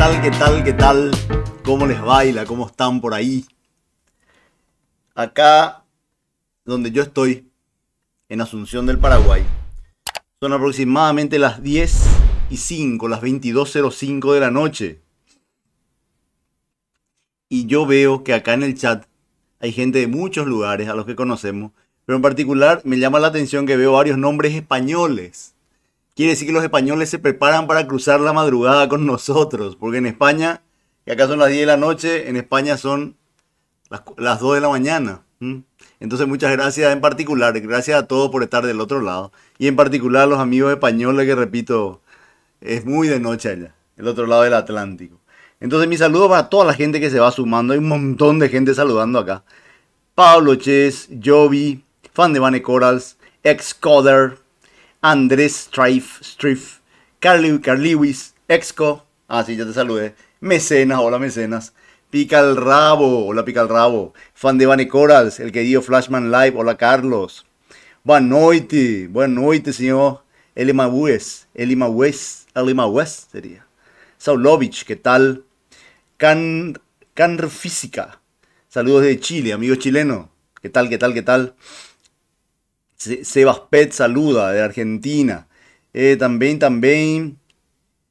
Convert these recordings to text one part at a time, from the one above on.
tal? ¿Qué tal? ¿Qué tal? ¿Cómo les baila? ¿Cómo están por ahí? Acá, donde yo estoy, en Asunción del Paraguay, son aproximadamente las 10 y 5, las 22.05 de la noche. Y yo veo que acá en el chat hay gente de muchos lugares a los que conocemos, pero en particular me llama la atención que veo varios nombres españoles Quiere decir que los españoles se preparan para cruzar la madrugada con nosotros, porque en España, que acá son las 10 de la noche, en España son las, 2 de la mañana. Entonces muchas gracias en particular, gracias a todos por estar del otro lado. Y en particular a los amigos españoles que repito, es muy de noche allá, el otro lado del Atlántico. Entonces mi saludo para toda la gente que se va sumando, hay un montón de gente saludando acá. Pablo Ches, Jovi, fan de Vane Corals, Excoder, Andrés Strife, Strife, Carly, Carliwis, Exco, ah sí, ya te saludé, Mecenas, hola Mecenas, Pica el Rabo, hola Pica el Rabo, fan de Vane Corals, el dio Flashman Live, hola Carlos, buenas noches, buenas noches señor Elima West, Elima West, Elima West sería, Saulovich, ¿qué tal? Can, can Física, saludos de Chile, amigo chileno, ¿qué tal, qué tal, qué tal? Sebas Pet saluda de Argentina. Eh, también, también.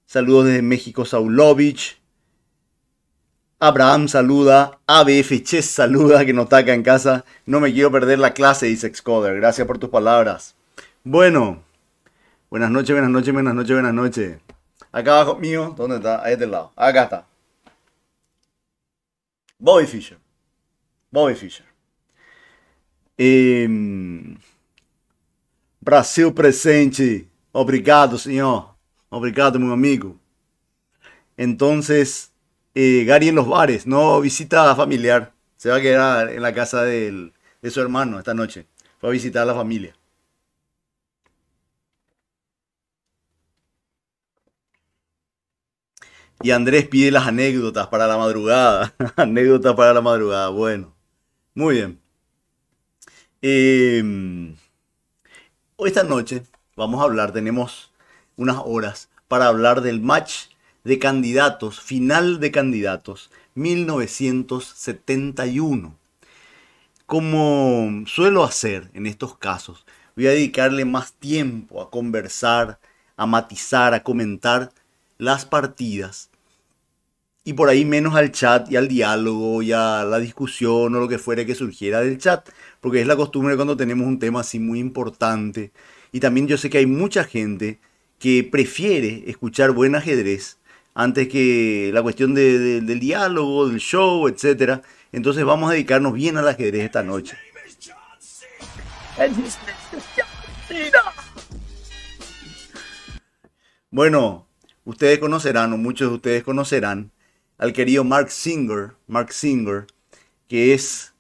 Saludos desde México, Saulovich. Abraham saluda. ABF Chess saluda que nos está acá en casa. No me quiero perder la clase, dice Excoder. Gracias por tus palabras. Bueno. Buenas noches, buenas noches, buenas noches, buenas noches. Acá abajo mío, ¿dónde está? Ahí este lado. Acá está. Bobby Fisher Bobby Fisher Eh, em, Brasil presente. Obrigado, Señor. Obrigado, mi amigo. Entonces, eh, Gary en los bares, no visita familiar. Se va a quedar en la casa de su hermano esta noche. Va a visitar a la familia. Y Andrés pide las anécdotas para la madrugada. anécdotas para la madrugada. Bueno, muy bien. Eh, Hoy Esta noche vamos a hablar, tenemos unas horas para hablar del match de candidatos, final de candidatos, 1971. Como suelo hacer en estos casos, voy a dedicarle más tiempo a conversar, a matizar, a comentar las partidas y por ahí menos al chat y al diálogo y a la discusión o lo que fuera que surgiera del chat, porque es la costumbre cuando tenemos un tema así muy importante. Y también yo sé que hay mucha gente que prefiere escuchar buen ajedrez antes que la cuestión del diálogo, del show, etc. Entonces vamos a dedicarnos bien al ajedrez esta noche. Bueno, ustedes conocerán, o muchos de ustedes conocerán, al querido Mark Singer, Mark Singer, que es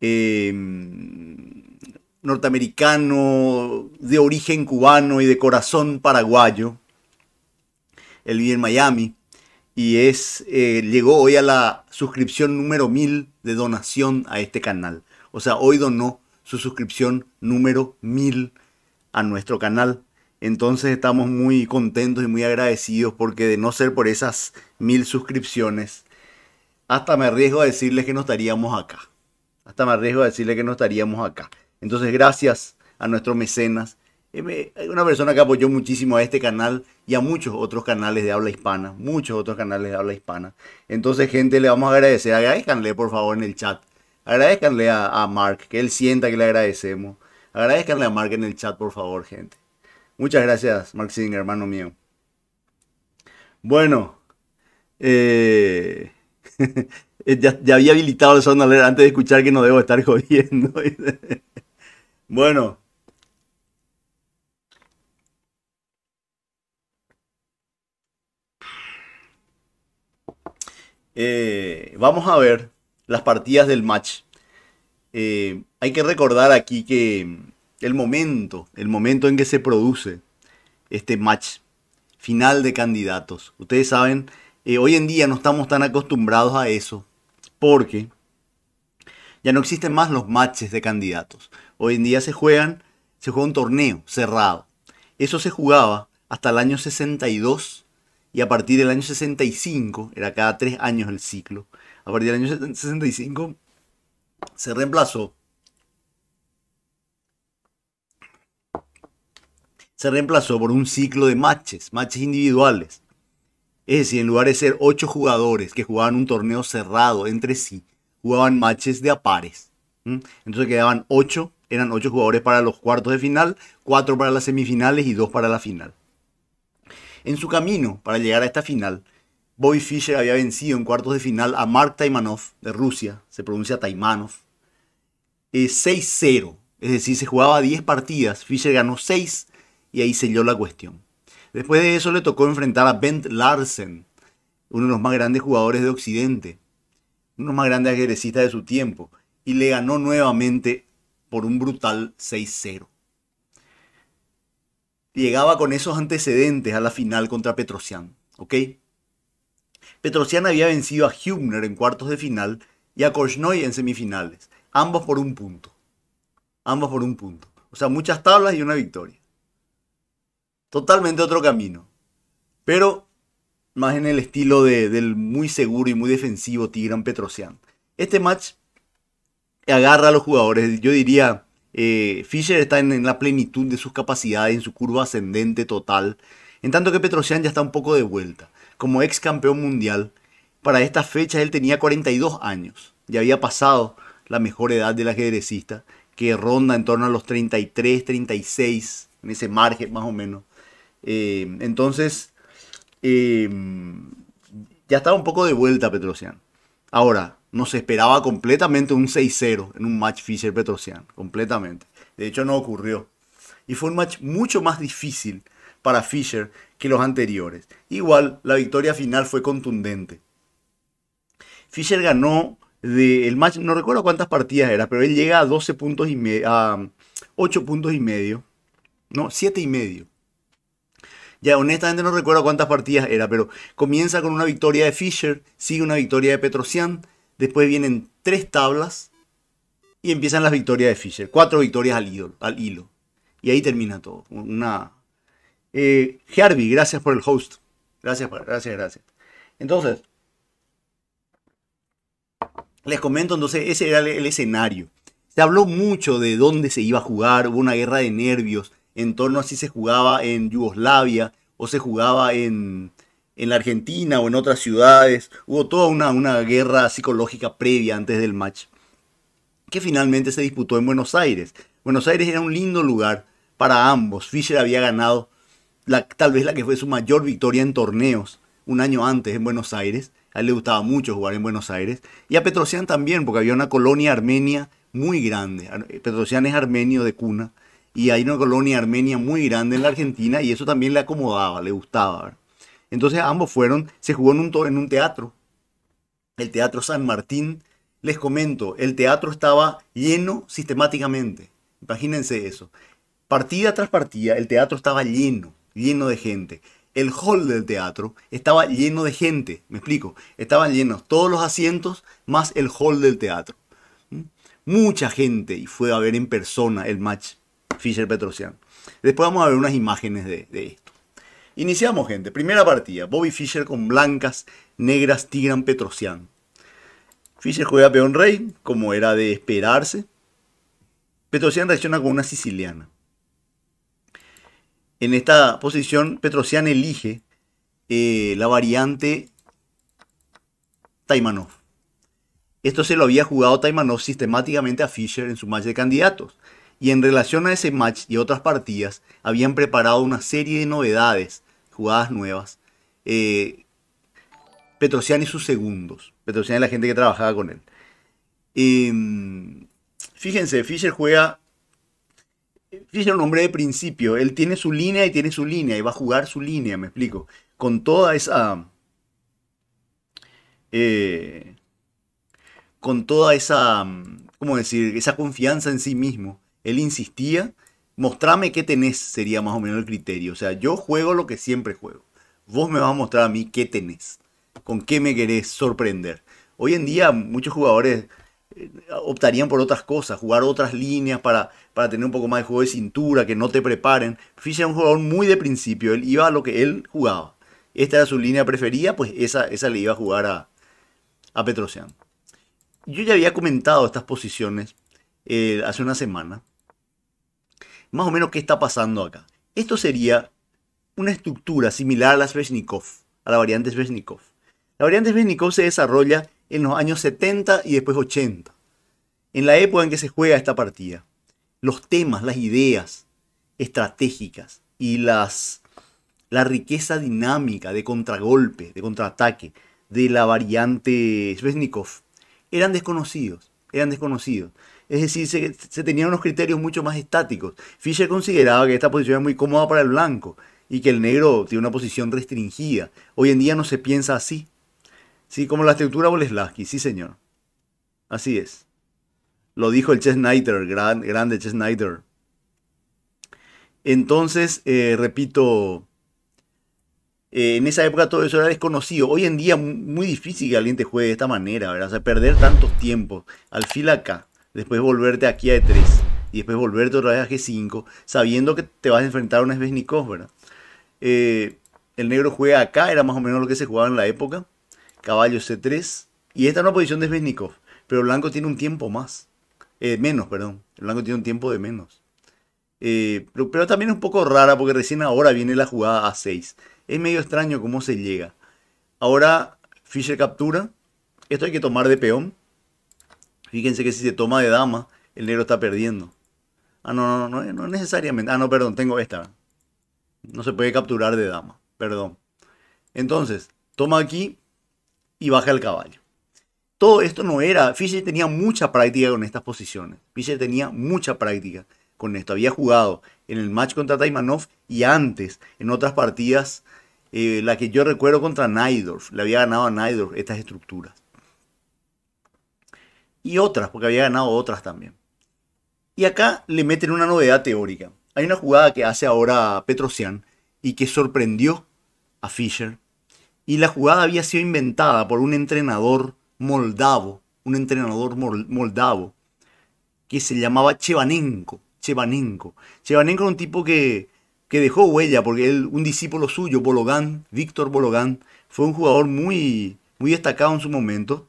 em, norteamericano de origen cubano y de corazón paraguayo. Él vive en Miami y es, eh, llegó hoy a la suscripción número 1000 de donación a este canal. O sea, hoy donó su suscripción número 1000 a nuestro canal. Entonces estamos muy contentos y muy agradecidos porque de no ser por esas mil suscripciones, hasta me arriesgo a decirles que no estaríamos acá. Hasta me arriesgo a decirles que no estaríamos acá. Entonces gracias a nuestros mecenas. Eh, una persona que apoyó muchísimo a este canal y a muchos otros canales de habla hispana. Muchos otros canales de habla hispana. Entonces gente, le vamos a agradecer. Agradezcanle por favor en el chat. Agradezcanle a, a Mark, que él sienta que le agradecemos. Agradezcanle a Mark en el chat, por favor, gente. Muchas gracias, Mark hermano mío. Bueno, eh, ya, había habilitado el sound antes de escuchar que no debo estar jodiendo. bueno. Eh, vamos a ver las partidas del match. Eh, hay que recordar aquí que el momento, el momento en que se produce este match final de candidatos. Ustedes saben, eh, hoy en día no estamos tan acostumbrados a eso porque ya no existen más los matches de candidatos. Hoy en día se juegan, se juega un torneo cerrado. Eso se jugaba hasta el año 62 y a partir del año 65, era cada tres años el ciclo, a partir del año 65 se reemplazó se reemplazó por un ciclo de matches, matches individuales. Es decir, en lugar de ser ocho jugadores que jugaban un torneo cerrado entre sí, jugaban matches de apares. Entonces quedaban ocho, eran ocho jugadores para los cuartos de final, cuatro para las semifinales y dos para la final. En su camino para llegar a esta final, Bobby Fischer había vencido en cuartos de final a Mark Taimanov de Rusia, se pronuncia Taimanov, 6-0, eh, es decir, se jugaba 10 partidas, Fischer ganó 6, y ahí selló la cuestión. Después de eso le tocó enfrentar a Bent Larsen, uno de los más grandes jugadores de Occidente, uno de los más grandes agresistas de su tiempo, y le ganó nuevamente por un brutal 6-0. Llegaba con esos antecedentes a la final contra Petrosian, ¿ok? Petrosian había vencido a Hübner en cuartos de final y a Koshnoy en semifinales, ambos por un punto. Ambos por un punto. O sea, muchas tablas y una victoria. Totalmente otro camino. Pero más en el estilo de, del muy seguro y muy defensivo Tigran Petrosian. Este match agarra a los jugadores. Yo diría, eh, Fischer está en, la plenitud de sus capacidades, en su curva ascendente total. En tanto que Petrosian ya está un poco de vuelta. Como ex campeón mundial, para esta fecha él tenía 42 años. Ya había pasado la mejor edad del ajedrecista, que ronda en torno a los 33, 36, en ese margen más o menos. Eh, entonces, eh, ya estaba un poco de vuelta Petrosian. Ahora, no se esperaba completamente un 6-0 en un match Fischer-Petrosian, completamente. De hecho, no ocurrió. Y fue un match mucho más difícil para Fischer que los anteriores. Igual, la victoria final fue contundente. Fischer ganó el match, no recuerdo cuántas partidas era, pero él llega a 12 puntos y a 8 puntos y medio, no, 7 y medio ya honestamente no recuerdo cuántas partidas era, pero comienza con una victoria de Fischer, sigue una victoria de Petrosian, después vienen tres tablas y empiezan las victorias de Fischer. Cuatro victorias al, al hilo. Y ahí termina todo. Una... Harvey, eh, gracias por el host. Gracias, gracias, gracias. Entonces, les comento, entonces, ese era el escenario. Se habló mucho de dónde se iba a jugar, hubo una guerra de nervios en torno a si se jugaba en Yugoslavia o se jugaba en, en la Argentina o en otras ciudades. Hubo toda una, una guerra psicológica previa antes del match que finalmente se disputó en Buenos Aires. Buenos Aires era un lindo lugar para ambos. Fischer había ganado tal vez la que fue su mayor victoria en torneos un año antes en Buenos Aires. A él le gustaba mucho jugar en Buenos Aires. Y a Petrosian también, porque había una colonia armenia muy grande. Eh, Petrosian es armenio de cuna y hay una colonia armenia muy grande en la Argentina y eso también le acomodaba, le gustaba. Entonces ambos fueron, se jugó en en un teatro, el Teatro San Martín. Les comento, el teatro estaba lleno sistemáticamente. Imagínense eso. Partida tras partida, el teatro estaba lleno, lleno de gente. El hall del teatro estaba lleno de gente, me explico. Estaban llenos todos los asientos más el hall del teatro. Mucha gente y fue a ver en persona el match Fischer Petrosian. Después vamos a ver unas imágenes de, esto. Iniciamos, gente. Primera partida. Bobby Fischer con blancas, negras, Tigran Petrosian. Fischer juega peón rey, como era de esperarse. Petrosian reacciona con una siciliana. En esta posición, Petrosian elige eh, la variante Taimanov. Esto se lo había jugado Taimanov sistemáticamente a Fischer en su match de candidatos y en relación a ese match y otras partidas, habían preparado una serie de novedades, jugadas nuevas. Eh, y sus segundos. Petrosian y la gente que trabajaba con él. Em, fíjense, Fischer juega. Fischer es un hombre de principio. Él tiene su línea y tiene su línea y va a jugar su línea, me explico. Con toda esa. Eh, con toda esa. ¿Cómo decir? Esa confianza en sí mismo él insistía, mostrame qué tenés, sería más o menos el criterio. O sea, yo juego lo que siempre juego. Vos me vas a mostrar a mí qué tenés, con qué me querés sorprender. Hoy en día muchos jugadores eh, optarían por otras cosas, jugar otras líneas para, tener un poco más de juego de cintura, que no te preparen. Fischer era un jugador muy de principio, él iba a lo que él jugaba. Esta era su línea preferida, pues esa, esa le iba a jugar a, a Yo ya había comentado estas posiciones eh, hace una semana, más o menos qué está pasando acá. Esto sería una estructura similar a la Sveshnikov, a la variante Sveshnikov. La variante Sveshnikov se desarrolla en los años 70 y después 80, en la época en que se juega esta partida. Los temas, las ideas estratégicas y las, la riqueza dinámica de contragolpe, de contraataque de la variante Sveshnikov eran desconocidos, eran desconocidos es decir, se, tenían unos criterios mucho más estáticos. Fischer consideraba que esta posición es muy cómoda para el blanco y que el negro tiene una posición restringida. Hoy en día no se piensa así. Sí, como la estructura Boleslaski, sí señor. Así es. Lo dijo el Chess Knighter, gran, grande Chess Knighter. Entonces, eh, repito, eh, en esa época todo eso era desconocido. Hoy en día muy difícil que alguien te juegue de esta manera, ¿verdad? O perder tantos tiempos. Al acá después volverte aquí a E3 y después volverte otra vez a G5, sabiendo que te vas a enfrentar a un Svesnikov, ¿verdad? Eh, el negro juega acá, era más o menos lo que se jugaba en la época, caballo C3, y esta es una posición de Svesnikov, pero el blanco tiene un tiempo más, eh, menos, perdón, el blanco tiene un tiempo de menos. Eh, pero, también es un poco rara porque recién ahora viene la jugada A6. Es medio extraño cómo se llega. Ahora Fischer captura. Esto hay que tomar de peón. Fíjense que si se toma de dama, el negro está perdiendo. Ah, no, no, no, no, necesariamente. Ah, no, perdón, tengo esta. No se puede capturar de dama, perdón. Entonces, toma aquí y baja el caballo. Todo esto no era, Fischer tenía mucha práctica con estas posiciones. Fischer tenía mucha práctica con esto. Había jugado en el match contra Taimanov y antes en otras partidas, eh, la que yo recuerdo contra Nydorf. Le había ganado a Nydorf estas estructuras y otras, porque había ganado otras también. Y acá le meten una novedad teórica. Hay una jugada que hace ahora Petrosian y que sorprendió a Fischer. Y la jugada había sido inventada por un entrenador moldavo, un entrenador moldavo, que se llamaba Chevanenko. Chevanenko. Chevanenko era un tipo que, que dejó huella, porque él, un discípulo suyo, Bologán, Víctor Bologán, fue un jugador muy, muy destacado en su momento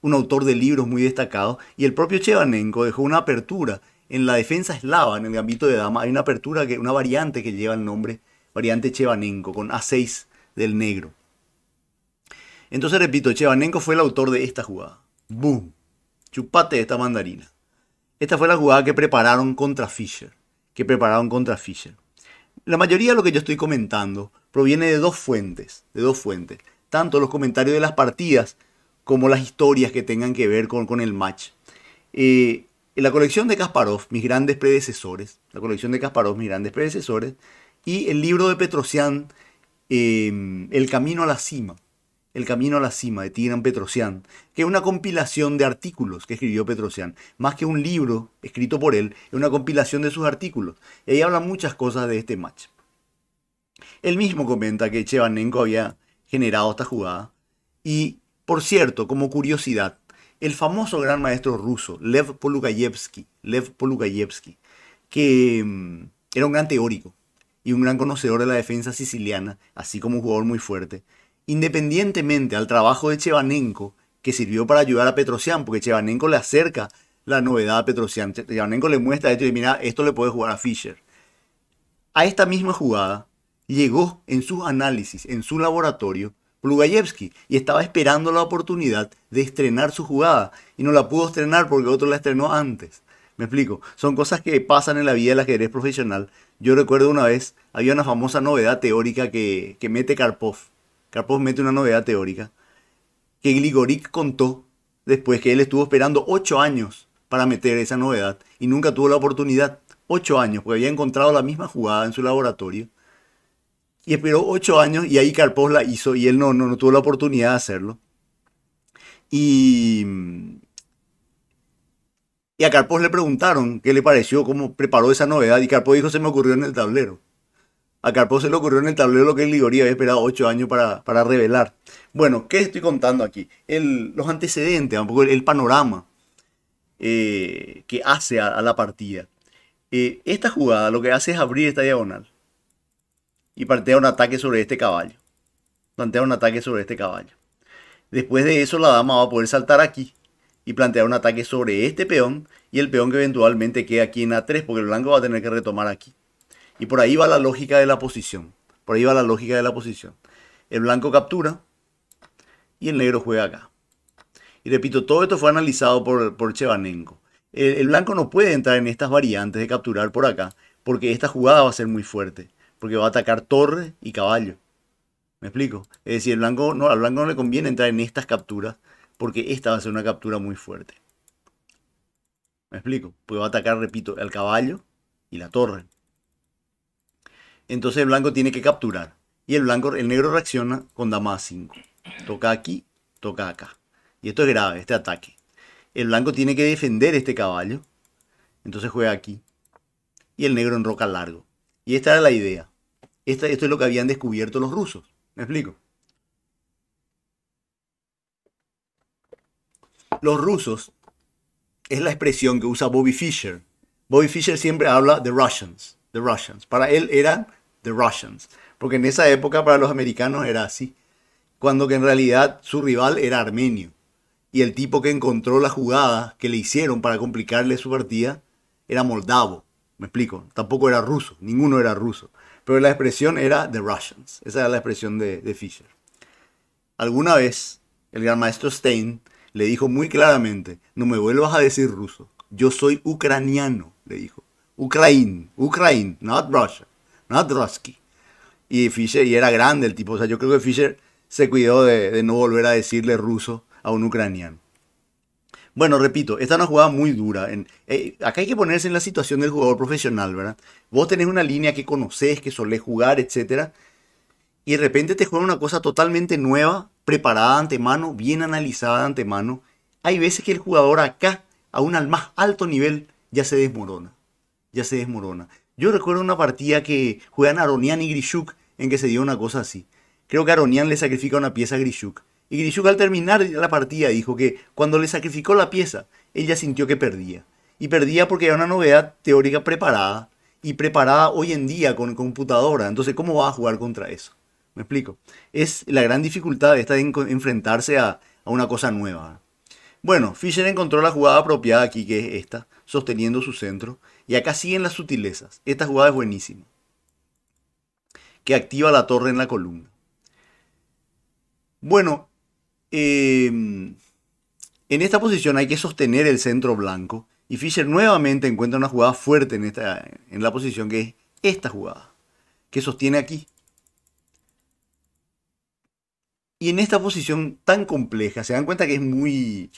un autor de libros muy destacado, y el propio Chevanenko dejó una apertura en la defensa eslava, en el ámbito de dama, hay una apertura, que, una variante que lleva el nombre, variante Chevanenko, con A6 del negro. Entonces repito, Chevanenko fue el autor de esta jugada. ¡Boom! Chupate esta mandarina. Esta fue la jugada que prepararon contra Fischer. Que prepararon contra Fischer. La mayoría de lo que yo estoy comentando proviene de dos fuentes. De dos fuentes. Tanto los comentarios de las partidas como las historias que tengan que ver con, el match. Eh, la colección de Kasparov, mis grandes predecesores, la colección de Kasparov, mis grandes predecesores, y el libro de Petrosian, em, El Camino a la Cima, El Camino a la Cima de Tigran Petrosian, que es una compilación de artículos que escribió Petrosian, más que un libro escrito por él, es una compilación de sus artículos. Y ahí habla muchas cosas de este match. Él mismo comenta que Chevanenko había generado esta jugada y por cierto, como curiosidad, el famoso gran maestro ruso, Lev Polugayevsky, Lev que mm, era un gran teórico y un gran conocedor de la defensa siciliana, así como un jugador muy fuerte, independientemente al trabajo de Chevanenko, que sirvió para ayudar a Petrosian, porque Chevanenko le acerca la novedad a Petrosian. Chevanenko le muestra esto y mira, esto le puede jugar a Fischer. A esta misma jugada llegó en sus análisis, en su laboratorio, Plugayevsky y estaba esperando la oportunidad de estrenar su jugada y no la pudo estrenar porque otro la estrenó antes. Me explico, son cosas que pasan en la vida del ajedrez profesional. Yo recuerdo una vez, había una famosa novedad teórica que, mete Karpov. Karpov mete una novedad teórica que Gligoric contó después que él estuvo esperando ocho años para meter esa novedad y nunca tuvo la oportunidad. ocho años, porque había encontrado la misma jugada en su laboratorio y esperó ocho años y ahí Carpos la hizo y él no, no, tuvo la oportunidad de hacerlo. Y, y a Carpos le preguntaron qué le pareció, cómo preparó esa novedad y Carpós dijo se me ocurrió en el tablero. A Carpós se le ocurrió en el tablero lo que Ligori había esperado ocho años para, revelar. Bueno, ¿qué estoy contando aquí? El, los antecedentes, el, panorama eh, que hace a, la partida. Eh, esta jugada lo que hace es abrir esta diagonal y plantea un ataque sobre este caballo. Plantea un ataque sobre este caballo. Después de eso la dama va a poder saltar aquí y plantear un ataque sobre este peón y el peón que eventualmente queda aquí en A3 porque el blanco va a tener que retomar aquí. Y por ahí va la lógica de la posición. Por ahí va la lógica de la posición. El blanco captura y el negro juega acá. Y repito, todo esto fue analizado por, por Chevanenko. el blanco no puede entrar en estas variantes de capturar por acá porque esta jugada va a ser muy fuerte porque va a atacar torre y caballo. ¿Me explico? Es decir, el blanco no, al blanco no le conviene entrar en estas capturas, porque esta va a ser una captura muy fuerte. ¿Me explico? Porque va a atacar, repito, al caballo y la torre. Entonces el blanco tiene que capturar. Y el blanco, el negro reacciona con dama 5. Toca aquí, toca acá. Y esto es grave, este ataque. El blanco tiene que defender este caballo. Entonces juega aquí. Y el negro en roca largo. Y esta era la idea. esto es lo que habían descubierto los rusos. ¿Me explico? Los rusos es la expresión que usa Bobby Fischer. Bobby Fischer siempre habla de Russians, Russians. Para él eran the Russians, porque en esa época para los americanos era así, cuando que en realidad su rival era armenio. Y el tipo que encontró la jugada que le hicieron para complicarle su partida era moldavo. Me explico, tampoco era ruso, ninguno era ruso. Pero la expresión era The Russians, esa era la expresión de, de Fischer. Alguna vez el gran maestro Stein le dijo muy claramente, no me vuelvas a decir ruso, yo soy ucraniano, le dijo. Ukraine, Ukraine, not Russia, not Rusky. Y Fischer, y era grande el tipo, o sea, yo creo que Fischer se cuidó de no volver a decirle ruso a un ucraniano. Bueno, repito, esta es una jugada muy dura. En, eh, acá hay que ponerse en la situación del jugador profesional, ¿verdad? Vos tenés una línea que conoces, que solés jugar, etc. Y de repente te juega una cosa totalmente nueva, preparada de antemano, bien analizada de antemano. Hay veces que el jugador acá, aún al más alto nivel, ya se desmorona. Ya se desmorona. Yo recuerdo una partida que juegan Aronian y Grishuk en que se dio una cosa así. Creo que Aronian le sacrifica una pieza a Grishuk. Y Grishuk al terminar la partida dijo que cuando le sacrificó la pieza, ella sintió que perdía. Y perdía porque era una novedad teórica preparada y preparada hoy en día con computadora. Entonces, ¿cómo va a jugar contra eso? ¿Me explico? Es la gran dificultad esta de enfrentarse a, una cosa nueva. Bueno, Fischer encontró la jugada apropiada aquí, que es esta, sosteniendo su centro. Y acá siguen las sutilezas. Esta jugada es buenísima. Que activa la torre en la columna. Bueno, Em, en esta posición hay que sostener el centro blanco. Y Fischer nuevamente encuentra una jugada fuerte en, esta, en la posición que es esta jugada. Que sostiene aquí. Y en esta posición tan compleja, se dan cuenta que es muy,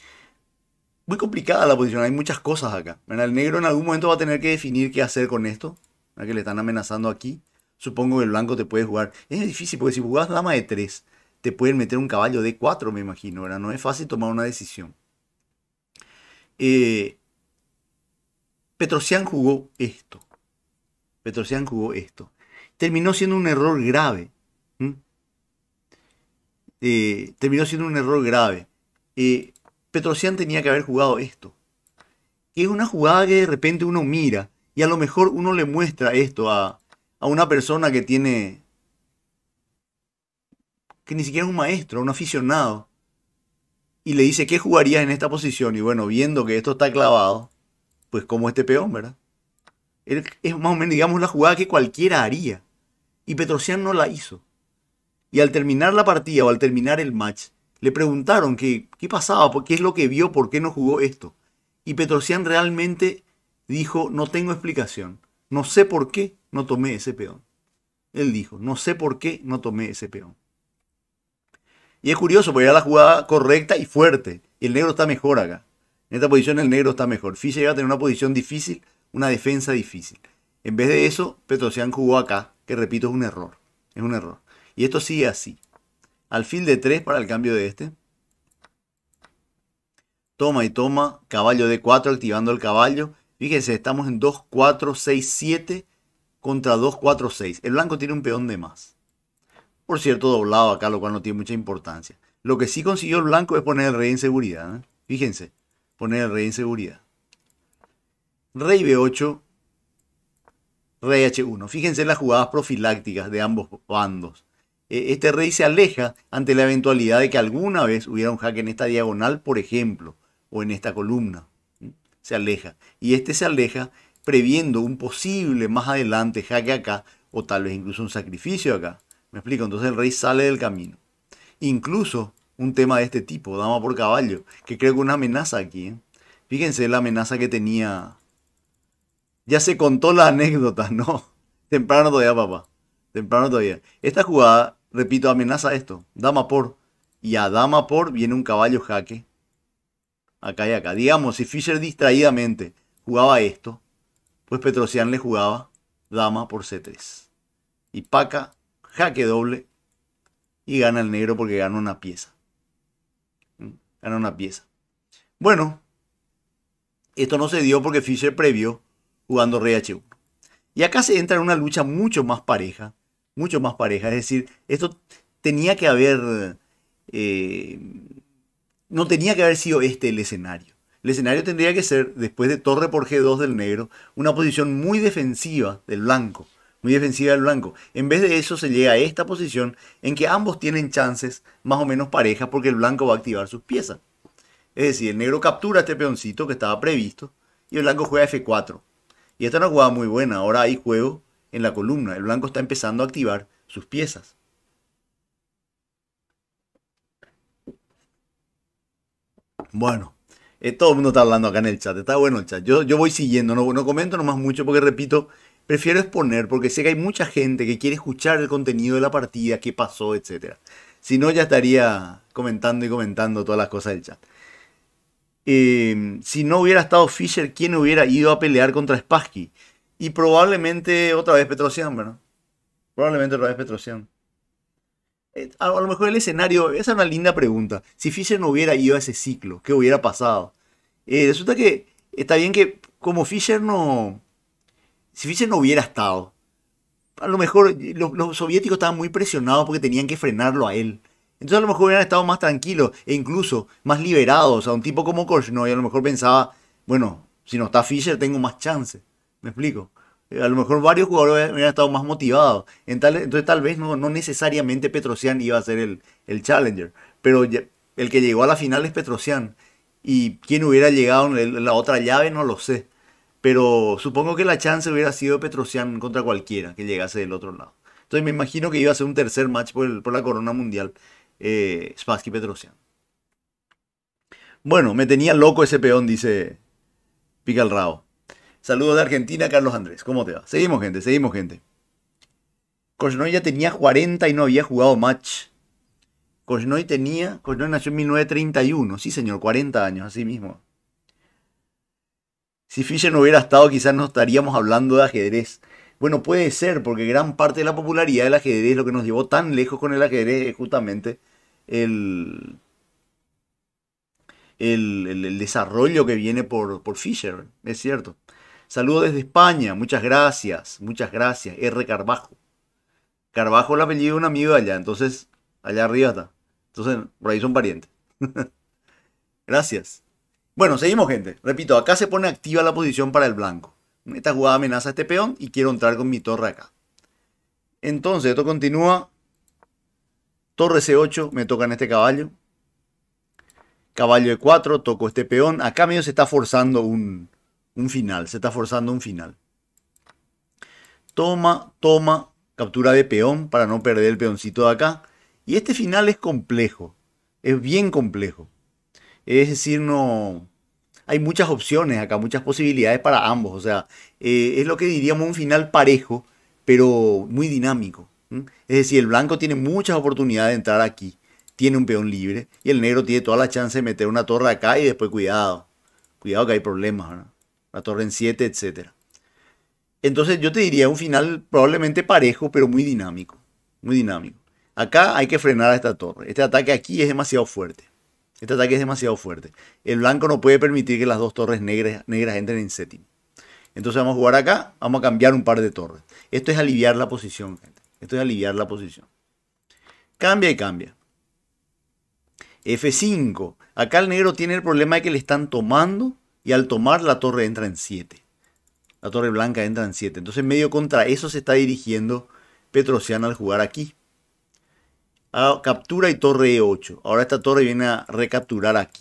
muy complicada la posición, hay muchas cosas acá. El negro en algún momento va a tener que definir qué hacer con esto, que le están amenazando aquí. Supongo que el blanco te puede jugar. Es difícil porque si jugás dama de 3, te pueden meter un caballo de 4, me imagino, No es fácil tomar una decisión. Eh, jugó esto. Petrosian jugó esto. Terminó siendo un error grave. Eh, terminó siendo un error grave. Eh, Petrosian tenía que haber jugado esto. es una jugada que de repente uno mira y a lo mejor uno le muestra esto a, a una persona que tiene que ni siquiera un maestro, un aficionado, y le dice, ¿qué jugarías en esta posición? Y bueno, viendo que esto está clavado, pues como este peón, ¿verdad? es más o menos, digamos, la jugada que cualquiera haría. Y Petrosian no la hizo. Y al terminar la partida o al terminar el match, le preguntaron qué pasaba, qué es lo que vio, por qué no jugó esto. Y Petrosian realmente dijo, no tengo explicación. No sé por qué no tomé ese peón. Él dijo, no sé por qué no tomé ese peón. Y es curioso, porque era la jugada correcta y fuerte. Y el negro está mejor acá. En esta posición el negro está mejor. Fischer iba a tener una posición difícil, una defensa difícil. En vez de eso, Petrosian jugó acá, que repito, es un error. Es un error. Y esto sigue así. Al fin de 3 para el cambio de este. Toma y toma. Caballo de 4 activando el caballo. Fíjense, estamos en 2, 4, 6, 7 contra 2, 4, 6. El blanco tiene un peón de más por cierto, doblado acá, lo cual no tiene mucha importancia. Lo que sí consiguió el blanco es poner el rey en seguridad. ¿eh? Fíjense, poner el rey en seguridad. Rey B8, rey H1. Fíjense las jugadas profilácticas de ambos bandos. E, este rey se aleja ante la eventualidad de que alguna vez hubiera un jaque en esta diagonal, por ejemplo, o en esta columna. Se aleja. Y este se aleja previendo un posible más adelante jaque acá, o tal vez incluso un sacrificio acá. Me explico, entonces el rey sale del camino. Incluso un tema de este tipo, dama por caballo, que creo que una amenaza aquí. ¿eh? Fíjense la amenaza que tenía. Ya se contó la anécdota, ¿no? Temprano todavía, papá. Temprano todavía. Esta jugada, repito, amenaza esto. Dama por. Y a dama por viene un caballo jaque. Acá y acá. Digamos, si Fischer distraídamente jugaba esto, pues Petrosian le jugaba dama por C3. Y Paca jaque doble y gana el negro porque gana una pieza. Mm, gana una pieza. Bueno, esto no se dio porque Fischer previó jugando rey h1. Y acá se entra en una lucha mucho más pareja, mucho más pareja. Es decir, esto tenía que haber... Eh, no tenía que haber sido este el escenario. El escenario tendría que ser, después de torre por g2 del negro, una posición muy defensiva del blanco muy defensiva el blanco. En vez de eso se llega a esta posición en que ambos tienen chances más o menos parejas porque el blanco va a activar sus piezas. Es decir, el negro captura este peoncito que estaba previsto y el blanco juega F4. Y esta es una jugada muy buena, ahora hay juego en la columna, el blanco está empezando a activar sus piezas. Bueno, eh, todo el mundo está hablando acá en el chat, está bueno el chat. Yo, yo voy siguiendo, no, no comento nomás mucho porque repito, Prefiero exponer porque sé que hay mucha gente que quiere escuchar el contenido de la partida, qué pasó, etc. Si no, ya estaría comentando y comentando todas las cosas del chat. Eh, si no hubiera estado Fischer, ¿quién hubiera ido a pelear contra Spassky? Y probablemente otra vez Petrosian, ¿verdad? Probablemente otra vez Petrosian. Eh, a, lo mejor el escenario, esa es una linda pregunta. Si Fischer no hubiera ido a ese ciclo, ¿qué hubiera pasado? Eh, resulta que está bien que como Fischer no, si Fischer no hubiera estado, a lo mejor eh, los, soviéticos estaban muy presionados porque tenían que frenarlo a él. Entonces a lo mejor hubieran estado más tranquilos e incluso más liberados. A un tipo como Korchnoi a lo mejor pensaba, bueno, si no está Fischer tengo más chance. ¿Me explico? Eh, a lo mejor varios jugadores hubieran estado más motivados. En tal, entonces tal vez no, necesariamente Petrosian iba a ser el, challenger. Pero el que llegó a la final es Petrosian. Y quién hubiera llegado en la otra llave no lo sé. Pero supongo que la chance hubiera sido Petrosian contra cualquiera que llegase del otro lado. Entonces me imagino que iba a ser un tercer match por, la corona mundial eh, Spassky Petrosian. Bueno, me tenía loco ese peón, dice Picalrao. Saludos de Argentina, Carlos Andrés. ¿Cómo te va? Seguimos, gente, seguimos, gente. Koshnoy ya tenía 40 y no había jugado match. Koshnoy tenía. Koshnoy nació en 1931. Sí, señor, 40 años, así mismo. Si Fischer no hubiera estado, quizás no estaríamos hablando de ajedrez. Bueno, puede ser, porque gran parte de la popularidad del ajedrez, lo que nos llevó tan lejos con el ajedrez, es justamente el, el, desarrollo que viene por, por Fischer. Es cierto. Saludos desde España, muchas gracias, muchas gracias. R. Carbajo. Carbajo es el apellido de un amigo allá, entonces allá arriba está. Entonces, por ahí son parientes. gracias. Bueno, seguimos gente. Repito, acá se pone activa la posición para el blanco. Esta jugada amenaza a este peón y quiero entrar con mi torre acá. Entonces, esto continúa. Torre C8, me toca en este caballo. Caballo E4, toco este peón. Acá medio se está forzando un, un final, se está forzando un final. Toma, toma, captura de peón para no perder el peoncito de acá. Y este final es complejo, es bien complejo. Es decir, no, hay muchas opciones acá, muchas posibilidades para ambos. O sea, eh, es lo que diríamos un final parejo, pero muy dinámico. Es decir, el blanco tiene muchas oportunidades de entrar aquí, tiene un peón libre, y el negro tiene toda la chance de meter una torre acá y después cuidado. Cuidado que hay problemas, La torre en 7, etc. Entonces yo te diría un final probablemente parejo, pero muy dinámico. Muy dinámico. Acá hay que frenar a esta torre. Este ataque aquí es demasiado fuerte. Este ataque es demasiado fuerte. El blanco no puede permitir que las dos torres negras, entren en setting. Entonces vamos a jugar acá, vamos a cambiar un par de torres. Esto es aliviar la posición, Esto es aliviar la posición. Cambia y cambia. F5. Acá el negro tiene el problema de que le están tomando y al tomar la torre entra en 7. La torre blanca entra en 7. Entonces medio contra eso se está dirigiendo Petrosian al jugar aquí. Ah, captura y torre E8. Ahora esta torre viene a recapturar aquí.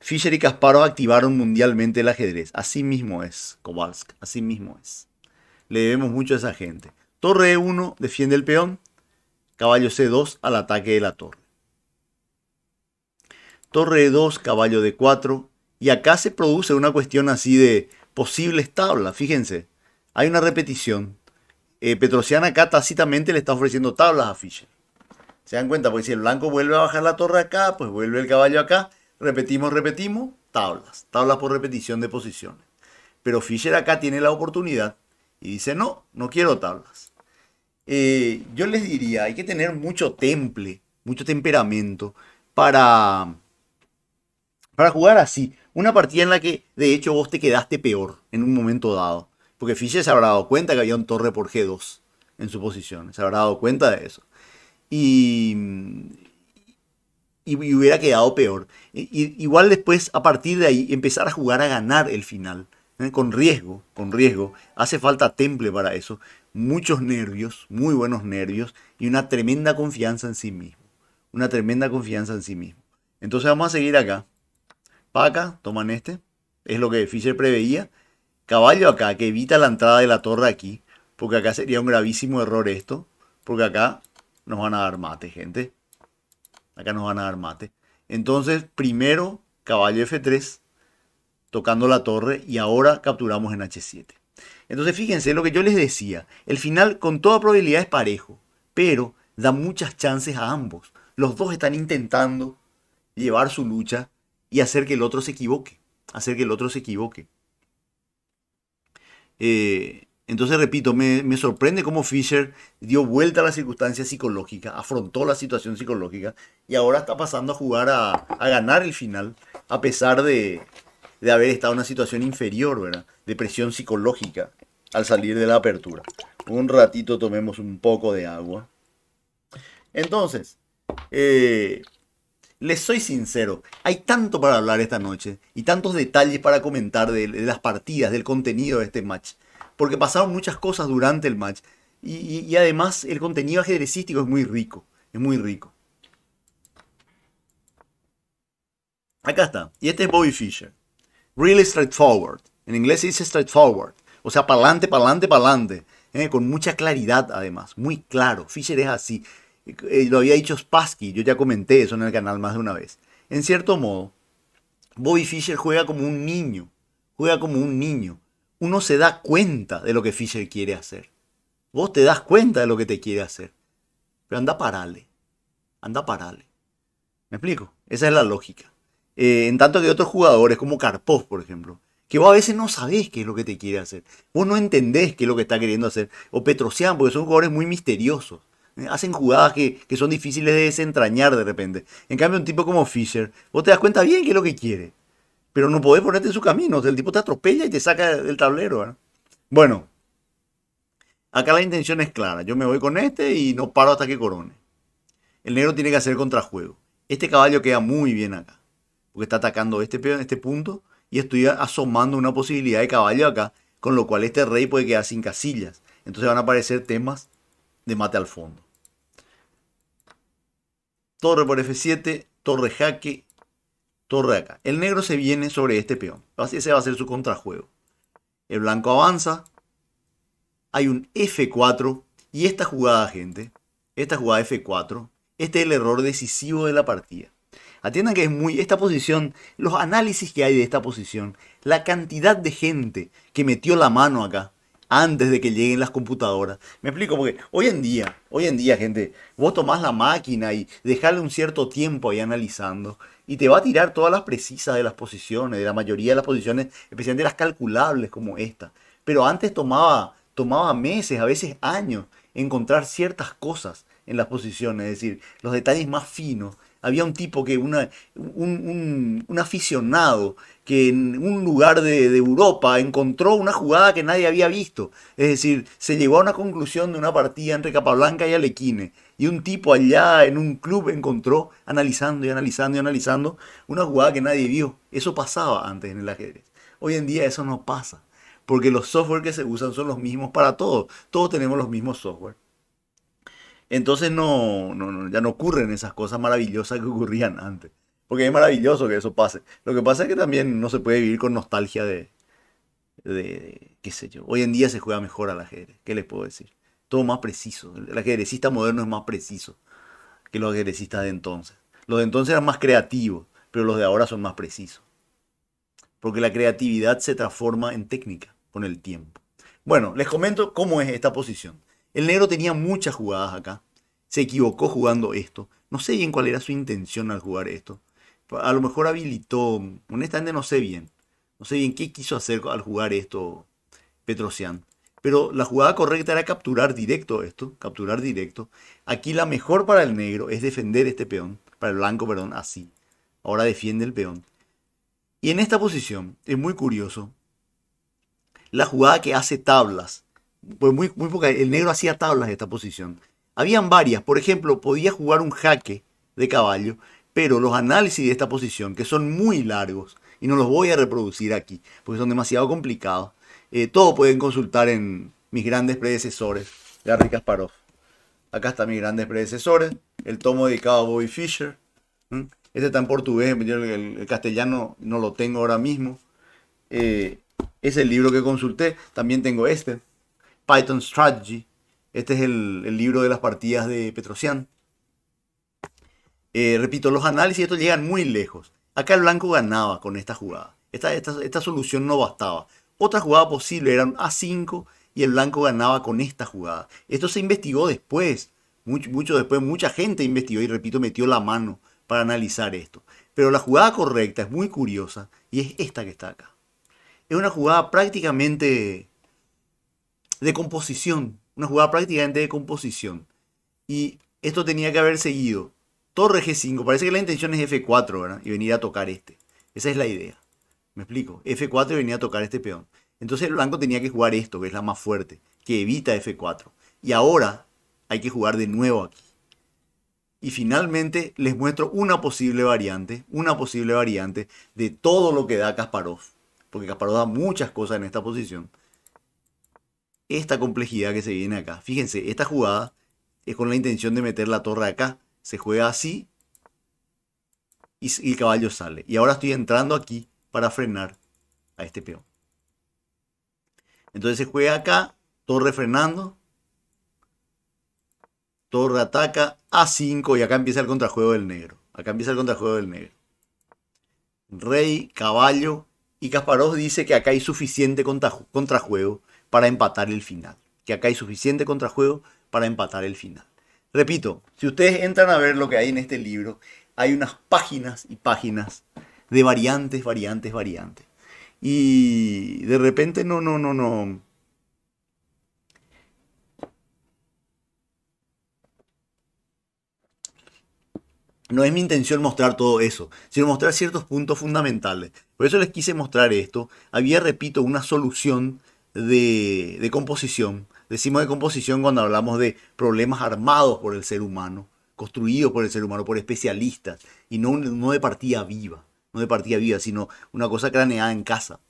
Fischer y Kasparov activaron mundialmente el ajedrez. Así mismo es, Kowalsk. Así mismo es. Le debemos mucho a esa gente. Torre E1 defiende el peón. Caballo C2 al ataque de la torre. Torre E2, caballo D4. Y acá se produce una cuestión así de posibles tablas. Fíjense, hay una repetición eh, acá tácitamente le está ofreciendo tablas a Fischer. ¿Se dan cuenta? Porque si el blanco vuelve a bajar la torre acá, pues vuelve el caballo acá. Repetimos, repetimos, tablas. Tablas por repetición de posiciones. Pero Fischer acá tiene la oportunidad y dice, no, no quiero tablas. Eh, yo les diría, hay que tener mucho temple, mucho temperamento para, para jugar así. Una partida en la que de hecho vos te quedaste peor en un momento dado. Porque Fischer se habrá dado cuenta que había un torre por G2 en su posición. Se habrá dado cuenta de eso. Y, y, hubiera quedado peor. igual después, a partir de ahí, empezar a jugar a ganar el final. ¿eh? Con riesgo, con riesgo. Hace falta temple para eso. Muchos nervios, muy buenos nervios y una tremenda confianza en sí mismo. Una tremenda confianza en sí mismo. Entonces vamos a seguir acá. Paca, toman este. Es lo que Fischer preveía caballo acá, que evita la entrada de la torre aquí. Porque acá sería un gravísimo error esto. Porque acá nos van a dar mate, gente. Acá nos van a dar mate. Entonces, primero, caballo F3, tocando la torre. Y ahora capturamos en H7. Entonces, fíjense lo que yo les decía. El final, con toda probabilidad, es parejo. Pero da muchas chances a ambos. Los dos están intentando llevar su lucha y hacer que el otro se equivoque. Hacer que el otro se equivoque. Eh, entonces, repito, me, sorprende cómo Fisher dio vuelta a la circunstancia psicológica, afrontó la situación psicológica y ahora está pasando a jugar a, ganar el final, a pesar de, de, haber estado en una situación inferior, ¿verdad? De presión psicológica al salir de la apertura. Un ratito tomemos un poco de agua. Entonces, eh, les soy sincero, hay tanto para hablar esta noche y tantos detalles para comentar de, las partidas, del contenido de este match, porque pasaron muchas cosas durante el match y, además el contenido ajedrecístico es muy rico, es muy rico. Acá está, y este es Bobby Fischer. Really straightforward. En inglés se dice straightforward, o sea, pa'lante, pa'lante, pa'lante. ¿eh? Con mucha claridad además, muy claro. Fischer es así. Eh, lo había dicho Spassky, yo ya comenté eso en el canal más de una vez. En cierto modo, Bobby Fischer juega como un niño, juega como un niño. Uno se da cuenta de lo que Fischer quiere hacer. Vos te das cuenta de lo que te quiere hacer. Pero anda parale, anda parale. ¿Me explico? Esa es la lógica. Eh, en tanto que otros jugadores, como Karpov, por ejemplo, que vos a veces no sabés qué es lo que te quiere hacer. Vos no entendés qué es lo que está queriendo hacer. O Petrosian, porque son jugadores muy misteriosos hacen jugadas que, son difíciles de desentrañar de repente. En cambio, un tipo como Fisher, vos te das cuenta bien que es lo que quiere, pero no podés ponerte en su camino. el tipo te atropella y te saca del tablero. ¿ah? Bueno, acá la intención es clara. Yo me voy con este y no paro hasta que corone. El negro tiene que hacer contrajuego. Este caballo queda muy bien acá, porque está atacando este, en este punto y estoy asomando una posibilidad de caballo acá, con lo cual este rey puede quedar sin casillas. Entonces van a aparecer temas de mate al fondo torre por f7, torre jaque, torre acá. El negro se viene sobre este peón. Ese va a ser su contrajuego. El blanco avanza. Hay un f4. Y esta jugada, gente, esta jugada f4, este es el error decisivo de la partida. Atiendan que es muy esta posición, los análisis que hay de esta posición, la cantidad de gente que metió la mano acá antes de que lleguen las computadoras. Me explico, porque hoy en día, hoy en día, gente, vos tomás la máquina y dejarle un cierto tiempo ahí analizando y te va a tirar todas las precisas de las posiciones, de la mayoría de las posiciones, especialmente las calculables como esta. Pero antes tomaba, tomaba meses, a veces años, encontrar ciertas cosas en las posiciones, es decir, los detalles más finos había un tipo que, un, aficionado, que en un lugar de, de, Europa encontró una jugada que nadie había visto. Es decir, se llegó a una conclusión de una partida entre Capablanca y Alequine. Y un tipo allá en un club encontró, analizando y analizando y analizando, una jugada que nadie vio. Eso pasaba antes en el ajedrez. Hoy en día eso no pasa. Porque los software que se usan son los mismos para todos. Todos tenemos los mismos software. Entonces no, ya no ocurren esas cosas maravillosas que ocurrían antes. Porque es maravilloso que eso pase. Lo que pasa es que también no se puede vivir con nostalgia de, qué sé yo. Hoy en día se juega mejor al ajedrez. ¿Qué les puedo decir? Todo más preciso. El ajedrecista moderno es más preciso que los ajedrecistas de entonces. Los de entonces eran más creativos, pero los de ahora son más precisos. Porque la creatividad se transforma en técnica con el tiempo. Bueno, les comento cómo es esta posición. El negro tenía muchas jugadas acá. Se equivocó jugando esto. No sé bien cuál era su intención al jugar esto. A lo mejor habilitó, honestamente no sé bien. No sé bien qué quiso hacer al jugar esto Petrosian. Pero la jugada correcta era capturar directo esto, capturar directo. Aquí la mejor para el negro es defender este peón, para el blanco, perdón, así. Ahora defiende el peón. Y en esta posición es muy curioso la jugada que hace tablas pues muy, muy poca, el negro hacía tablas de esta posición. Habían varias, por ejemplo, podía jugar un jaque de caballo, pero los análisis de esta posición, que son muy largos, y no los voy a reproducir aquí, porque son demasiado complicados, eh, todo pueden consultar en mis grandes predecesores, Garry Kasparov. Acá están mis grandes predecesores, el tomo dedicado a Bobby Fischer. Este está en portugués, el, castellano no lo tengo ahora mismo. Eh, es el libro que consulté, también tengo este. Python Strategy. Este es el, libro de las partidas de Petrosian. Eh, repito, los análisis estos llegan muy lejos. Acá el blanco ganaba con esta jugada. Esta, solución no bastaba. Otra jugada posible eran A5 y el blanco ganaba con esta jugada. Esto se investigó después. mucho después, mucha gente investigó y repito, metió la mano para analizar esto. Pero la jugada correcta es muy curiosa y es esta que está acá. Es una jugada prácticamente de composición, una jugada prácticamente de composición. Y esto tenía que haber seguido. Torre G5, parece que la intención es F4, ¿verdad? Y venir a tocar este. Esa es la idea. Me explico. F4 y venir a tocar este peón. Entonces el blanco tenía que jugar esto, que es la más fuerte, que evita F4. Y ahora hay que jugar de nuevo aquí. Y finalmente les muestro una posible variante, una posible variante de todo lo que da Kasparov. Porque Kasparov da muchas cosas en esta posición esta complejidad que se viene acá. Fíjense, esta jugada es con la intención de meter la torre acá. Se juega así y, el caballo sale. Y ahora estoy entrando aquí para frenar a este peón. Entonces se juega acá, torre frenando, torre ataca, A5 y acá empieza el contrajuego del negro. Acá empieza el contrajuego del negro. Rey, caballo y Kasparov dice que acá hay suficiente contrajuego para empatar el final. Que acá hay suficiente contrajuego para empatar el final. Repito, si ustedes entran a ver lo que hay en este libro, hay unas páginas y páginas de variantes, variantes, variantes. Y de repente no, no, no, no. No es mi intención mostrar todo eso, sino mostrar ciertos puntos fundamentales. Por eso les quise mostrar esto. Había, repito, una solución de, composición. Decimos de composición cuando hablamos de problemas armados por el ser humano, construidos por el ser humano, por especialistas, y no, no de partida viva, no de partida viva, sino una cosa craneada en casa.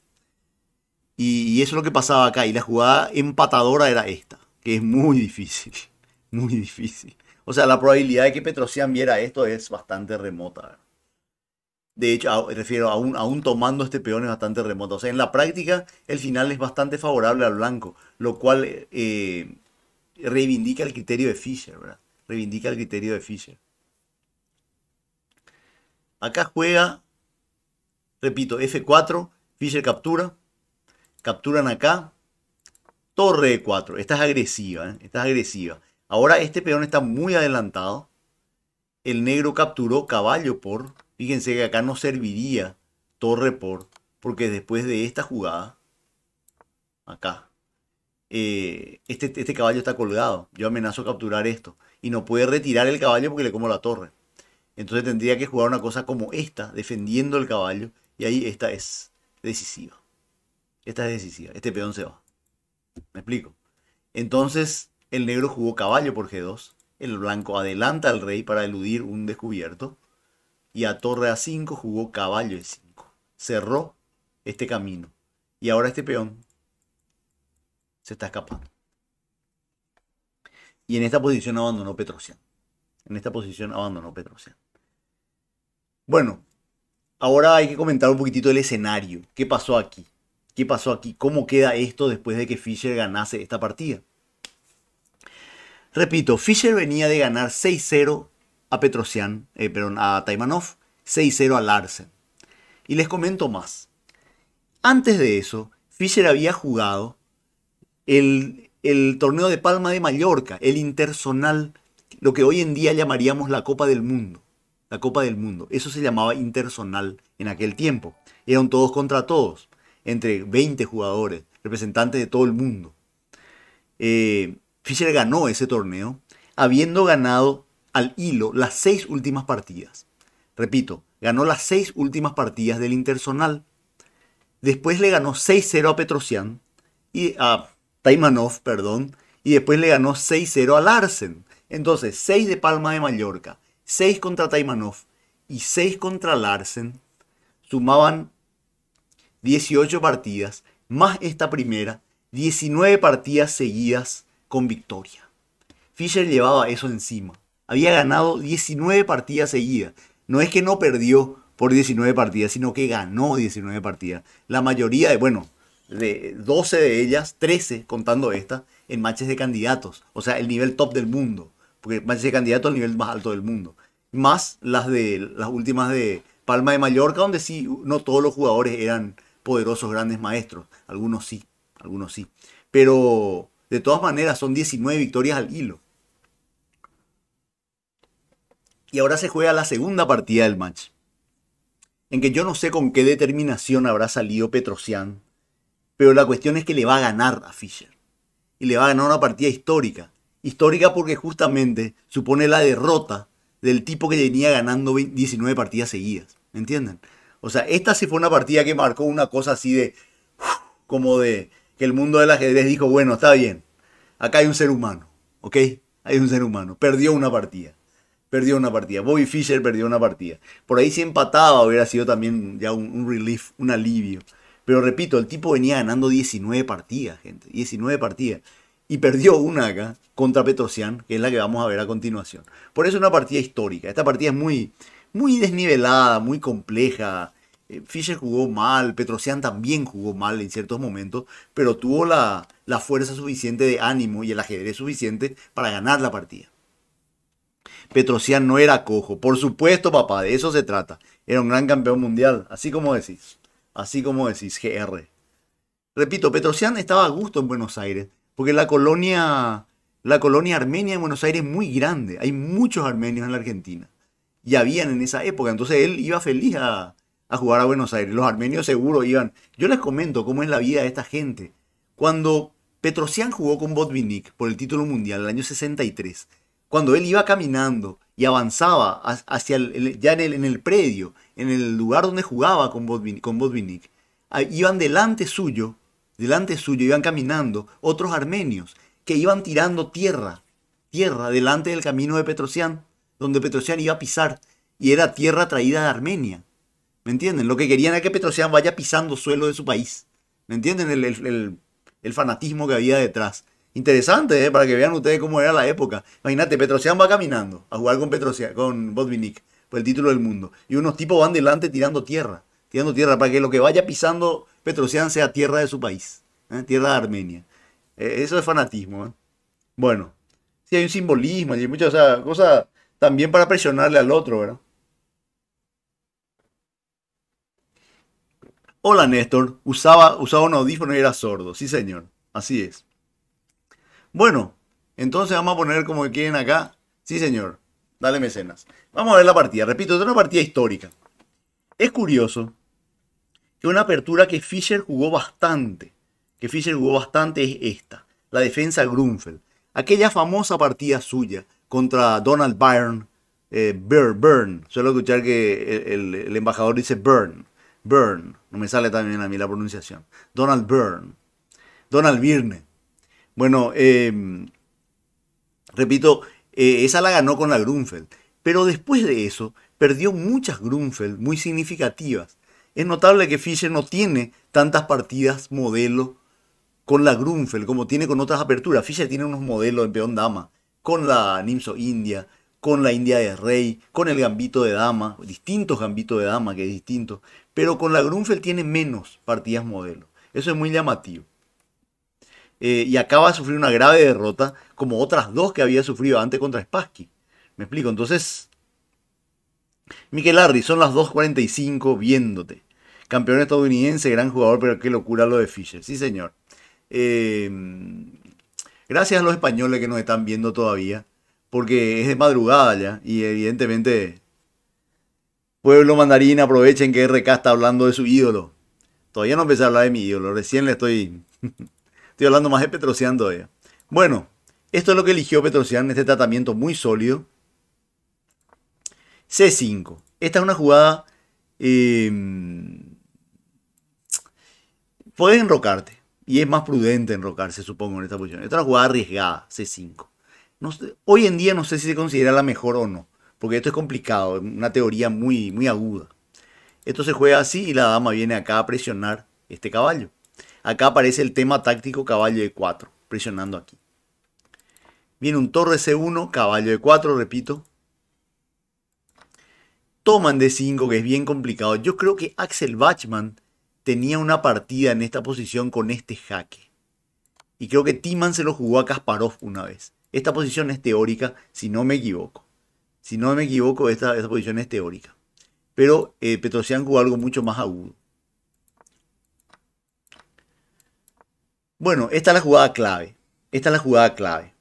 Y, eso es lo que pasaba acá, y la jugada empatadora era esta, que es muy difícil, muy difícil. O sea, la probabilidad de que Petrosian viera esto es bastante remota. De hecho, refiero, aún, aún tomando este peón es bastante remoto. O sea, en la práctica el final es bastante favorable al blanco, lo cual eh, reivindica el criterio de Fischer, Reivindica el criterio de Fischer. Acá juega, repito, F4, Fischer captura, capturan acá, torre E4. Esta es agresiva, ¿eh? esta es agresiva. Ahora este peón está muy adelantado. El negro capturó caballo por Fíjense que acá no serviría torre por, porque después de esta jugada, acá, eh, este, este caballo está colgado. Yo amenazo capturar esto. Y no puede retirar el caballo porque le como la torre. Entonces tendría que jugar una cosa como esta, defendiendo el caballo. Y ahí esta es decisiva. Esta es decisiva. Este peón se va. ¿Me explico? Entonces el negro jugó caballo por G2. El blanco adelanta al rey para eludir un descubierto y a torre a 5 jugó caballo de 5. Cerró este camino. Y ahora este peón se está escapando. Y en esta posición abandonó Petrosian. En esta posición abandonó Petrosian. Bueno, ahora hay que comentar un poquitito el escenario. ¿Qué pasó aquí? ¿Qué pasó aquí? ¿Cómo queda esto después de que Fischer ganase esta partida? Repito, Fischer venía de ganar 6-0 a Petrosian, eh, perdón, a Taimanov, 6-0 a Larsen. Y les comento más. Antes de eso, Fischer había jugado el, el torneo de Palma de Mallorca, el Intersonal, lo que hoy en día llamaríamos la Copa del Mundo. La Copa del Mundo. Eso se llamaba Intersonal en aquel tiempo. Eran todos contra todos, entre 20 jugadores, representantes de todo el mundo. Eh, Fischer ganó ese torneo, habiendo ganado al hilo las seis últimas partidas. Repito, ganó las seis últimas partidas del Intersonal. Después le ganó 6-0 a Petrosian y a Taimanov, perdón, y después le ganó 6-0 a Larsen. Entonces, 6 de Palma de Mallorca, 6 contra Taimanov y 6 contra Larsen sumaban 18 partidas, más esta primera, 19 partidas seguidas con victoria. Fischer llevaba eso encima había ganado 19 partidas seguidas. No es que no perdió por 19 partidas, sino que ganó 19 partidas. La mayoría de, bueno, de 12 de ellas, 13 contando esta, en matches de candidatos. O sea, el nivel top del mundo. Porque matches de candidatos es el nivel más alto del mundo. Más las de las últimas de Palma de Mallorca, donde sí, no todos los jugadores eran poderosos grandes maestros. Algunos sí, algunos sí. Pero de todas maneras son 19 victorias al hilo. Y ahora se juega la segunda partida del match. En que yo no sé con qué determinación habrá salido Petrosian. Pero la cuestión es que le va a ganar a Fischer. Y le va a ganar una partida histórica. Histórica porque justamente supone la derrota del tipo que venía ganando 19 partidas seguidas. ¿Me entienden? O sea, esta sí fue una partida que marcó una cosa así de. como de. que el mundo del ajedrez dijo: bueno, está bien. Acá hay un ser humano. ¿Ok? Hay un ser humano. Perdió una partida perdió una partida. Bobby Fischer perdió una partida. Por ahí si empataba hubiera sido también ya un, relief, un alivio. Pero repito, el tipo venía ganando 19 partidas, gente. 19 partidas. Y perdió una acá contra Petrosian, que es la que vamos a ver a continuación. Por eso es una partida histórica. Esta partida es muy, muy desnivelada, muy compleja. Eh, Fischer jugó mal, Petrosian también jugó mal en ciertos momentos, pero tuvo la fuerza suficiente de ánimo y el ajedrez suficiente para ganar la partida. Petrosian no era cojo. Por supuesto, papá, de eso se trata. Era un gran campeón mundial, así como decís. Así como decís, GR. Repito, Petrosian estaba a gusto en Buenos Aires, porque la colonia, la colonia armenia en Buenos Aires es muy grande. Hay muchos armenios en la Argentina. Y habían en esa época, entonces él iba feliz a, jugar a Buenos Aires. Los armenios seguro iban. Yo les comento cómo es la vida de esta gente. Cuando Petrosian jugó con Botvinnik por el título mundial en el año 63, cuando él iba caminando y avanzaba hacia el, ya en el, predio, en el lugar donde jugaba con, Botvinnik, con ah, iban delante suyo, delante suyo, iban caminando otros armenios que iban tirando tierra, tierra delante del camino de Petrosian, donde Petrosian iba a pisar, y era tierra traída de Armenia. ¿Me entienden? Lo que querían era que Petrosian vaya pisando suelo de su país. ¿Me entienden? el, el fanatismo que había detrás. Interesante, ¿eh? Para que vean ustedes cómo era la época. Imagínate, Petrosian va caminando a jugar con Petrosian, con Botvinnik, por el título del mundo. Y unos tipos van delante tirando tierra, tirando tierra, para que lo que vaya pisando Petrosian sea tierra de su país, ¿eh? tierra de Armenia. Eh, eso es fanatismo, Bueno, sí hay un simbolismo, hay muchas cosas también para presionarle al otro, ¿verdad? Hola Néstor, usaba, usaba un audífono y era sordo, sí señor, así es. Bueno, entonces vamos a poner como quieren acá. Sí, señor. Dale mecenas. Vamos a ver la partida. Repito, es una partida histórica. Es curioso que una apertura que Fischer jugó bastante, que Fischer jugó bastante es esta, la defensa Grunfeld. Aquella famosa partida suya contra Donald Byrne, eh, Burn, Suelo escuchar que el, embajador dice Burn, Burn. No me sale también a mí la pronunciación. Donald Byrne. Donald Byrne. Bueno, em, repito, eh, esa la ganó con la Grunfeld. Pero después de eso, perdió muchas Grunfeld muy significativas. Es notable que Fischer no tiene tantas partidas modelo con la Grunfeld como tiene con otras aperturas. Fischer tiene unos modelos de peón dama, con la Nimso India, con la India de Rey, con el gambito de dama, distintos gambitos de dama que es distinto, pero con la Grunfeld tiene menos partidas modelo. Eso es muy llamativo. Eh, y acaba de sufrir una grave derrota, como otras dos que había sufrido antes contra Spassky. ¿Me explico? Entonces, Mikel Harry, son las 2.45 viéndote. Campeón estadounidense, gran jugador, pero qué locura lo de Fischer. Sí, señor. Eh, gracias a los españoles que nos están viendo todavía, porque es de madrugada ya, y evidentemente Pueblo Mandarín, aprovechen que RK está hablando de su ídolo. Todavía no empecé a hablar de mi ídolo, recién le estoy... Estoy hablando más de Petrosian todavía. Bueno, esto es lo que eligió en este tratamiento muy sólido. C5. Esta es una jugada... Em, puedes enrocarte. Y es más prudente enrocarse, supongo, en esta posición. Esta es una jugada arriesgada, C5. hoy en día no sé si se considera la mejor o no. Porque esto es complicado, una teoría muy, muy aguda. Esto se juega así y la dama viene acá a presionar este caballo. Acá aparece el tema táctico caballo de 4, presionando aquí. Viene un torre C1, caballo de 4, repito. Toman de 5 que es bien complicado. Yo creo que Axel Bachmann tenía una partida en esta posición con este jaque. Y creo que Timan se lo jugó a Kasparov una vez. Esta posición es teórica, si no me equivoco. Si no me equivoco, esta, posición es teórica. Pero eh, Petrosian jugó algo mucho más agudo. Bueno, esta es la jugada clave. Esta es la jugada clave.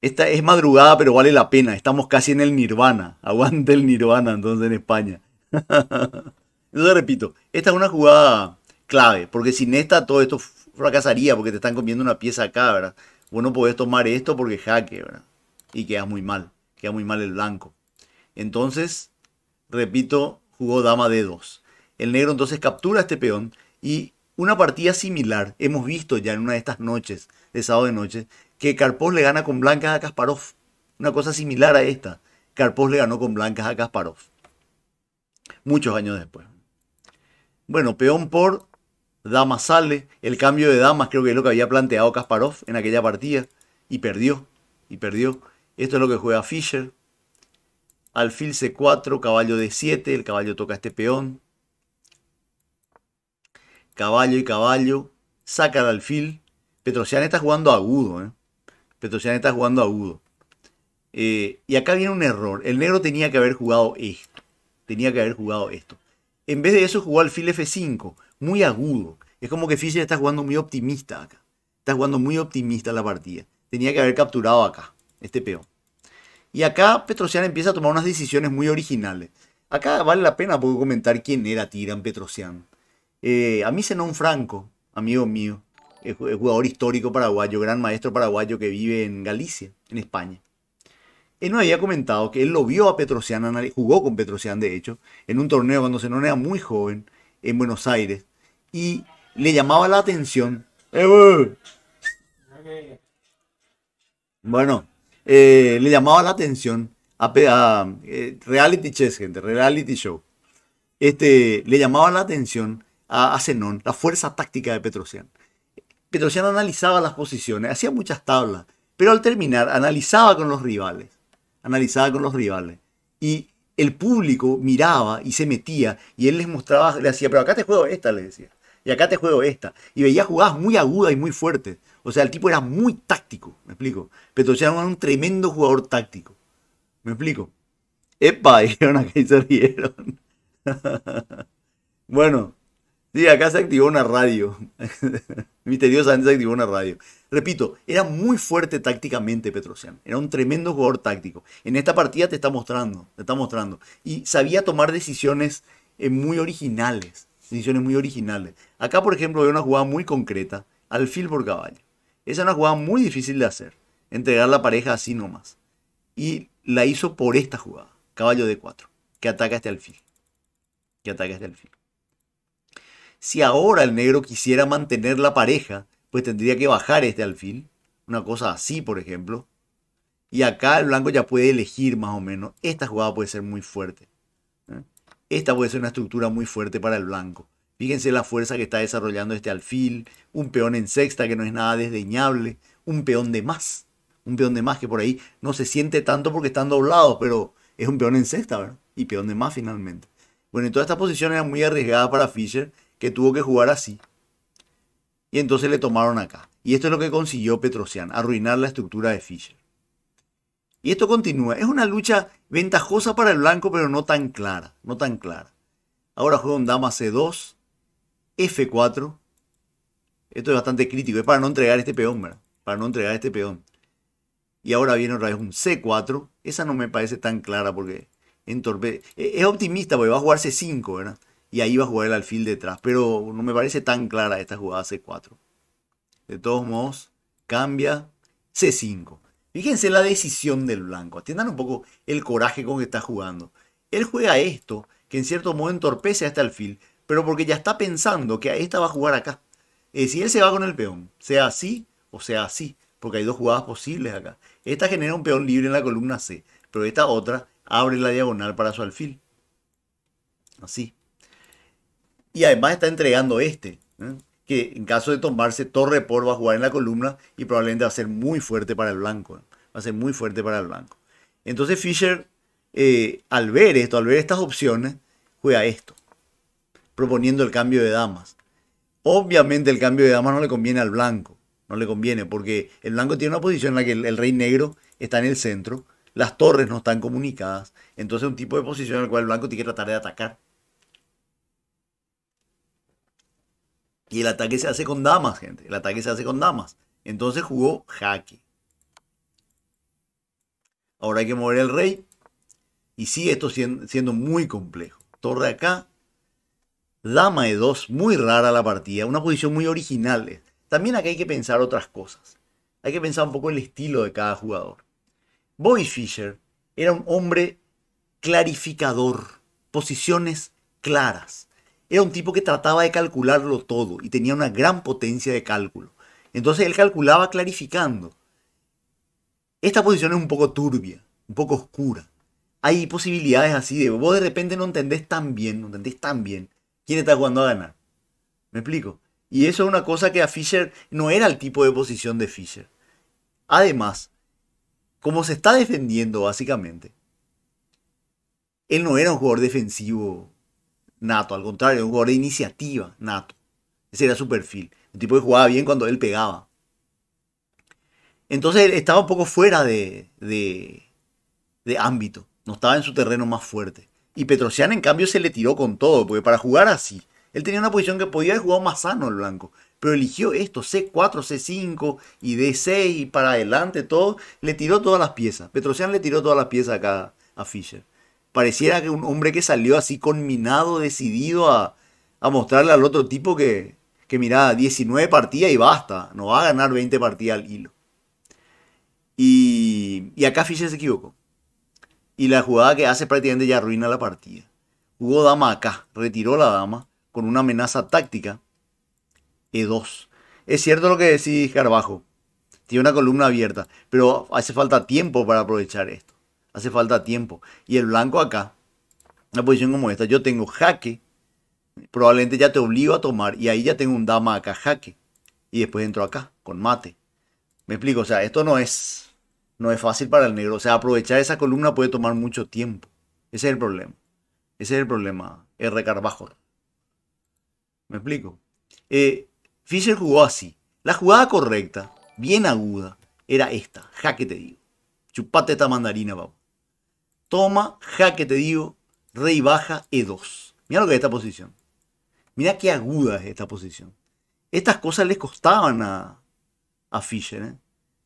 Esta es madrugada, pero vale la pena. Estamos casi en el nirvana. Aguante el nirvana entonces en España. entonces repito, esta es una jugada clave, porque sin esta todo esto fracasaría, porque te están comiendo una pieza acá, ¿verdad? Vos no podés tomar esto porque jaque, ¿verdad? Y quedas muy mal, queda muy mal el blanco. Entonces, repito, jugó dama de 2 El negro entonces captura a este peón y una partida similar hemos visto ya en una de estas noches, de sábado de noche, que Karpov le gana con blancas a Kasparov. Una cosa similar a esta. Karpov le ganó con blancas a Kasparov. Muchos años después. Bueno, peón por dama sale. El cambio de damas creo que es lo que había planteado Kasparov en aquella partida. Y perdió. Y perdió. Esto es lo que juega Fischer. Alfil C4, caballo D7. El caballo toca este peón caballo y caballo, saca al alfil. Petrosian está jugando agudo, ¿eh? Petrosian está jugando agudo. Eh, y acá viene un error. El negro tenía que haber jugado esto. Tenía que haber jugado esto. En vez de eso jugó alfil F5, muy agudo. Es como que Fischer está jugando muy optimista acá. Está jugando muy optimista la partida. Tenía que haber capturado acá, este peón. Y acá Petrosian empieza a tomar unas decisiones muy originales. Acá vale la pena poder comentar quién era Tiran Petrosian. Eh, a mí Zenón Franco, amigo mío, es jugador histórico paraguayo, gran maestro paraguayo que vive en Galicia, en España. Él me había comentado que él lo vio a Petrosian, jugó con Petrosian de hecho, en un torneo cuando Zenón era muy joven en Buenos Aires y le llamaba la atención. ¡Eh, bueno, eh, le llamaba la atención a, reality chess, gente, reality show. Este, le llamaba la atención a, Zenón, la fuerza táctica de Petrosian. Petrosian analizaba las posiciones, hacía muchas tablas, pero al terminar analizaba con los rivales, analizaba con los rivales. Y el público miraba y se metía y él les mostraba, le hacía, pero acá te juego esta, le decía, y acá te juego esta. Y veía jugadas muy agudas y muy fuertes. O sea, el tipo era muy táctico, me explico. Petrosian era un tremendo jugador táctico, me explico. Epa, dijeron acá y se rieron. bueno, Sí, acá se activó una radio. Misteriosamente se activó una radio. Repito, era muy fuerte tácticamente Petrosian. Era un tremendo jugador táctico. En esta partida te está mostrando, te está mostrando. Y sabía tomar decisiones eh, muy originales. Decisiones muy originales. Acá, por ejemplo, veo una jugada muy concreta. Alfil por caballo. Esa es una jugada muy difícil de hacer. Entregar la pareja así nomás. Y la hizo por esta jugada. Caballo de 4 Que ataca este alfil. Que ataca este alfil. Si ahora el negro quisiera mantener la pareja, pues tendría que bajar este alfil, una cosa así, por ejemplo. Y acá el blanco ya puede elegir más o menos. Esta jugada puede ser muy fuerte. ¿eh? Esta puede ser una estructura muy fuerte para el blanco. Fíjense la fuerza que está desarrollando este alfil, un peón en sexta que no es nada desdeñable, un peón de más, un peón de más que por ahí no se siente tanto porque están doblados, pero es un peón en sexta, ¿verdad? Y peón de más finalmente. Bueno, y toda esta posición era muy arriesgada para Fischer que tuvo que jugar así. Y entonces le tomaron acá. Y esto es lo que consiguió Petrosian, arruinar la estructura de Fischer. Y esto continúa. Es una lucha ventajosa para el blanco, pero no tan clara. No tan clara. Ahora juega un dama C2, F4. Esto es bastante crítico. Es para no entregar este peón, ¿verdad? Para no entregar este peón. Y ahora viene otra vez un C4. Esa no me parece tan clara porque entorpe. E-, es optimista porque va a jugar C5, ¿verdad? y ahí va a jugar el alfil detrás. Pero no me parece tan clara esta jugada C4. De todos modos, cambia C5. Fíjense la decisión del blanco. Atiendan un poco el coraje con que está jugando. Él juega esto, que en cierto modo entorpece a este alfil, pero porque ya está pensando que a esta va a jugar acá. Eh, si él se va con el peón, sea así o sea así, porque hay dos jugadas posibles acá. Esta genera un peón libre en la columna C, pero esta otra abre la diagonal para su alfil. Así y además está entregando este, ¿eh? que en caso de tomarse torre por va a jugar en la columna y probablemente va a ser muy fuerte para el blanco, ¿eh? va a ser muy fuerte para el blanco. Entonces Fischer, eh, al ver esto, al ver estas opciones, juega esto, proponiendo el cambio de damas. Obviamente el cambio de damas no le conviene al blanco, no le conviene, porque el blanco tiene una posición en la que el, rey negro está en el centro, las torres no están comunicadas, entonces es un tipo de posición en la cual el blanco tiene que tratar de atacar. Y el ataque se hace con damas, gente. El ataque se hace con damas. Entonces jugó jaque. Ahora hay que mover el rey. Y sigue esto siendo muy complejo. Torre acá. Dama de dos. Muy rara la partida. Una posición muy original. También acá hay que pensar otras cosas. Hay que pensar un poco el estilo de cada jugador. Bobby Fischer era un hombre clarificador. Posiciones claras. Era un tipo que trataba de calcularlo todo y tenía una gran potencia de cálculo. Entonces él calculaba clarificando. Esta posición es un poco turbia, un poco oscura. Hay posibilidades así de vos de repente no entendés tan bien, no entendés tan bien quién está jugando a ganar. ¿Me explico? Y eso es una cosa que a Fischer no era el tipo de posición de Fischer. Además, como se está defendiendo básicamente, él no era un jugador defensivo nato, al contrario, un jugador de iniciativa nato. Ese era su perfil. El tipo que jugaba bien cuando él pegaba. Entonces estaba un poco fuera de, de, de ámbito. No estaba en su terreno más fuerte. Y Petrosian, en cambio, se le tiró con todo, porque para jugar así, él tenía una posición que podía haber jugado más sano el blanco, pero eligió esto, C4, C5 y D6 y para adelante, todo, le tiró todas las piezas. Petrosian le tiró todas las piezas acá a Fischer pareciera que un hombre que salió así conminado, decidido a, a mostrarle al otro tipo que, que mira, 19 partidas y basta, no va a ganar 20 partidas al hilo. Y, y acá Fischer se equivocó. Y la jugada que hace prácticamente ya arruina la partida. Hubo dama acá, retiró la dama con una amenaza táctica. E2. Es cierto lo que decís Carbajo. Tiene una columna abierta, pero hace falta tiempo para aprovechar esto. Hace falta tiempo. Y el blanco acá, una posición como esta, yo tengo jaque. Probablemente ya te obligo a tomar. Y ahí ya tengo un dama acá, jaque. Y después entro acá, con mate. Me explico, o sea, esto no es, no es fácil para el negro. O sea, aprovechar esa columna puede tomar mucho tiempo. Ese es el problema. Ese es el problema, R. Carvajal. ¿Me explico? Eh, Fischer jugó así. La jugada correcta, bien aguda, era esta. Jaque te digo. Chupate esta mandarina, papá. Toma, jaque te digo, rey baja E2. Mira lo que es esta posición. Mira qué aguda es esta posición. Estas cosas les costaban a, a Fischer. ¿eh?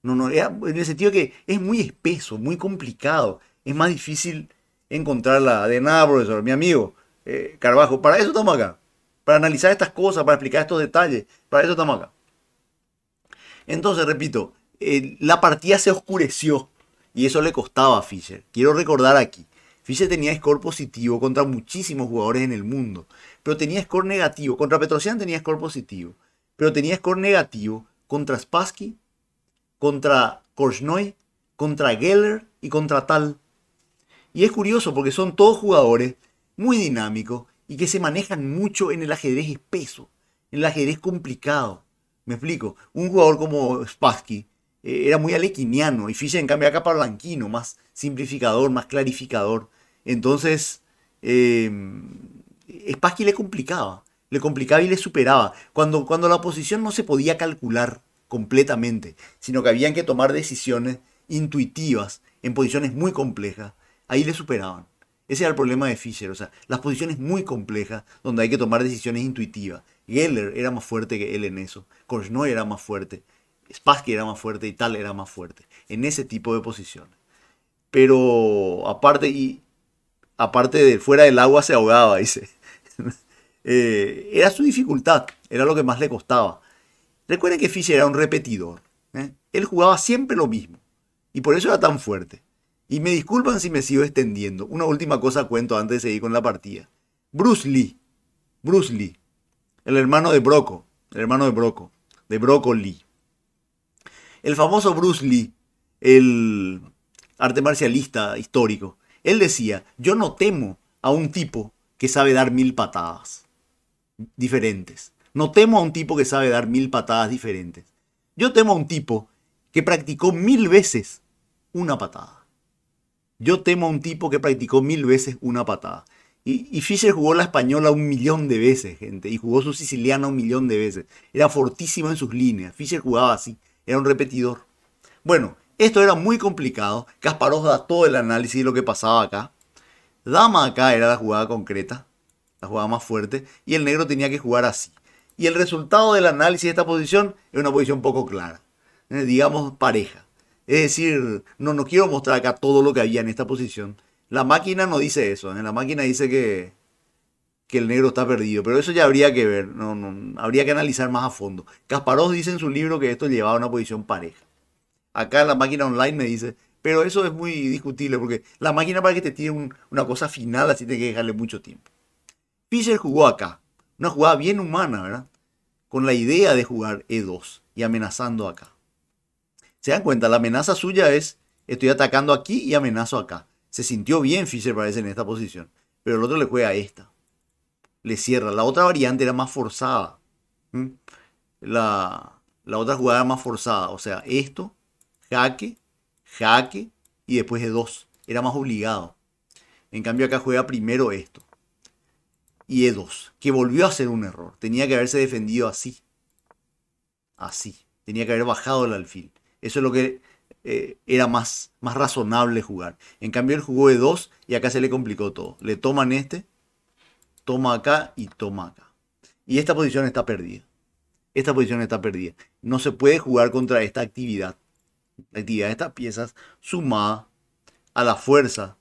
No, en el sentido que es muy espeso, muy complicado. Es más difícil encontrarla. De nada, profesor, mi amigo. Eh, Carvajo, para eso estamos acá. Para analizar estas cosas, para explicar estos detalles. Para eso estamos acá. Entonces, repito, eh, la partida se oscureció y eso le costaba a Fischer. Quiero recordar aquí, Fischer tenía score positivo contra muchísimos jugadores en el mundo, pero tenía score negativo, contra Petrosian tenía score positivo, pero tenía score negativo contra Spassky, contra Korsnoy, contra Geller y contra Tal. Y es curioso porque son todos jugadores muy dinámicos y que se manejan mucho en el ajedrez espeso, en el ajedrez complicado. Me explico, un jugador como Spassky eh, era muy alequiniano y Fischer en cambio para blanquino más simplificador, más clarificador. Entonces, eh, em, Spassky le complicaba, le complicaba y le superaba. Cuando, cuando la posición no se podía calcular completamente, sino que habían que tomar decisiones intuitivas en posiciones muy complejas, ahí le superaban. Ese era el problema de Fischer, o sea, las posiciones muy complejas donde hay que tomar decisiones intuitivas. Geller era más fuerte que él en eso, Korchnoi era más fuerte. Spassky era más fuerte y tal era más fuerte. En ese tipo de posiciones. Pero aparte, y, aparte de fuera del agua se ahogaba, dice. Eh, era su dificultad, era lo que más le costaba. Recuerden que Fischer era un repetidor. ¿eh? Él jugaba siempre lo mismo. Y por eso era tan fuerte. Y me disculpan si me sigo extendiendo. Una última cosa cuento antes de seguir con la partida. Bruce Lee. Bruce Lee. El hermano de Broco. El hermano de Broco. De Broco Lee. El famoso Bruce Lee, el arte marcialista histórico, él decía, yo no temo a un tipo que sabe dar mil patadas diferentes. No temo a un tipo que sabe dar mil patadas diferentes. Yo temo a un tipo que practicó mil veces una patada. Yo temo a un tipo que practicó mil veces una patada. Y, y, Fischer jugó la española un millón de veces, gente. Y jugó su siciliana un millón de veces. Era fortísimo en sus líneas. Fischer jugaba así era un repetidor. Bueno, esto era muy complicado. Kasparov da todo el análisis de lo que pasaba acá. Dama acá era la jugada concreta, la jugada más fuerte, y el negro tenía que jugar así. Y el resultado del análisis de esta posición es una posición poco clara, eh, digamos pareja. Es decir, no, nos quiero mostrar acá todo lo que había en esta posición. La máquina no dice eso, eh, la máquina dice que que el negro está perdido, pero eso ya habría que ver, no, habría que analizar más a fondo. Kasparov dice en su libro que esto llevaba a una posición pareja. Acá en la máquina online me dice, pero eso es muy discutible porque la máquina para que te tiene una cosa final así tiene que dejarle mucho tiempo. Fischer jugó acá, una jugada bien humana, ¿verdad? Con la idea de jugar E2 y amenazando acá. Se dan cuenta, la amenaza suya es, estoy atacando aquí y amenazo acá. Se sintió bien Fischer parece en esta posición, pero el otro le juega a esta le cierra. La otra variante era más forzada. La, otra jugada era más forzada. O sea, esto, jaque, jaque y después e dos. Era más obligado. En cambio acá juega primero esto. Y E2, que volvió a ser un error. Tenía que haberse defendido así. Así. Tenía que haber bajado el alfil. Eso es lo que eh, era más, más razonable jugar. En cambio él jugó E2 y acá se le complicó todo. Le toman este toma acá y toma acá. Y esta posición está perdida. Esta posición está perdida. No se puede jugar contra esta actividad. La actividad de estas piezas sumada a la fuerza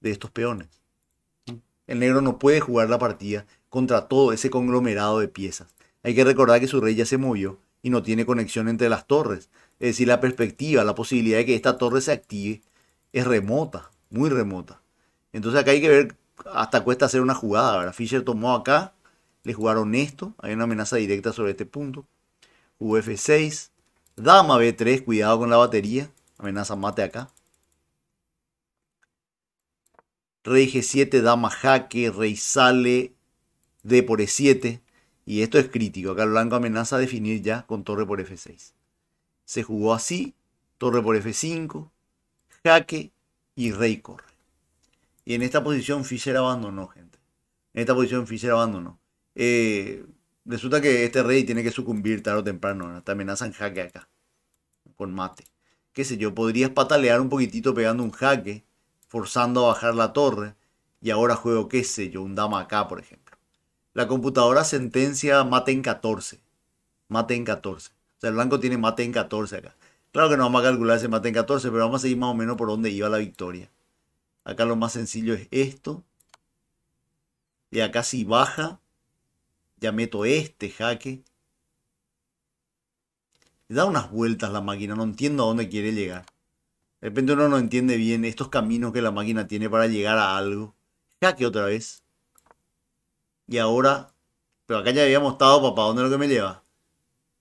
de estos peones. El negro no puede jugar la partida contra todo ese conglomerado de piezas. Hay que recordar que su rey ya se movió y no tiene conexión entre las torres. Es decir, la perspectiva, la posibilidad de que esta torre se active es remota, muy remota. Entonces acá hay que ver hasta cuesta hacer una jugada. ¿verdad? Fischer tomó acá, le jugaron esto, hay una amenaza directa sobre este punto. Jugó F6, dama B3, cuidado con la batería, amenaza mate acá. Rey G7, dama jaque, rey sale, D por E7. Y esto es crítico, acá el blanco amenaza a definir ya con torre por F6. Se jugó así, torre por F5, jaque y rey corre. Y en esta posición Fischer abandonó, gente. En esta posición Fischer abandonó. Eh, resulta que este rey tiene que sucumbir tarde o temprano. Te amenazan jaque acá. Con mate. Qué sé yo, podría patalear un poquitito pegando un jaque, forzando a bajar la torre. Y ahora juego, qué sé yo, un dama acá, por ejemplo. La computadora sentencia mate en 14. Mate en 14. O sea, el blanco tiene mate en 14 acá. Claro que no vamos a calcular ese mate en 14, pero vamos a seguir más o menos por donde iba la victoria. Acá lo más sencillo es esto. Y acá si baja, ya meto este jaque. Da unas vueltas la máquina, no entiendo a dónde quiere llegar. De repente uno no entiende bien estos caminos que la máquina tiene para llegar a algo. Jaque otra vez. Y ahora... Pero acá ya habíamos estado, papá. ¿Dónde es lo que me lleva?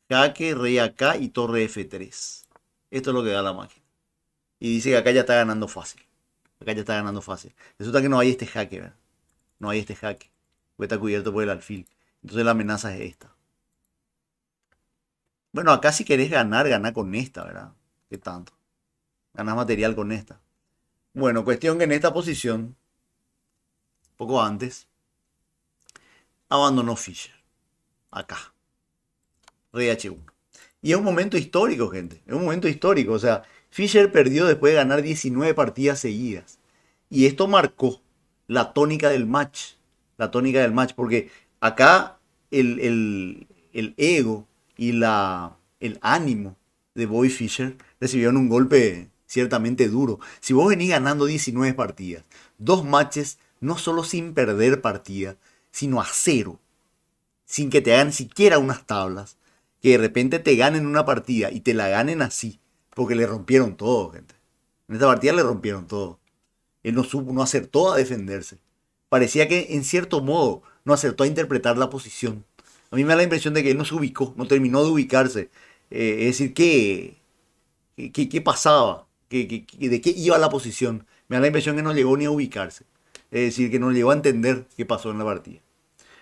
Jaque, rey acá y torre F3. Esto es lo que da la máquina. Y dice que acá ya está ganando fácil. Acá ya está ganando fácil. Resulta que no hay este jaque, ¿verdad? No hay este jaque. está cubierto por el alfil. Entonces la amenaza es esta. Bueno, acá si querés ganar, ganar con esta, ¿verdad? ¿Qué tanto? Ganas material con esta. Bueno, cuestión que en esta posición, poco antes, abandonó Fischer. Acá. Rey 1 Y es un momento histórico, gente. Es un momento histórico. O sea, Fischer perdió después de ganar 19 partidas seguidas. Y esto marcó la tónica del match. La tónica del match. Porque acá el, el, el ego y la, el ánimo de Boy Fischer recibieron un golpe ciertamente duro. Si vos venís ganando 19 partidas, dos matches, no solo sin perder partida, sino a cero, sin que te hagan siquiera unas tablas, que de repente te ganen una partida y te la ganen así, porque le rompieron todo, gente. En esta partida le rompieron todo. Él no supo, no acertó a defenderse. Parecía que en cierto modo no acertó a interpretar la posición. A mí me da la impresión de que él no se ubicó, no terminó de ubicarse. Eh, es decir, ¿qué, qué, pasaba? de qué iba la posición? Me da la impresión que no llegó ni a ubicarse. Es decir, que no llegó a entender qué pasó en la partida.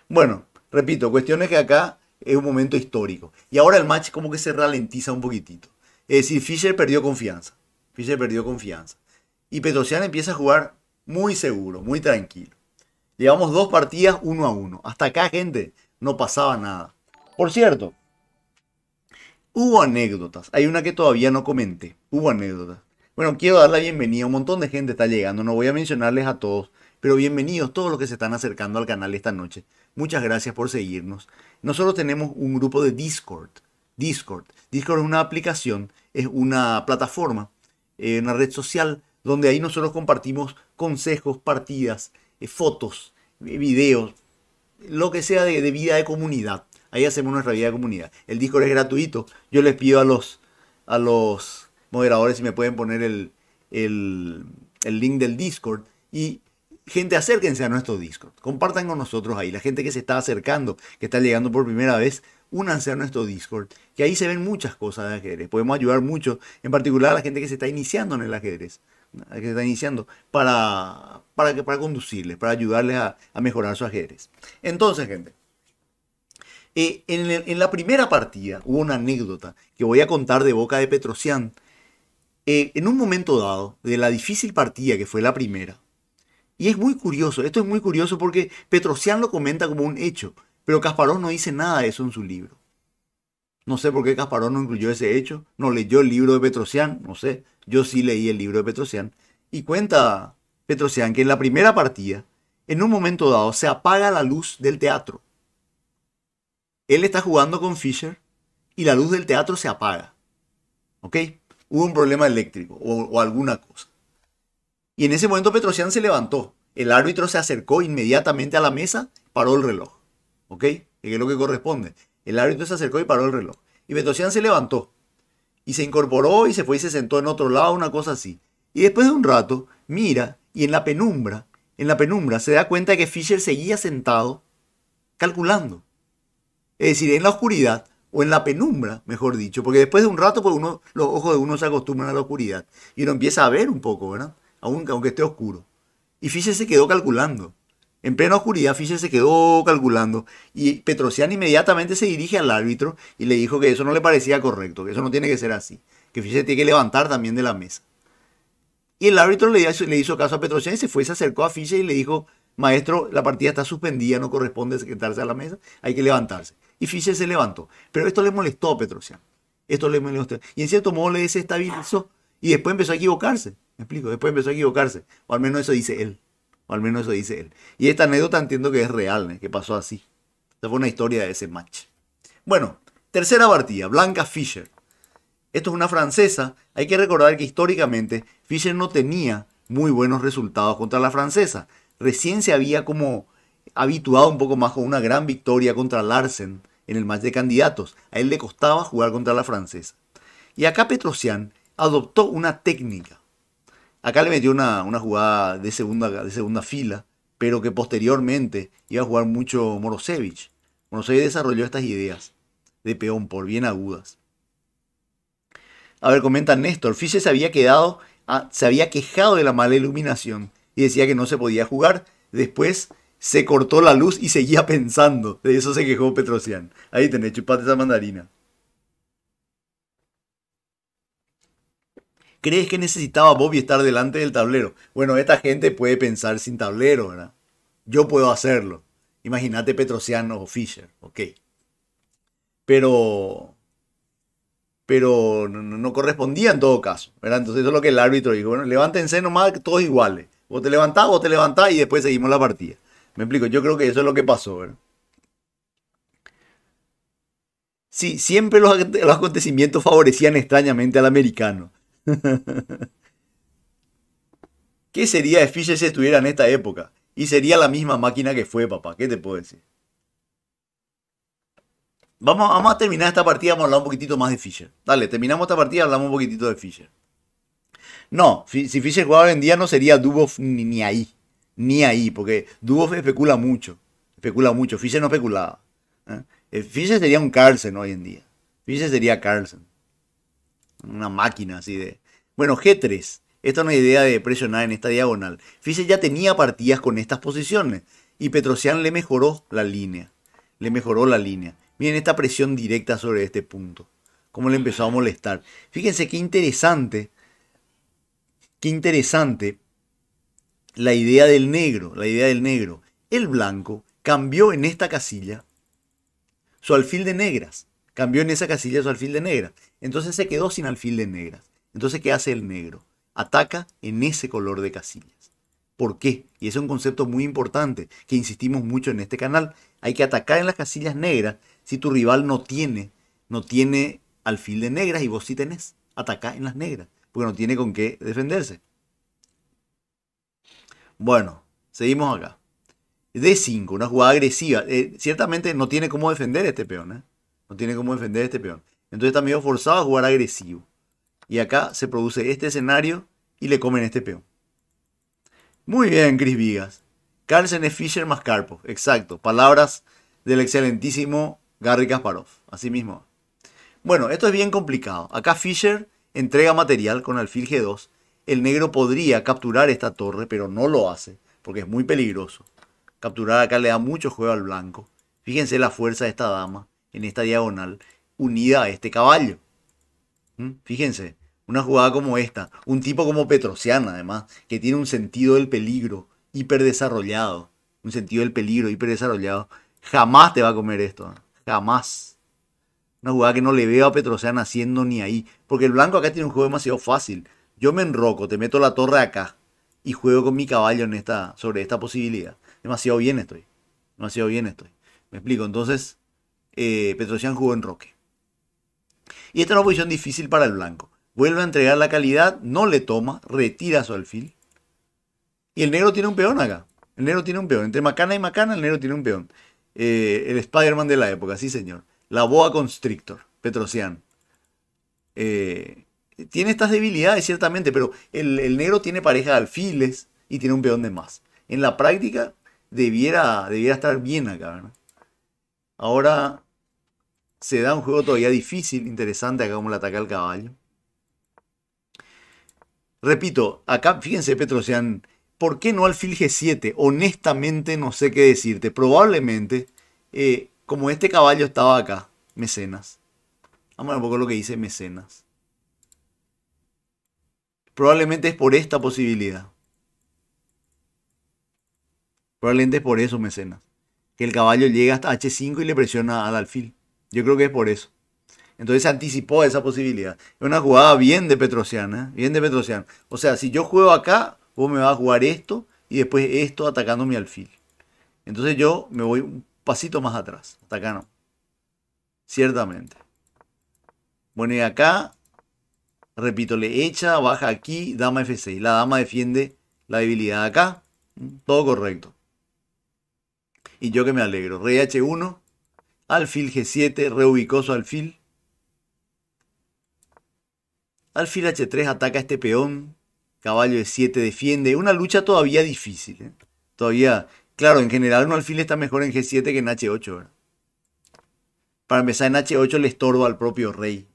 Bueno, repito, cuestiones que acá es un momento histórico. Y ahora el match como que se ralentiza un poquitito. Es decir, Fischer perdió confianza. Fisher perdió confianza. Y Petrosian empieza a jugar muy seguro, muy tranquilo. Llevamos dos partidas uno a uno. Hasta acá, gente, no pasaba nada. Por cierto, hubo anécdotas. Hay una que todavía no comenté. Hubo anécdotas. Bueno, quiero dar la bienvenida. Un montón de gente está llegando. No voy a mencionarles a todos. Pero bienvenidos todos los que se están acercando al canal esta noche. Muchas gracias por seguirnos. Nosotros tenemos un grupo de Discord Discord. Discord es una aplicación, es una plataforma, eh, una red social donde ahí nosotros compartimos consejos, partidas, eh, fotos, eh, videos, lo que sea de, vida de comunidad. Ahí hacemos nuestra vida de comunidad. El Discord es gratuito. Yo les pido a los, a los moderadores si me pueden poner el, el, el link del Discord. Y gente, acérquense a nuestro Discord. Compartan con nosotros ahí. La gente que se está acercando, que está llegando por primera vez, únanse a nuestro Discord, que ahí se ven muchas cosas de ajedrez. Podemos ayudar mucho, en particular a la gente que se está iniciando en el ajedrez, que está iniciando, para, para, para conducirles, para ayudarles a, mejorar su ajedrez. Entonces, gente, eh, en, la primera partida hubo una anécdota que voy a contar de boca de Petrosian. Eh, en un momento dado, de la difícil partida que fue la primera, y es muy curioso, esto es muy curioso porque Petrosian lo comenta como un hecho, pero Kasparov no dice nada de eso en su libro. No sé por qué Kasparov no incluyó ese hecho, no leyó el libro de Petrosian, no sé. Yo sí leí el libro de Petrosian. Y cuenta Petrosian que en la primera partida, en un momento dado, se apaga la luz del teatro. Él está jugando con Fischer y la luz del teatro se apaga. ¿Ok? Hubo un problema eléctrico o, alguna cosa. Y en ese momento Petrosian se levantó. El árbitro se acercó inmediatamente a la mesa, paró el reloj. ¿ok? Que es lo que corresponde. El árbitro se acercó y paró el reloj. Y Betosian se levantó y se incorporó y se fue y se sentó en otro lado, una cosa así. Y después de un rato, mira y en la penumbra, en la penumbra, se da cuenta de que Fischer seguía sentado calculando. Es decir, en la oscuridad, o en la penumbra, mejor dicho, porque después de un rato pues uno, los ojos de uno se acostumbran a la oscuridad y uno empieza a ver un poco, ¿verdad? Aunque, aunque esté oscuro. Y Fisher se quedó calculando. En plena oscuridad, Fischer se quedó calculando y Petrosian inmediatamente se dirige al árbitro y le dijo que eso no le parecía correcto, que eso no tiene que ser así, que Fischer tiene que levantar también de la mesa. Y el árbitro le hizo, caso a Petrosian y se fue, se acercó a Fischer y le dijo, maestro, la partida está suspendida, no corresponde sentarse a la mesa, hay que levantarse. Y Fischer se levantó. Pero esto le molestó a Petrosian. Esto le molestó. Y en cierto modo le desestabilizó y después empezó a equivocarse. Me explico, después empezó a equivocarse. O al menos eso dice él. O al menos eso dice él. Y esta anécdota entiendo que es real, que pasó así. Esa fue una historia de ese match. Bueno, tercera partida, Blanca Fischer. Esto es una francesa. Hay que recordar que históricamente Fischer no tenía muy buenos resultados contra la francesa. Recién se había como habituado un poco más con una gran victoria contra Larsen en el match de candidatos. A él le costaba jugar contra la francesa. Y acá Petrosian adoptó una técnica Acá le metió una, una jugada de segunda, de segunda fila, pero que posteriormente iba a jugar mucho Morosevich. Morosevich desarrolló estas ideas de peón por bien agudas. A ver, comenta Néstor, Fischer se había quedado, ah, se había quejado de la mala iluminación y decía que no se podía jugar. Después se cortó la luz y seguía pensando. De eso se quejó Petrosian. Ahí tenés, chupate esa mandarina. ¿Crees que necesitaba Bobby estar delante del tablero? Bueno, esta gente puede pensar sin tablero, ¿verdad? Yo puedo hacerlo. Imagínate Petrociano o Fisher, ok. Pero, pero no, correspondía en todo caso, ¿verdad? Entonces eso es lo que el árbitro dijo, bueno, levántense nomás todos iguales. Vos te levantás, vos te levantás y después seguimos la partida. Me explico, yo creo que eso es lo que pasó, ¿verdad? Sí, siempre los, acontecimientos favorecían extrañamente al americano. ¿Qué sería de Fischer si estuviera en esta época? Y sería la misma máquina que fue, papá. ¿Qué te puedo decir? Vamos, a terminar esta partida, vamos a hablar un poquitito más de Fischer. Dale, terminamos esta partida, hablamos un poquitito de Fischer. No, si Fischer jugaba hoy en día no sería Dubov ni, ahí. Ni ahí, porque Dubov especula mucho. Especula mucho. Fischer no especulaba. ¿eh? Eh, Fischer sería un Carlsen hoy en día. Fischer sería Carlsen una máquina así de... Bueno, G3. Esta es una idea de presionar en esta diagonal. fíjese ya tenía partidas con estas posiciones y Petrosian le mejoró la línea. Le mejoró la línea. Miren esta presión directa sobre este punto. Cómo le empezó a molestar. Fíjense qué interesante. Qué interesante la idea del negro. La idea del negro. El blanco cambió en esta casilla su alfil de negras. Cambió en esa casilla su alfil de negras. Entonces se quedó sin alfil de negras. Entonces, ¿qué hace el negro? Ataca en ese color de casillas. ¿Por qué? Y ese es un concepto muy importante que insistimos mucho en este canal. Hay que atacar en las casillas negras si tu rival no tiene, no tiene alfil de negras y vos sí tenés. Ataca en las negras, porque no tiene con qué defenderse. Bueno, seguimos acá. D5, una jugada agresiva. Eh, ciertamente no tiene cómo defender este peón. ¿eh? No tiene cómo defender este peón. Entonces está medio forzado a jugar agresivo. Y acá se produce este escenario y le comen este peón. Muy bien, Chris Vigas. Carlsen es Fischer más Carpo. Exacto. Palabras del excelentísimo Garry Kasparov. Así mismo. Bueno, esto es bien complicado. Acá Fischer entrega material con alfil G2. El negro podría capturar esta torre, pero no lo hace, porque es muy peligroso. Capturar acá le da mucho juego al blanco. Fíjense la fuerza de esta dama en esta diagonal unida a este caballo. ¿Mm? Fíjense, una jugada como esta, un tipo como Petrosian además, que tiene un sentido del peligro hiperdesarrollado, un sentido del peligro hiperdesarrollado, jamás te va a comer esto, ¿eh? jamás. Una jugada que no le veo a Petrosian haciendo ni ahí, porque el blanco acá tiene un juego demasiado fácil. Yo me enroco, te meto la torre acá y juego con mi caballo en esta, sobre esta posibilidad. Demasiado bien estoy, demasiado bien estoy. Me explico, entonces eh, Petrosian jugó en roque. Y esta es una posición difícil para el blanco. Vuelve a entregar la calidad, no le toma, retira su alfil. Y el negro tiene un peón acá. El negro tiene un peón. Entre macana y macana, el negro tiene un peón. Eh, el Spider-Man de la época, sí señor. La boa constrictor, Petrosian. Eh, tiene estas debilidades, ciertamente, pero el, negro tiene pareja de alfiles y tiene un peón de más. En la práctica, debiera, debiera estar bien acá, Ahora, se da un juego todavía difícil, interesante, acá como le ataca al caballo. Repito, acá fíjense Petrosian, ¿por qué no alfil G7? Honestamente no sé qué decirte. Probablemente, eh, como este caballo estaba acá, mecenas. Vamos a ver un poco lo que dice mecenas. Probablemente es por esta posibilidad. Probablemente es por eso mecenas. Que el caballo llega hasta H5 y le presiona al alfil. Yo creo que es por eso. Entonces se anticipó esa posibilidad. Es una jugada bien de Petrosian, bien de Petrosian. O sea, si yo juego acá, vos me vas a jugar esto y después esto atacando mi alfil. Entonces yo me voy un pasito más atrás, hasta acá no. Ciertamente. Bueno, acá, repito, le echa, baja aquí, dama F6. La dama defiende la debilidad acá. ¿Mm? Todo correcto. Y yo que me alegro. Rey H1, Alfil G7 reubicó su alfil. Alfil H3 ataca a este peón. Caballo E7 defiende. Una lucha todavía difícil. ¿eh? Todavía, claro, en general un alfil está mejor en G7 que en H8. Para empezar, en H8 le estorba al propio rey.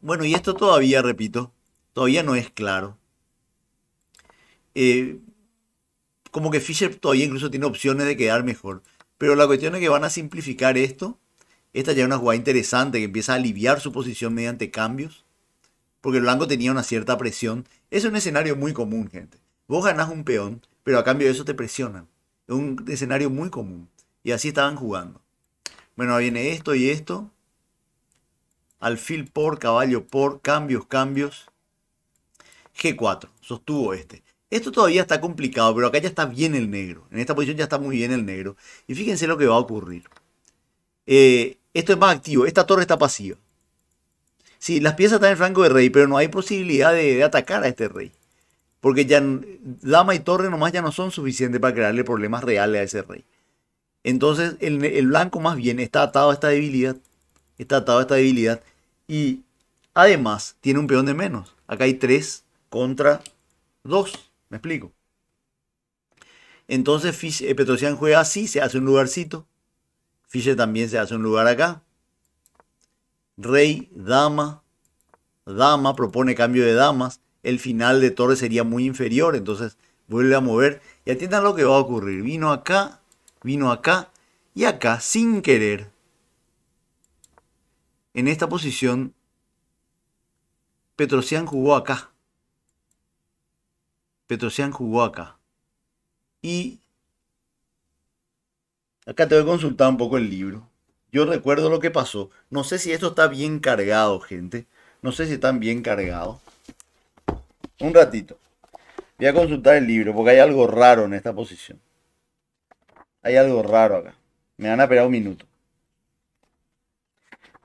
Bueno, y esto todavía, repito, todavía no es claro. Eh, como que Fisher todavía incluso tiene opciones de quedar mejor. Pero la cuestión es que van a simplificar esto. Esta ya es una jugada interesante que empieza a aliviar su posición mediante cambios. Porque el blanco tenía una cierta presión. Es un escenario muy común, gente. Vos ganás un peón, pero a cambio de eso te presionan. Es un escenario muy común. Y así estaban jugando. Bueno, viene esto y esto. Alfil por, caballo por, cambios, cambios. G4, sostuvo este. Esto todavía está complicado, pero acá ya está bien el negro. En esta posición ya está muy bien el negro. Y fíjense lo que va a ocurrir. Eh, esto es más activo. Esta torre está pasiva. Sí, las piezas están en flanco de rey, pero no hay posibilidad de, atacar a este rey. Porque ya dama y torre nomás ya no son suficientes para crearle problemas reales a ese rey. Entonces el, el blanco más bien está atado a esta debilidad. Está atado a esta debilidad. Y además tiene un peón de menos. Acá hay 3 contra 2. ¿Me explico? Entonces eh, Petrosian juega así, se hace un lugarcito. Fischer también se hace un lugar acá. Rey, dama, dama, propone cambio de damas. El final de torre sería muy inferior, entonces vuelve a mover. Y atiendan lo que va a ocurrir. Vino acá, vino acá y acá, sin querer. En esta posición, Petrosian jugó acá. Petrosian jugó acá. Y acá te voy a consultar un poco el libro. Yo recuerdo lo que pasó. No sé si esto está bien cargado, gente. No sé si están bien cargados. Un ratito. Voy a consultar el libro porque hay algo raro en esta posición. Hay algo raro acá. Me van a esperar un minuto.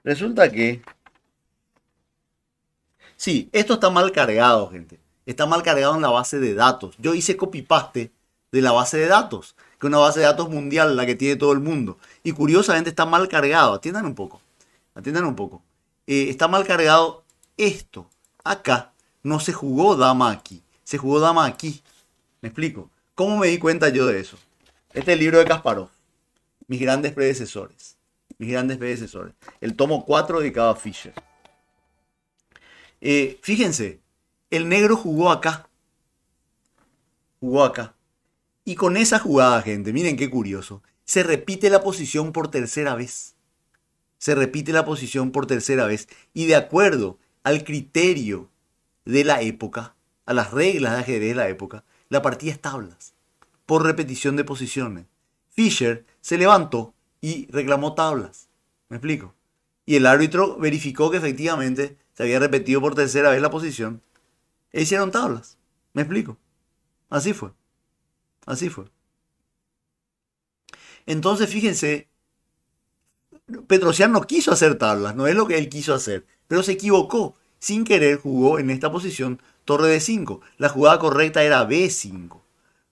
Resulta que... Sí, esto está mal cargado, gente está mal cargado en la base de datos. Yo hice copy-paste de la base de datos, que es una base de datos mundial, la que tiene todo el mundo. Y curiosamente está mal cargado. Atiendan un poco. Atiendan un poco. Eh, está mal cargado esto. Acá no se jugó dama aquí. Se jugó dama aquí. ¿Me explico? ¿Cómo me di cuenta yo de eso? Este es el libro de Kasparov. Mis grandes predecesores. Mis grandes predecesores. El tomo 4 de cada Fischer eh, fíjense, el negro jugó acá. Jugó acá. Y con esa jugada, gente, miren qué curioso. Se repite la posición por tercera vez. Se repite la posición por tercera vez. Y de acuerdo al criterio de la época, a las reglas de ajedrez de la época, la partida es tablas. Por repetición de posiciones. Fischer se levantó y reclamó tablas. ¿Me explico? Y el árbitro verificó que efectivamente se había repetido por tercera vez la posición e hicieron tablas. ¿Me explico? Así fue. Así fue. Entonces, fíjense, Petrosian no quiso hacer tablas, no es lo que él quiso hacer, pero se equivocó. Sin querer jugó en esta posición torre de 5. La jugada correcta era B5.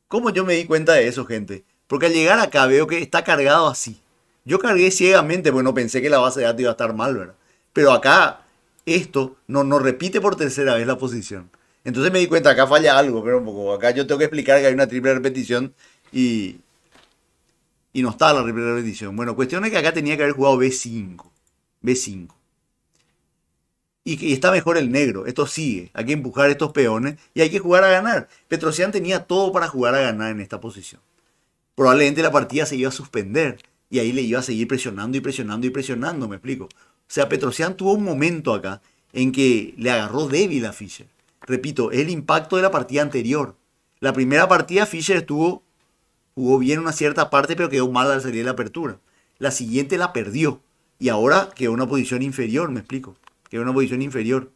¿Cómo yo me di cuenta de eso, gente? Porque al llegar acá veo que está cargado así. Yo cargué ciegamente, bueno, pensé que la base de datos iba a estar mal, ¿verdad? Pero acá esto no, no repite por tercera vez la posición. Entonces me di cuenta, acá falla algo, pero un poco. Acá yo tengo que explicar que hay una triple repetición y. Y no está la triple repetición. Bueno, cuestión es que acá tenía que haber jugado B5. B5. Y, y está mejor el negro. Esto sigue. Hay que empujar estos peones y hay que jugar a ganar. Petrosian tenía todo para jugar a ganar en esta posición. Probablemente la partida se iba a suspender. Y ahí le iba a seguir presionando y presionando y presionando, me explico. O sea, Petrosian tuvo un momento acá en que le agarró débil a Fischer Repito, es el impacto de la partida anterior. La primera partida Fischer estuvo, jugó bien una cierta parte, pero quedó mal al salir de la apertura. La siguiente la perdió. Y ahora quedó en una posición inferior, me explico. Quedó en una posición inferior.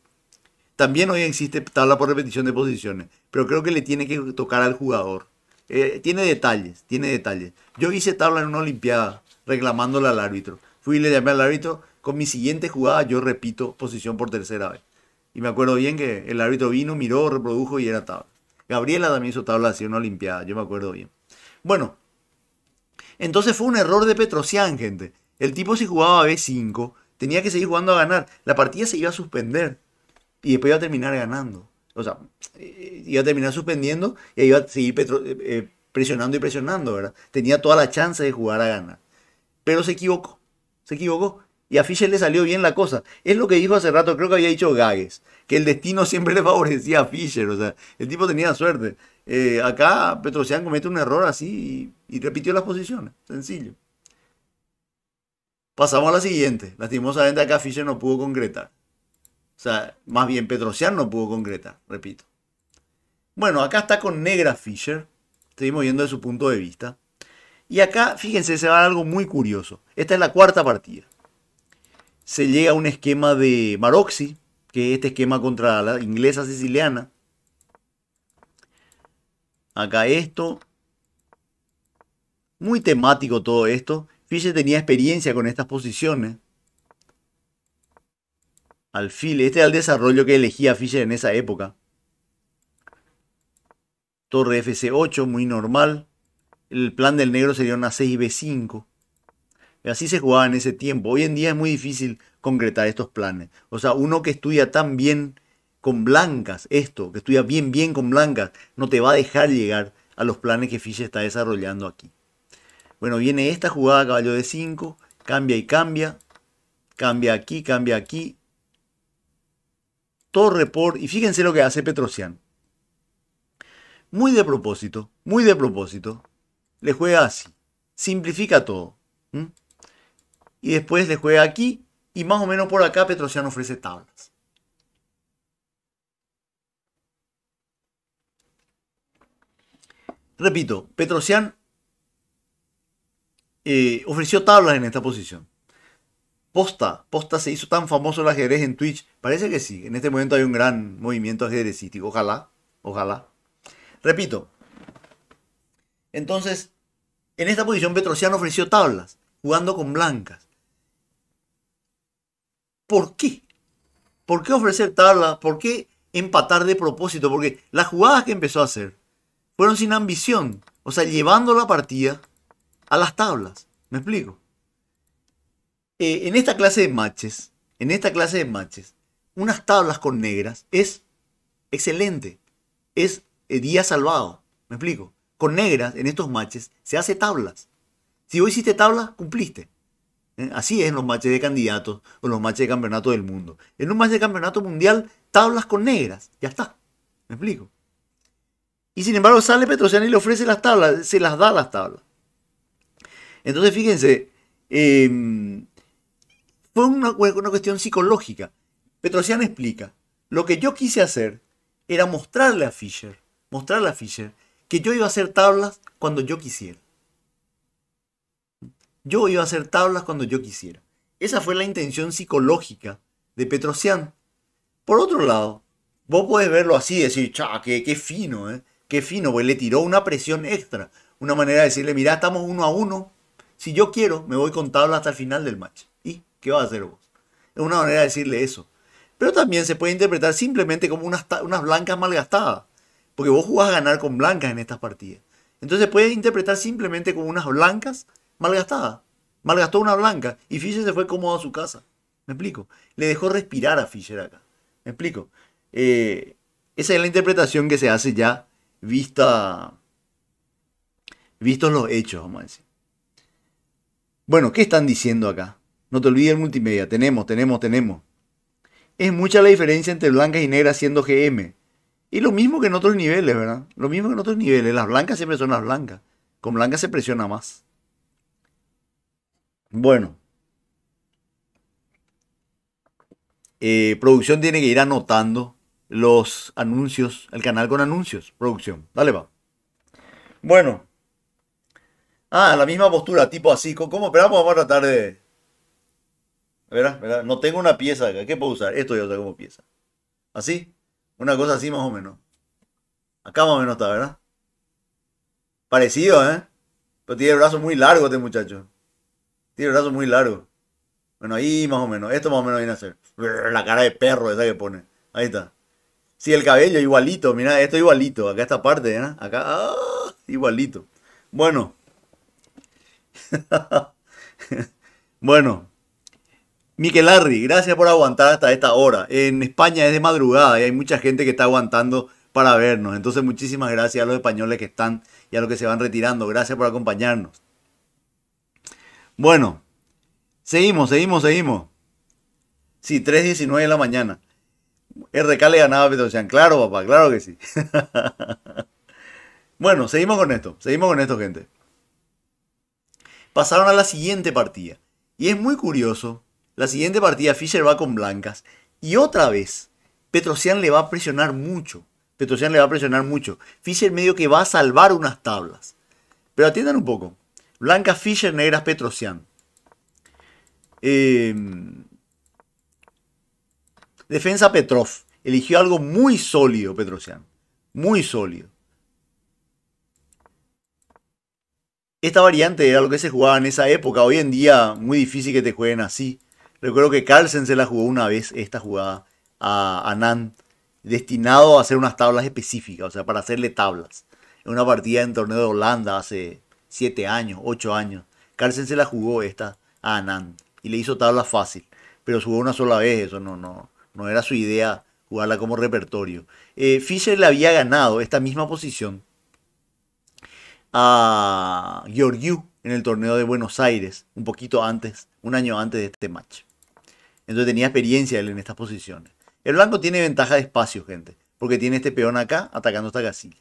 También hoy existe tabla por repetición de posiciones, pero creo que le tiene que tocar al jugador. Eh, tiene detalles, tiene detalles. Yo hice tabla en una Olimpiada reclamándola al árbitro. Fui y le llamé al árbitro, con mi siguiente jugada yo repito posición por tercera vez. Y me acuerdo bien que el árbitro vino, miró, reprodujo y era tabla. Gabriela también hizo tabla así una olimpiada, yo me acuerdo bien. Bueno, entonces fue un error de Petrosian, gente. El tipo si jugaba a B5, tenía que seguir jugando a ganar. La partida se iba a suspender y después iba a terminar ganando. O sea, eh, iba a terminar suspendiendo y iba a seguir eh, eh, presionando y presionando, ¿verdad? Tenía toda la chance de jugar a ganar. Pero se equivocó, se equivocó y a Fischer le salió bien la cosa. Es lo que dijo hace rato, creo que había dicho Gagues, que el destino siempre le favorecía a Fischer, o sea, el tipo tenía suerte. Eh, acá Petrosian comete un error así y, repitió las posiciones, sencillo. Pasamos a la siguiente. Lastimosamente acá Fischer no pudo concretar. O sea, más bien Petrosian no pudo concretar, repito. Bueno, acá está con negra Fischer. Seguimos viendo de su punto de vista. Y acá, fíjense, se va algo muy curioso. Esta es la cuarta partida se llega a un esquema de Maroxi, que es este esquema contra la inglesa siciliana. Acá esto. Muy temático todo esto. Fischer tenía experiencia con estas posiciones. Alfil, este era el desarrollo que elegía Fischer en esa época. Torre FC8, muy normal. El plan del negro sería una 6 y B5. Así se jugaba en ese tiempo. Hoy en día es muy difícil concretar estos planes. O sea, uno que estudia tan bien con blancas, esto, que estudia bien, bien con blancas, no te va a dejar llegar a los planes que Fischer está desarrollando aquí. Bueno, viene esta jugada caballo de 5, cambia y cambia, cambia aquí, cambia aquí, torre por, y fíjense lo que hace Petrosian. Muy de propósito, muy de propósito, le juega así, simplifica todo y después le juega aquí y más o menos por acá Petrosian ofrece tablas. Repito, Petrosian eh, ofreció tablas en esta posición. Posta, Posta se hizo tan famoso el ajedrez en Twitch. Parece que sí, en este momento hay un gran movimiento ajedrecístico. Ojalá, ojalá. Repito, entonces, en esta posición Petrosian ofreció tablas, jugando con blancas. ¿Por qué? ¿Por qué ofrecer tablas? ¿Por qué empatar de propósito? Porque las jugadas que empezó a hacer fueron sin ambición. O sea, llevando la partida a las tablas. ¿Me explico? Eh, en esta clase de matches, en esta clase de matches, unas tablas con negras es excelente. Es eh, día salvado. ¿Me explico? Con negras en estos matches se hace tablas. Si vos hiciste tablas, cumpliste. Eh, así es en los matches de candidatos o los matches de campeonato del mundo. En un match de campeonato mundial, tablas con negras. Ya está. ¿Me explico? Y sin embargo sale Petrosian y le ofrece las tablas, se las da las tablas. Entonces fíjense, em, fue una, una, cuestión psicológica. Petrosian explica, lo que yo quise hacer era mostrarle a Fischer, mostrarle a Fischer que yo iba a hacer tablas cuando yo quisiera. Yo iba a hacer tablas cuando yo quisiera. Esa fue la intención psicológica de Petrosian. Por otro lado, vos podés verlo así decir, cha, qué, qué fino, ¿eh? Qué fino, pues le tiró una presión extra. Una manera de decirle, mirá, estamos uno a uno. Si yo quiero, me voy con tablas hasta el final del match. ¿Y qué vas a hacer vos? Es una manera de decirle eso. Pero también se puede interpretar simplemente como unas, unas blancas malgastadas. Porque vos jugás a ganar con blancas en estas partidas. Entonces puedes interpretar simplemente como unas blancas malgastada. Malgastó una blanca y Fischer se fue cómodo a su casa. ¿Me explico? Le dejó respirar a Fischer acá. ¿Me explico? Eh, esa es la interpretación que se hace ya vista, vistos los hechos, vamos a decir. Bueno, ¿qué están diciendo acá? No te olvides el multimedia. Tenemos, tenemos, tenemos. Es mucha la diferencia entre blancas y negras siendo GM. Y lo mismo que en otros niveles, ¿verdad? Lo mismo que en otros niveles. Las blancas siempre son las blancas. Con blancas se presiona más. Bueno. Eh, producción tiene que ir anotando los anuncios, el canal con anuncios. Producción, dale va. Bueno. Ah, la misma postura, tipo así. ¿Cómo? Pero vamos a tratar de... ¿Verdad? Ah, no tengo una pieza acá. ¿Qué puedo usar? Esto yo uso como pieza. ¿Así? Una cosa así más o menos. Acá más o menos está, ¿verdad? Parecido, ¿eh? Pero tiene el brazo muy largo este muchacho. Tiene el brazo muy largo. Bueno, ahí más o menos. Esto más o menos viene a ser. La cara de perro esa que pone. Ahí está. Sí, el cabello igualito. Mira, esto igualito. Acá esta parte, ¿verdad? ¿eh? Acá, ah, igualito. Bueno. bueno. Miquelarri, gracias por aguantar hasta esta hora. En España es de madrugada y hay mucha gente que está aguantando para vernos. Entonces, muchísimas gracias a los españoles que están y a los que se van retirando. Gracias por acompañarnos. Bueno, seguimos, seguimos, seguimos. Sí, 3.19 de la mañana. RK le ganaba a Petrocean. Claro, papá, claro que sí. bueno, seguimos con esto. Seguimos con esto, gente. Pasaron a la siguiente partida. Y es muy curioso. La siguiente partida, Fischer va con blancas. Y otra vez, Petrosian le va a presionar mucho. Petrosian le va a presionar mucho. Fischer medio que va a salvar unas tablas. Pero atiendan un poco. Blanca, Fischer, negras Petrosian. Eh, defensa Petrov. Eligió algo muy sólido, Petrosian. Muy sólido. Esta variante era lo que se jugaba en esa época. Hoy en día, muy difícil que te jueguen así. Recuerdo que Carlsen se la jugó una vez, esta jugada, a, Anand, destinado a hacer unas tablas específicas, o sea, para hacerle tablas. En una partida en torneo de Holanda hace 7 años, 8 años. Carlsen se la jugó esta a Anand y le hizo tabla fácil, pero jugó una sola vez, eso no, no, no era su idea jugarla como repertorio. Eh, Fischer le había ganado esta misma posición a Georgiou en el torneo de Buenos Aires, un poquito antes, un año antes de este match. Entonces tenía experiencia él en estas posiciones. El blanco tiene ventaja de espacio, gente, porque tiene este peón acá atacando esta casilla.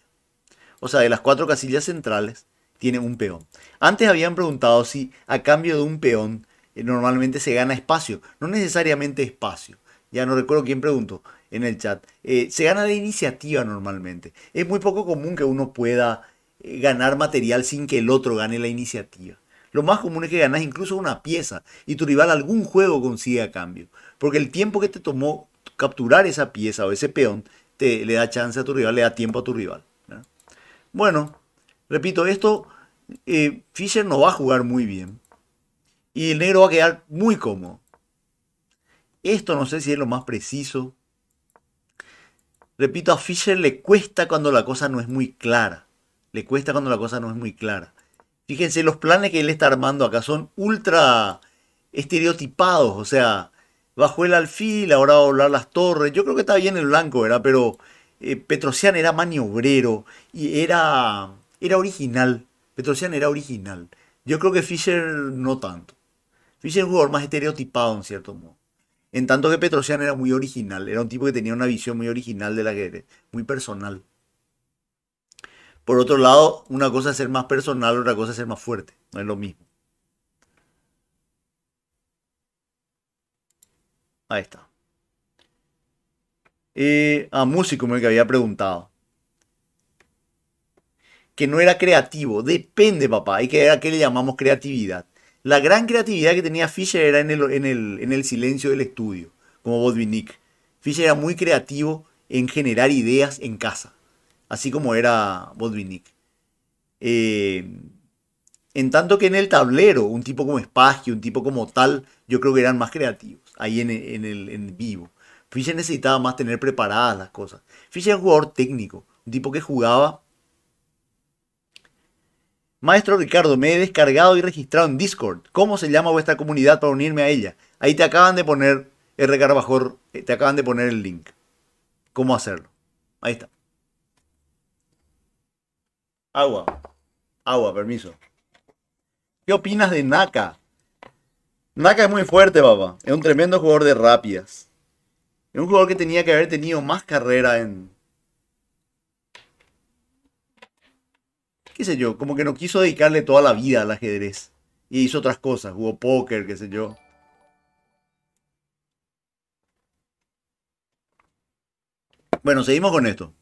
O sea, de las cuatro casillas centrales, tiene un peón. Antes habían preguntado si a cambio de un peón eh, normalmente se gana espacio. No necesariamente espacio. Ya no recuerdo quién preguntó en el chat. Eh, se gana de iniciativa normalmente. Es muy poco común que uno pueda eh, ganar material sin que el otro gane la iniciativa. Lo más común es que ganas incluso una pieza y tu rival algún juego consigue a cambio. Porque el tiempo que te tomó capturar esa pieza o ese peón te, le da chance a tu rival, le da tiempo a tu rival. Bueno, Repito, esto eh, Fischer no va a jugar muy bien. Y el negro va a quedar muy cómodo. Esto no sé si es lo más preciso. Repito, a Fischer le cuesta cuando la cosa no es muy clara. Le cuesta cuando la cosa no es muy clara. Fíjense, los planes que él está armando acá son ultra estereotipados. O sea, bajó el alfil, ahora va a volar las torres. Yo creo que está bien el blanco, ¿verdad? Pero eh, era maniobrero y era era original. Petrosian era original. Yo creo que Fisher no tanto. Fisher es un jugador más estereotipado en cierto modo. En tanto que Petrosian era muy original, era un tipo que tenía una visión muy original de la guerra muy personal. Por otro lado, una cosa es ser más personal, otra cosa es ser más fuerte, no es lo mismo. Ahí está. Eh, a Músico, como el que había preguntado que no era creativo. Depende, papá. Y que era que le llamamos creatividad. La gran creatividad que tenía Fischer era en el, silencio del estudio, como Bodvinick. Fischer era muy creativo en generar ideas en casa, así como era Bodvinick. Eh, en tanto que en el tablero, un tipo como Spassky, un tipo como tal, yo creo que eran más creativos ahí en, en el en vivo. Fischer necesitaba más tener preparadas las cosas. Fischer era un jugador técnico, un tipo que jugaba Maestro Ricardo, me he descargado y registrado en Discord. ¿Cómo se llama vuestra comunidad para unirme a ella? Ahí te acaban de poner, R. Eh, te acaban de poner el link. ¿Cómo hacerlo? Ahí está. Agua. Agua, permiso. ¿Qué opinas de Naka? Naka es muy fuerte, papá. Es un tremendo jugador de rápidas. Es un jugador que tenía que haber tenido más carrera en, yo, como que no quiso dedicarle toda la vida al ajedrez. Y hizo otras cosas, jugó póker, qué sé yo. Bueno, seguimos con esto.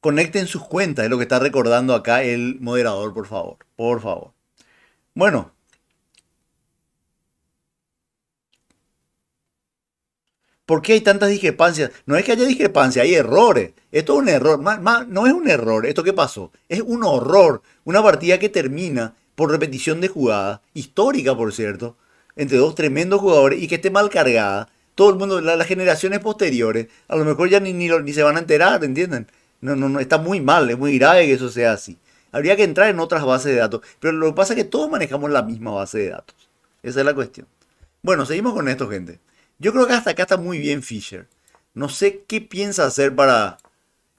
Conecten sus cuentas, es lo que está recordando acá el moderador, por favor, por favor. Bueno, ¿Por qué hay tantas discrepancias? No es que haya discrepancias, hay errores. Esto es un error, no es un error, esto que pasó, es un horror. Una partida que termina por repetición de jugada, histórica por cierto, entre dos tremendos jugadores y que esté mal cargada. Todo el mundo, las generaciones posteriores, a lo mejor ya ni, se van a enterar, ¿entienden? No, no, no, está muy mal, es muy grave que eso sea así. Habría que entrar en otras bases de datos, pero lo que pasa es que todos manejamos la misma base de datos. Esa es la cuestión. Bueno, seguimos con esto, gente. Yo creo que hasta acá está muy bien Fisher. No sé qué piensa hacer para...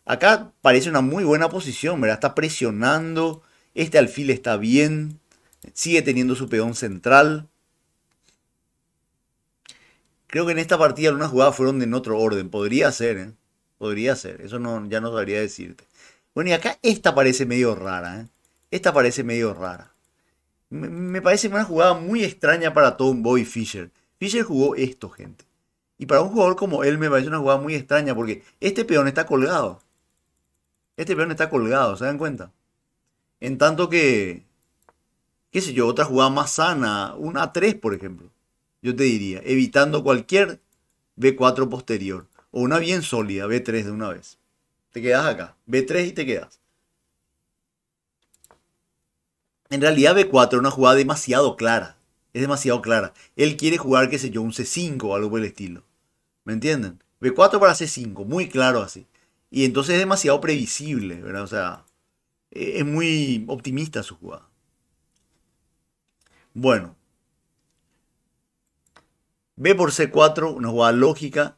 Acá parece una muy buena posición, ¿verdad? Está presionando. Este alfil está bien. Sigue teniendo su peón central. Creo que en esta partida algunas jugadas fueron en otro orden. Podría ser, ¿eh? Podría ser. Eso no, ya no sabría decirte. Bueno, y acá esta parece medio rara, ¿eh? Esta parece medio rara. Me, parece una jugada muy extraña para Boy Fisher. Fischer jugó esto, gente. Y para un jugador como él me parece una jugada muy extraña porque este peón está colgado. Este peón está colgado, ¿se dan cuenta? En tanto que, qué sé yo, otra jugada más sana, Una A3 por ejemplo, yo te diría, evitando cualquier B4 posterior o una bien sólida, B3 de una vez. Te quedas acá, B3 y te quedas. En realidad B4 es una jugada demasiado clara es demasiado clara. Él quiere jugar, qué sé yo, un C5 o algo por el estilo. ¿Me entienden? B4 para C5, muy claro así. Y entonces es demasiado previsible, ¿verdad? O sea, e, es muy optimista su jugada. Bueno. B por C4, una jugada lógica.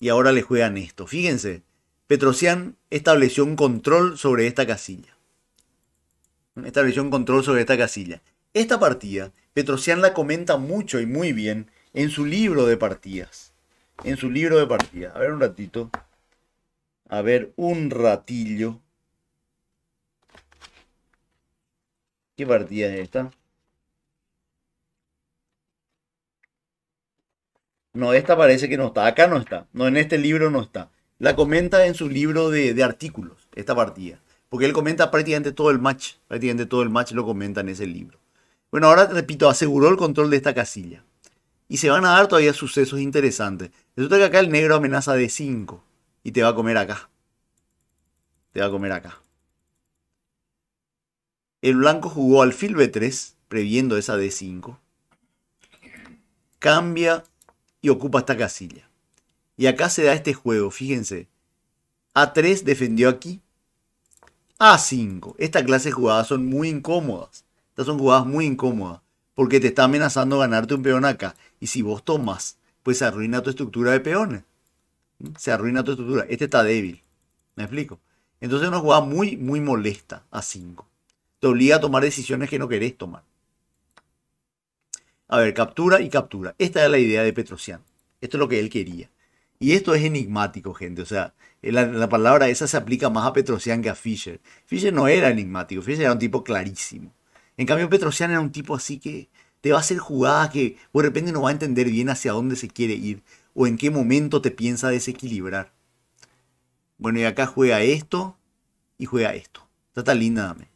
Y ahora le juegan esto. Fíjense, Petrosian estableció un control sobre esta casilla. Estableció un control sobre esta casilla. Esta partida, Petrosian la comenta mucho y muy bien en su libro de partidas. En su libro de partidas. A ver un ratito. A ver un ratillo. ¿Qué partida es esta? No, esta parece que no está. Acá no está. No, en este libro no está. La comenta en su libro de, de artículos, esta partida. Porque él comenta prácticamente todo el match. Prácticamente todo el match lo comenta en ese libro. Bueno, ahora repito, aseguró el control de esta casilla. Y se van a dar todavía sucesos interesantes. Resulta que acá el negro amenaza d 5 y te va a comer acá. Te va a comer acá. El blanco jugó alfil B3, previendo esa D5. Cambia y ocupa esta casilla. Y acá se da este juego, fíjense. A3 defendió aquí. A5. Esta clase de jugadas son muy incómodas. Estas son jugadas muy incómodas porque te está amenazando ganarte un peón acá. Y si vos tomas, pues se arruina tu estructura de peones. Se arruina tu estructura. Este está débil. ¿Me explico? Entonces es una jugada muy, muy molesta a 5. Te obliga a tomar decisiones que no querés tomar. A ver, captura y captura. Esta es la idea de Petrosian. Esto es lo que él quería. Y esto es enigmático, gente. O sea, la, palabra esa se aplica más a Petrosian que a Fischer. Fischer no era enigmático. Fischer era un tipo clarísimo. En cambio, Petrosian era un tipo así que te va a hacer jugadas que de repente no va a entender bien hacia dónde se quiere ir o en qué momento te piensa desequilibrar. Bueno, y acá juega esto y juega esto. Está linda, dame.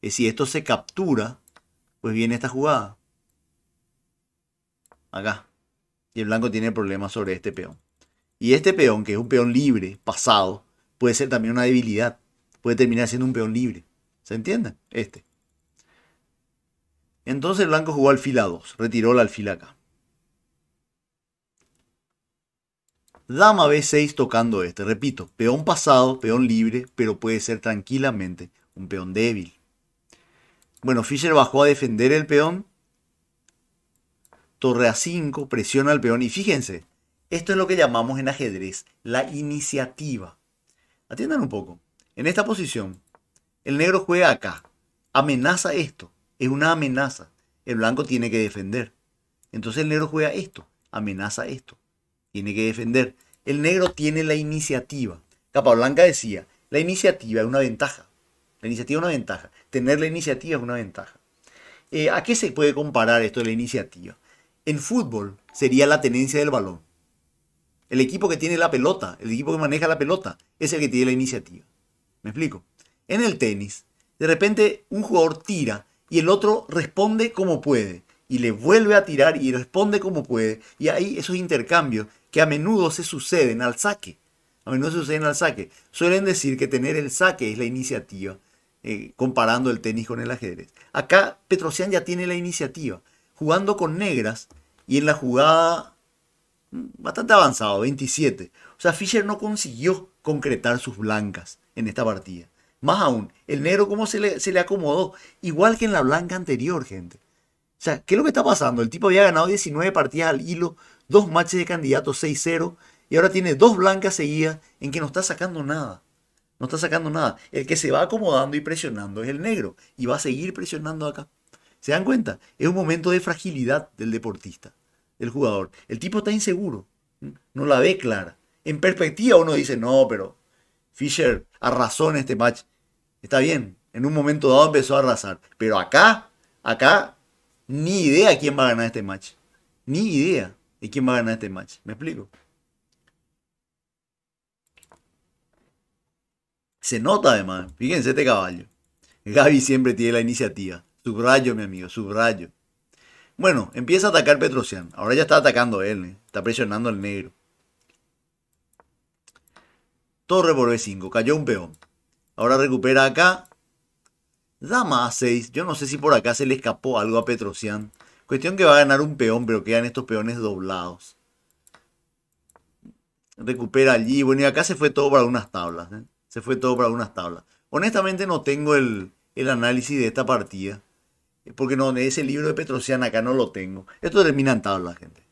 Y si esto se captura, pues viene esta jugada. Acá. Y el blanco tiene problemas sobre este peón. Y este peón, que es un peón libre, pasado, puede ser también una debilidad. Puede terminar siendo un peón libre. ¿Se entiende? Este. Entonces el blanco jugó alfil a 2, retiró la alfil acá. Dama B6 tocando este, repito, peón pasado, peón libre, pero puede ser tranquilamente un peón débil. Bueno, Fischer bajó a defender el peón. Torre a 5, presiona al peón y fíjense, esto es lo que llamamos en ajedrez la iniciativa. Atiendan un poco. En esta posición, el negro juega acá, amenaza esto. Es una amenaza. El blanco tiene que defender. Entonces el negro juega esto, amenaza esto. Tiene que defender. El negro tiene la iniciativa. Capablanca decía, la iniciativa es una ventaja. La iniciativa es una ventaja. Tener la iniciativa es una ventaja. Eh, ¿A qué se puede comparar esto de la iniciativa? En fútbol sería la tenencia del balón. El equipo que tiene la pelota, el equipo que maneja la pelota, es el que tiene la iniciativa. ¿Me explico? En el tenis, de repente un jugador tira y el otro responde como puede y le vuelve a tirar y responde como puede. Y hay esos intercambios que a menudo se suceden al saque. A menudo se suceden al saque. Suelen decir que tener el saque es la iniciativa, eh, comparando el tenis con el ajedrez. Acá Petrosian ya tiene la iniciativa, jugando con negras y en la jugada mm, bastante avanzado, 27. O sea, Fischer no consiguió concretar sus blancas en esta partida. Más aún, el mm. negro cómo se le, acomodó. Igual que en la blanca anterior, gente. O sea, ¿qué es lo que está pasando? El tipo había ganado 19 partidas al hilo, dos matches de candidato 6-0 y ahora tiene dos blancas seguidas en que no está sacando nada. No está sacando nada. El que se va acomodando y presionando es el negro y va a seguir presionando acá. ¿Se dan cuenta? Es un momento de fragilidad del deportista, del jugador. El tipo está inseguro, no la ve clara. En perspectiva uno dice, no, pero Fischer arrasó en este match. Está bien, en un momento dado empezó a arrasar. Pero acá, acá, ni idea quién va a ganar este match. Ni idea de quién va a ganar este match. ¿Me explico? Se nota además. Fíjense este caballo. Gaby siempre tiene la iniciativa. Subrayo, mi amigo, subrayo. Bueno, empieza a atacar Petrosian. Ahora ya está atacando él. ¿eh? Está presionando al negro. Torre por B5. Cayó un peón. Ahora recupera acá. Dama a 6. Yo no sé si por acá se le escapó algo a Petrosian. Cuestión que va a ganar un peón, pero quedan estos peones doblados. Recupera allí. Bueno, y acá se fue todo para unas tablas. ¿eh? Se fue todo para unas tablas. Honestamente no tengo el, el análisis de esta partida. Porque no, ese libro de Petrosian acá no lo tengo. Esto termina en tablas, gente.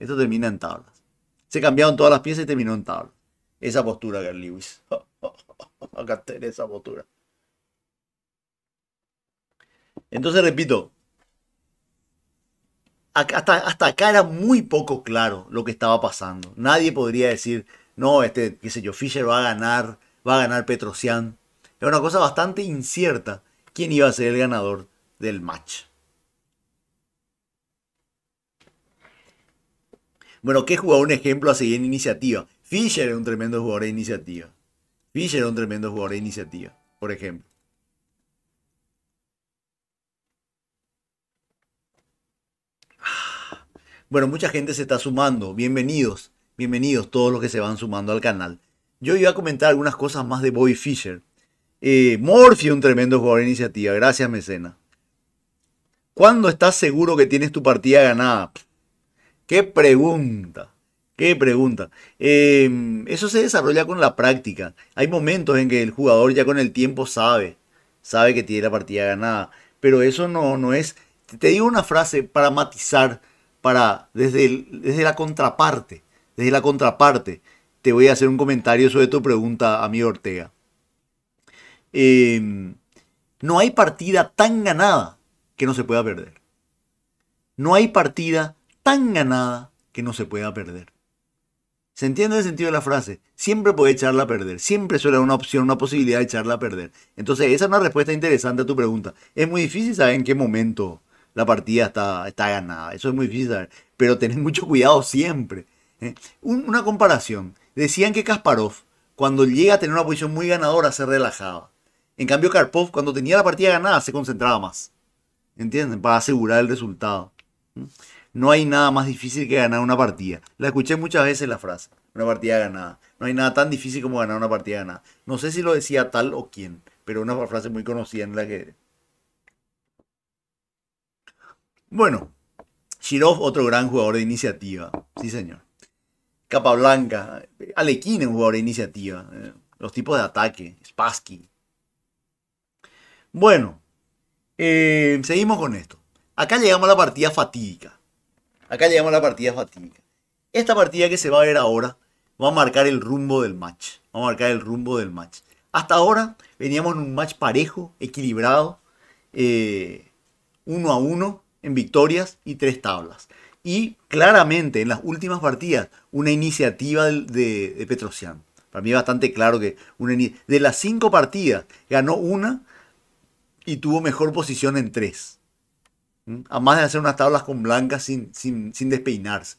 Esto termina en tablas. Se cambiaron todas las piezas y terminó en tablas. Esa postura, que Lewis. acá en esa postura. Entonces, repito, hasta, hasta acá era muy poco claro lo que estaba pasando. Nadie podría decir, no, este, qué sé yo, Fischer va a ganar, va a ganar Petrosian. Era una cosa bastante incierta quién iba a ser el ganador del match. Bueno, ¿qué jugaba un ejemplo a seguir en iniciativa? Fischer es un tremendo jugador de iniciativa. Fischer es un tremendo jugador de iniciativa, por ejemplo. Bueno, mucha gente se está sumando. Bienvenidos, bienvenidos todos los que se van sumando al canal. Yo iba a comentar algunas cosas más de Bobby Fisher. Eh, Morphy, un tremendo jugador de iniciativa. Gracias, Mecena. ¿Cuándo estás seguro que tienes tu partida ganada? ¡Qué pregunta! Qué pregunta. Em, eso se desarrolla con la práctica. Hay momentos en que el jugador ya con el tiempo sabe, sabe que tiene la partida ganada, pero eso no, no es... Te digo una frase para matizar, para desde, desde la contraparte, desde la contraparte, te voy a hacer un comentario sobre tu pregunta, amigo Ortega. Em, no hay partida tan ganada que no se pueda perder. No hay partida tan ganada que no se pueda perder. ¿Se entiende el sentido de la frase? Siempre puede echarla a perder. Siempre suele haber una opción, una posibilidad de echarla a perder. Entonces, esa es una respuesta interesante a tu pregunta. Es muy difícil saber en qué momento la partida está, está ganada. Eso es muy difícil saber. Pero tenés mucho cuidado siempre. ¿eh? una comparación. Decían que Kasparov, cuando llega a tener una posición muy ganadora, se relajaba. En cambio, Karpov, cuando tenía la partida ganada, se concentraba más. ¿Entienden? Para asegurar el resultado. No hay nada más difícil que ganar una partida. La escuché muchas veces la frase, una partida ganada. No hay nada tan difícil como ganar una partida ganada. No sé si lo decía tal o quién, pero una frase muy conocida en la que... Bueno, Shirov, otro gran jugador de iniciativa. Sí, señor. Capablanca, Alequín, un jugador de iniciativa. Eh, los tipos de ataque, Spassky. Bueno, eh, seguimos con esto. Acá llegamos a la partida fatídica. Acá llegamos a la partida fatídica. Esta partida que se va a ver ahora va a marcar el rumbo del match. Va a marcar el rumbo del match. Hasta ahora veníamos en un match parejo, equilibrado, eh, uno a uno en victorias y tres tablas. Y claramente en las últimas partidas, una iniciativa de, de, Petrosian. Para mí es bastante claro que de las cinco partidas ganó una y tuvo mejor posición en tres. Además de hacer unas tablas con blancas sin, despeinarse.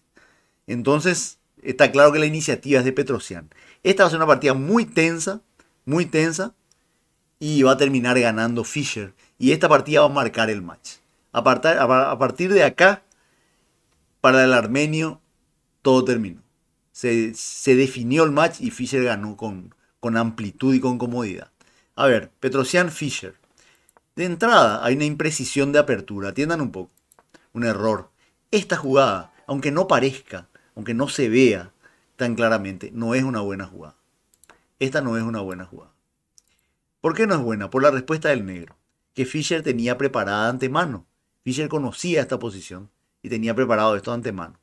Entonces, está claro que la iniciativa es de Petrosian. Esta va a ser una partida muy tensa, muy tensa, y va a terminar ganando Fischer. Y esta partida va a marcar el match. A, partir de acá, para el armenio, todo terminó. Se, definió el match y Fischer ganó con, con amplitud y con comodidad. A ver, Petrosian Fischer. De entrada, hay una imprecisión de apertura. Atiendan un poco. Un error. Esta jugada, aunque no parezca, aunque no se vea tan claramente, no es una buena jugada. Esta no es una buena jugada. ¿Por qué no es buena? Por la respuesta del negro, que Fischer tenía preparada de antemano. Fischer conocía esta posición y tenía preparado esto de antemano.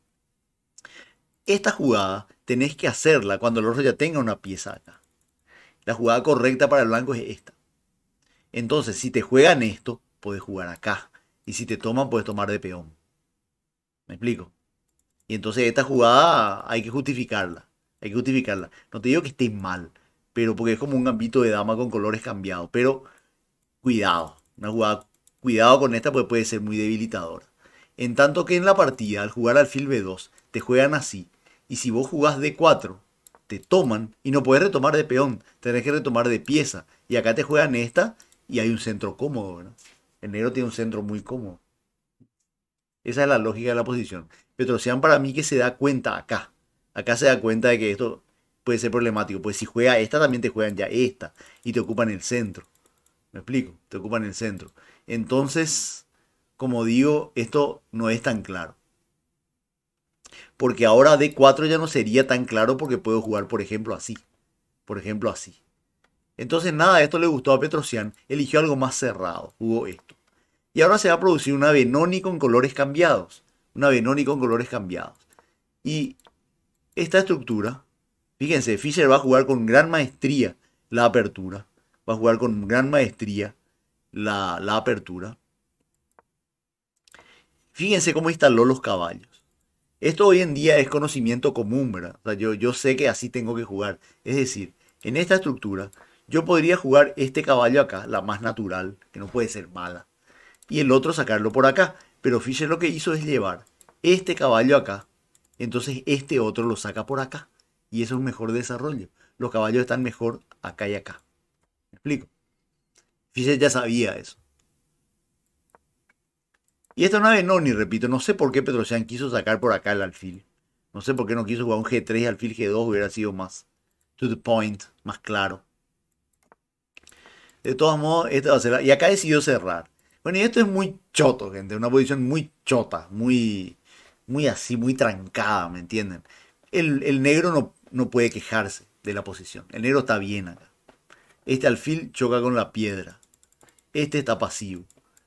Esta jugada tenés que hacerla cuando el otro ya tenga una pieza acá. La jugada correcta para el blanco es esta. Entonces, si te juegan esto, puedes jugar acá. Y si te toman, puedes tomar de peón. ¿Me explico? Y entonces esta jugada hay que justificarla. Hay que justificarla. No te digo que esté mal, pero porque es como un gambito de dama con colores cambiados. Pero cuidado, una jugada, cuidado con esta porque puede ser muy debilitadora. En tanto que en la partida, al jugar alfil B2, te juegan así. Y si vos jugás D4, te toman y no puedes retomar de peón, tenés que retomar de pieza. Y acá te juegan esta y hay un centro cómodo, El negro tiene un centro muy cómodo. Esa es la lógica de la posición. Petrosian para mí que se da cuenta acá. Acá se da cuenta de que esto puede ser problemático. Pues si juega esta, también te juegan ya esta. Y te ocupan el centro. ¿Me explico? Te ocupan el centro. Entonces, como digo, esto no es tan claro. Porque ahora D4 ya no sería tan claro porque puedo jugar, por ejemplo, así. Por ejemplo, así. Entonces nada de esto le gustó a Petrosian, eligió algo más cerrado, jugó esto. Y ahora se va a producir una Benoni con colores cambiados, una Benoni con colores cambiados. Y esta estructura, fíjense, Fischer va a jugar con gran maestría la apertura, va a jugar con gran maestría la, apertura. Fíjense cómo instaló los caballos. Esto hoy en día es conocimiento común, ¿verdad? O sea, yo, yo sé que así tengo que jugar. Es decir, en esta estructura yo podría jugar este caballo acá, la más natural, que no puede ser mala. Y el otro sacarlo por acá. Pero Fischer lo que hizo es llevar este caballo acá. Entonces este otro lo saca por acá. Y eso es un mejor desarrollo. Los caballos están mejor acá y acá. ¿Me explico? Fischer ya sabía eso. Y esta nave no, ni repito, no sé por qué Petrosian quiso sacar por acá el alfil. No sé por qué no quiso jugar un G3 alfil G2, hubiera sido más to the point, más claro de todos modos, este va a cerrar. Y acá decidió cerrar. Bueno, y esto es muy choto, gente. Una posición muy chota, muy, muy así, muy trancada, ¿me entienden? El, negro no, no puede quejarse de la posición. El negro está bien acá. Este alfil choca con la piedra. Este está pasivo.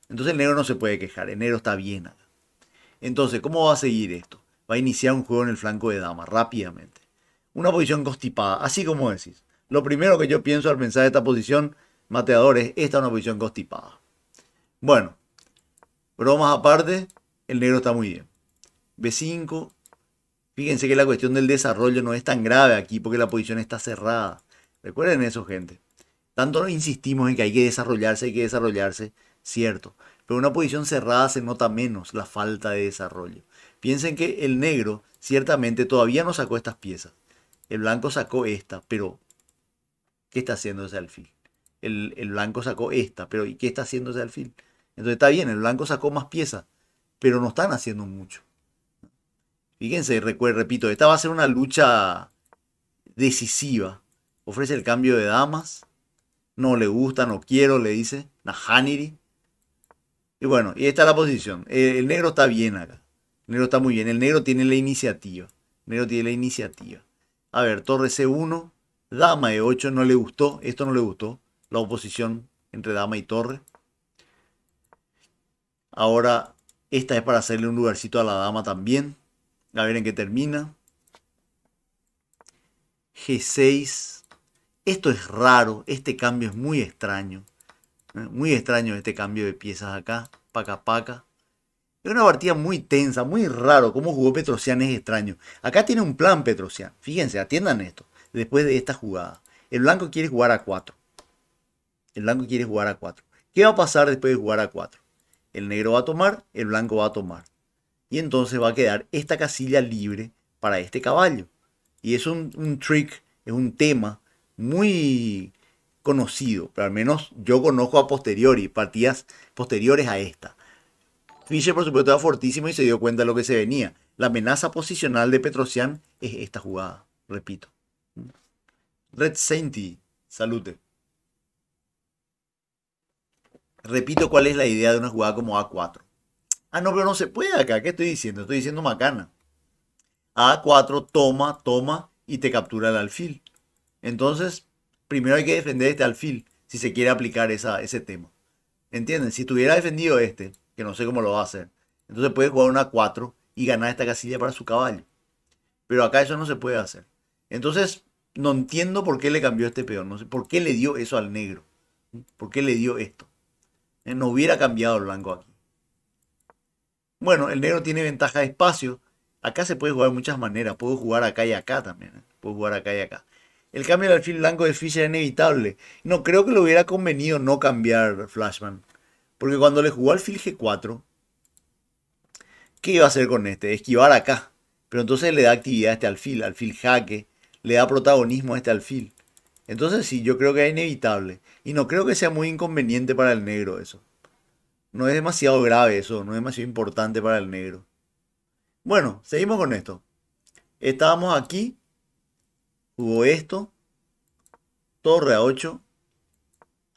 Entonces el negro no se puede quejar. El negro está bien acá. Entonces, ¿cómo va a seguir esto? Va a iniciar un juego en el flanco de dama rápidamente. Una posición constipada, así como decís. Lo primero que yo pienso al pensar esta posición Mateadores, esta es una posición constipada. Bueno, bromas aparte, el negro está muy bien. B5, fíjense que la cuestión del desarrollo no es tan grave aquí porque la posición está cerrada. Recuerden eso, gente. Tanto insistimos en que hay que desarrollarse, hay que desarrollarse, cierto. Pero una posición cerrada se nota menos la falta de desarrollo. Piensen que el negro ciertamente todavía no sacó estas piezas. El blanco sacó esta, pero ¿qué está haciendo ese alfil? el, blanco sacó esta, pero ¿y qué está haciendo ese fin? Entonces está bien, el blanco sacó más piezas, pero no están haciendo mucho. Fíjense, repito, esta va a ser una lucha decisiva. Ofrece el cambio de damas. No le gusta, no quiero, le dice. Nahaniri. Y bueno, y esta es la posición. El, negro está bien acá. El negro está muy bien. El negro tiene la iniciativa. El negro tiene la iniciativa. A ver, torre C1. Dama E8 no le gustó. Esto no le gustó la oposición entre dama y torre. Ahora, esta es para hacerle un lugarcito a la dama también. A ver en qué termina. G6. Esto es raro. Este cambio es muy extraño. ¿eh? Muy extraño este cambio de piezas acá. Paca, paca. Es una partida muy tensa, muy raro. Cómo jugó Petrosian es extraño. Acá tiene un plan Petrosian. Fíjense, atiendan esto. Después de esta jugada. El blanco quiere jugar a 4. El blanco quiere jugar a 4. ¿Qué va a pasar después de jugar a 4? El negro va a tomar, el blanco va a tomar. Y entonces va a quedar esta casilla libre para este caballo. Y es un, trick, es un tema muy conocido, pero al menos yo conozco a posteriori, partidas posteriores a esta. Fischer, por supuesto, era fortísimo y se dio cuenta de lo que se venía. La amenaza posicional de Petrosian es esta jugada, repito. Red Sainty, salute repito cuál es la idea de una jugada como A4. Ah, no, pero no se puede acá. ¿Qué estoy diciendo? Estoy diciendo macana. A4 toma, toma y te captura el alfil. Entonces, primero hay que defender este alfil si se quiere aplicar esa, ese tema. ¿Entienden? Si tuviera defendido este, que no sé cómo lo va a hacer, entonces puede jugar una 4 y ganar esta casilla para su caballo. Pero acá eso no se puede hacer. Entonces, no entiendo por qué le cambió este peón. No sé por qué le dio eso al negro. ¿Por qué le dio esto? Eh, no hubiera cambiado el blanco aquí. Bueno, el negro tiene ventaja de espacio. Acá se puede jugar de muchas maneras. Puedo jugar acá y acá también. ¿eh? Puedo jugar acá y acá. El cambio del alfil blanco de Fischer es inevitable. No creo que le hubiera convenido no cambiar Flashman. Porque cuando le jugó alfil G4, ¿qué iba a hacer con este? Esquivar acá. Pero entonces le da actividad a este alfil, alfil jaque. Le da protagonismo a este alfil. Entonces sí, yo creo que es inevitable. Y no creo que sea muy inconveniente para el negro eso. No es demasiado grave eso, no es demasiado importante para el negro. Bueno, seguimos con esto. Estábamos aquí, Jugó esto, torre a 8,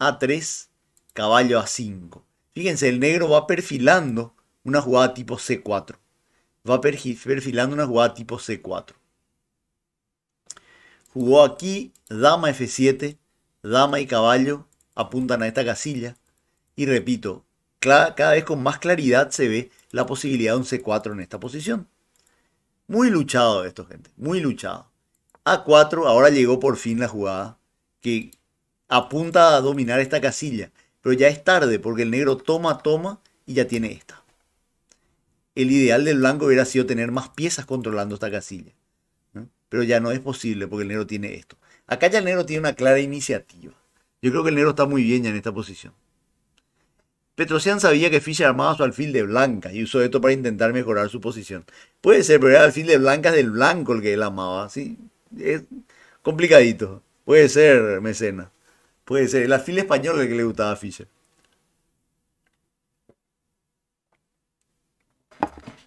a 3, caballo a 5. Fíjense, el negro va perfilando una jugada tipo C4. Va perfilando una jugada tipo C4. Jugó aquí, dama F7, dama y caballo apuntan a esta casilla. Y repito, cada vez con más claridad se ve la posibilidad de un C4 en esta posición. Muy luchado esto, gente. Muy luchado. A4, ahora llegó por fin la jugada que apunta a dominar esta casilla. Pero ya es tarde porque el negro toma, toma y ya tiene esta. El ideal del blanco hubiera sido tener más piezas controlando esta casilla. Pero ya no es posible porque el negro tiene esto. Acá ya el negro tiene una clara iniciativa. Yo creo que el negro está muy bien ya en esta posición. Petrosian sabía que Fischer armaba su alfil de blanca y usó esto para intentar mejorar su posición. Puede ser, pero era el alfil de blanca del blanco el que él amaba, ¿sí? Es complicadito. Puede ser, mecena. Puede ser. El alfil español el que le gustaba a Fischer.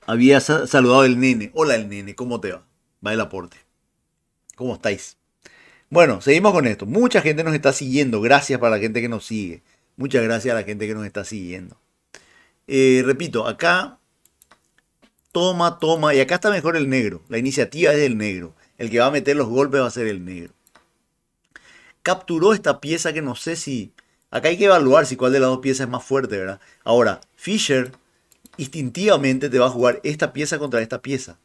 Había saludado el nene. Hola el nene, ¿cómo te va? Va el aporte. ¿Cómo estáis? Bueno, seguimos con esto. Mucha gente nos está siguiendo. Gracias para la gente que nos sigue. Muchas gracias a la gente que nos está siguiendo. Eh, repito, acá toma, toma. Y acá está mejor el negro. La iniciativa es del negro. El que va a meter los golpes va a ser el negro. Capturó esta pieza que no sé si... Acá hay que evaluar si cuál de las dos piezas es más fuerte, ¿verdad? Ahora, Fisher instintivamente te va a jugar esta pieza contra esta pieza.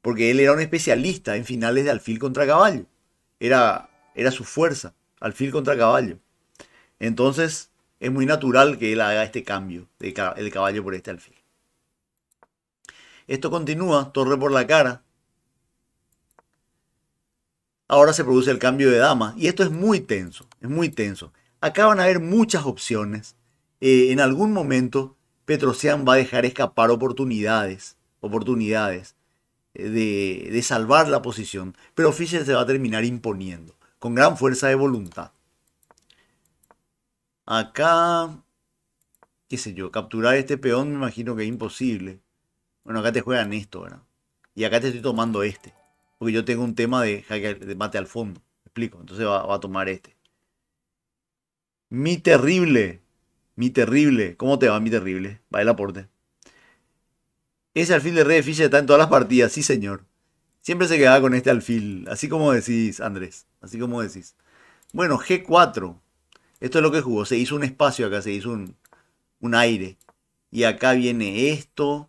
Porque él era un especialista en finales de alfil contra caballo era, su fuerza, alfil contra caballo. Entonces es muy natural que él haga este cambio, el caballo por este alfil. Esto continúa, torre por la cara. Ahora se produce el cambio de dama y esto es muy tenso, es muy tenso. Acá van a haber muchas opciones. Eh, en algún momento Petrosian va a dejar escapar oportunidades, oportunidades. Eh, de, de salvar la posición, pero Fischer se va a terminar imponiendo con gran fuerza de voluntad. Acá, qué sé yo, capturar este peón me imagino que es imposible. Bueno, acá te juegan esto, ¿verdad? Y acá te estoy tomando este. Porque yo tengo un tema de, mate al fondo. explico? Entonces va, a tomar este. Mi terrible. Mi terrible. ¿Cómo te va, mi terrible? Va el aporte. Ese alfil de rey de ficha está en todas las partidas, sí señor. Siempre se quedaba con este alfil, así como decís, Andrés, así como decís. Bueno, G4. Esto es lo que jugó. Se hizo un espacio acá, se hizo un, un aire. Y acá viene esto.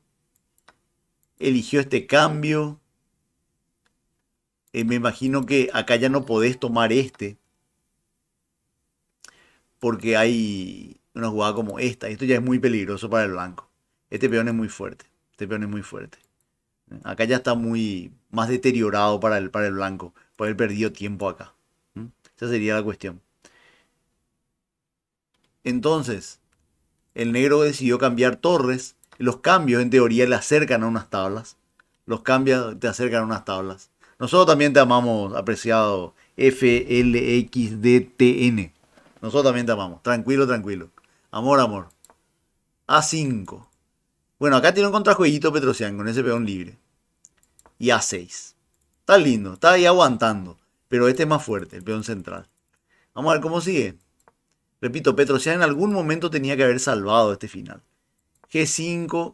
Eligió este cambio. Eh, me imagino que acá ya no podés tomar este. Porque hay una jugada como esta. Esto ya es muy peligroso para el blanco. Este peón es muy fuerte peón es muy fuerte. Acá ya está muy más deteriorado para el, para el blanco, por pues haber perdido tiempo acá. Esa sería la cuestión. Entonces, el negro decidió cambiar torres. Los cambios, en teoría, le acercan a unas tablas. Los cambios te acercan a unas tablas. Nosotros también te amamos, apreciado FLXDTN. Nosotros también te amamos. Tranquilo, tranquilo. Amor, amor. A5. Bueno, acá tiene un contrajueguito Petrosian con ese peón libre. Y A6. Está lindo, está ahí aguantando. Pero este es más fuerte, el peón central. Vamos a ver cómo sigue. Repito, Petrosian en algún momento tenía que haber salvado este final. G5,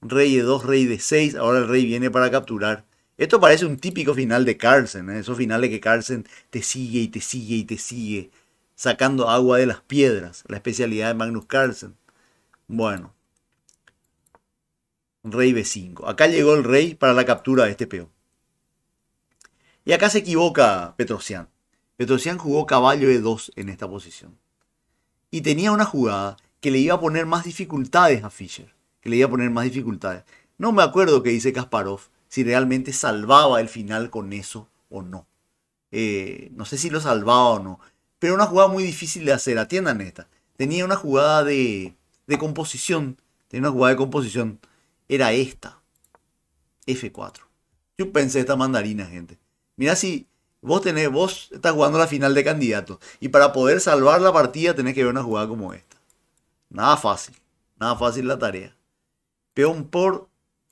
rey de 2, rey de 6. Ahora el rey viene para capturar. Esto parece un típico final de Carlsen, ¿eh? esos finales que Carlsen te sigue y te sigue y te sigue, sacando agua de las piedras, la especialidad de Magnus Carlsen. Bueno, rey b5. Acá llegó el rey para la captura de este peón. Y acá se equivoca Petrosian. Petrosian jugó caballo e2 en esta posición. Y tenía una jugada que le iba a poner más dificultades a Fischer. Que le iba a poner más dificultades. No me acuerdo qué dice Kasparov si realmente salvaba el final con eso o no. Eh, no sé si lo salvaba o no. Pero una jugada muy difícil de hacer. Atiendan esta. Tenía una jugada de, de composición. Tenía una jugada de composición era esta. F4. Yo pensé esta mandarina, gente. Mirá si vos tenés, vos estás jugando la final de candidato. Y para poder salvar la partida tenés que ver una jugada como esta. Nada fácil. Nada fácil la tarea. Peón por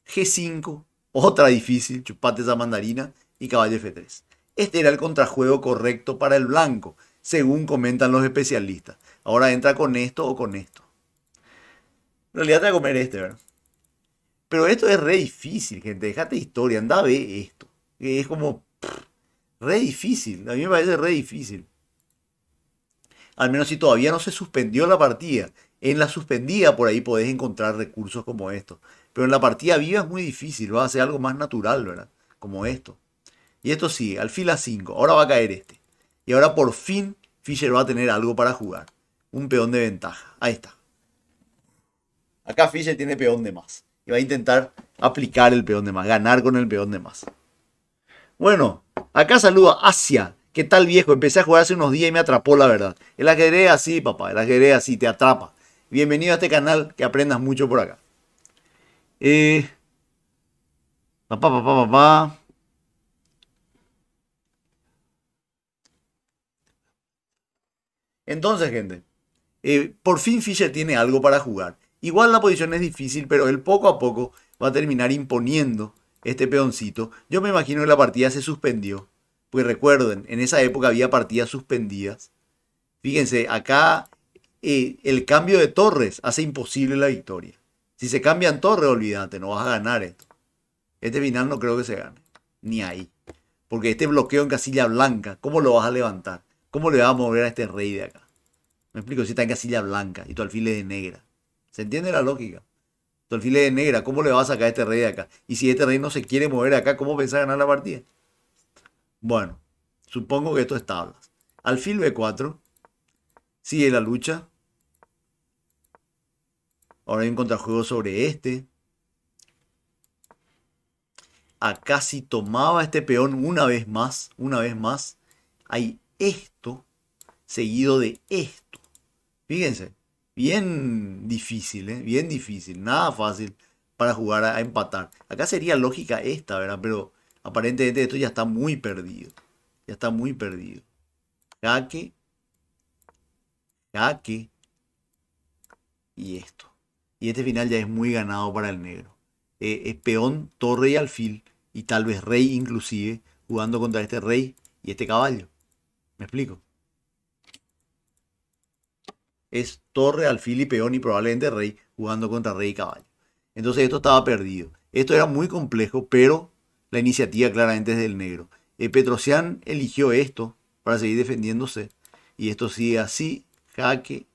G5. Otra difícil. Chupate esa mandarina. Y caballo F3. Este era el contrajuego correcto para el blanco, según comentan los especialistas. Ahora entra con esto o con esto. En realidad te va a comer este, ¿verdad? Pero esto es re difícil, gente. Dejate historia, anda a ver esto. Es como re difícil. A mí me parece re difícil. Al menos si todavía no se suspendió la partida. En la suspendida por ahí podés encontrar recursos como estos. Pero en la partida viva es muy difícil. Va a ser algo más natural, ¿verdad? Como esto. Y esto sí, al a 5. Ahora va a caer este. Y ahora por fin Fischer va a tener algo para jugar. Un peón de ventaja. Ahí está. Acá Fischer tiene peón de más y va a intentar aplicar el peón de más, ganar con el peón de más. Bueno, acá a Asia. ¿Qué tal viejo? Empecé a jugar hace unos días y me atrapó la verdad. El ajedrez así, papá, el ajedrez así, te atrapa. Bienvenido a este canal, que aprendas mucho por acá. Eh, papá, papá, papá. Entonces, gente, eh, por fin Fischer tiene algo para jugar. Igual la posición es difícil, pero él poco a poco va a terminar imponiendo este peoncito. Yo me imagino que la partida se suspendió. Pues recuerden, en esa época había partidas suspendidas. Fíjense, acá eh, el cambio de torres hace imposible la victoria. Si se cambian torres, olvídate, no vas a ganar esto. Este final no creo que se gane. Ni ahí. Porque este bloqueo en casilla blanca, ¿cómo lo vas a levantar? ¿Cómo le vas a mover a este rey de acá? Me explico, si está en casilla blanca y tu alfil es de negra. ¿Se entiende la lógica? Tu alfil es negra, ¿cómo le vas a sacar a este rey de acá? Y si este rey no se quiere mover acá, ¿cómo pensás ganar la partida? Bueno, supongo que esto es tablas. Alfil B4. Sigue la lucha. Ahora hay un contrajuego sobre este. Acá si tomaba este peón una vez más, una vez más, hay esto seguido de esto. Fíjense, bien difícil, ¿eh? bien difícil, nada fácil para jugar a, empatar. Acá sería lógica esta, ¿verdad? Pero aparentemente esto ya está muy perdido. Ya está muy perdido. Jaque. Jaque. Y esto. Y este final ya es muy ganado para el negro. Eh, es peón, torre y alfil. Y tal vez rey inclusive jugando contra este rey y este caballo. ¿Me explico? es torre, alfil y peón y probablemente rey jugando contra rey y caballo. Entonces esto estaba perdido. Esto era muy complejo, pero la iniciativa claramente es del negro. Eh, Petrosian eligió esto para seguir defendiéndose. Y esto sigue así, jaque.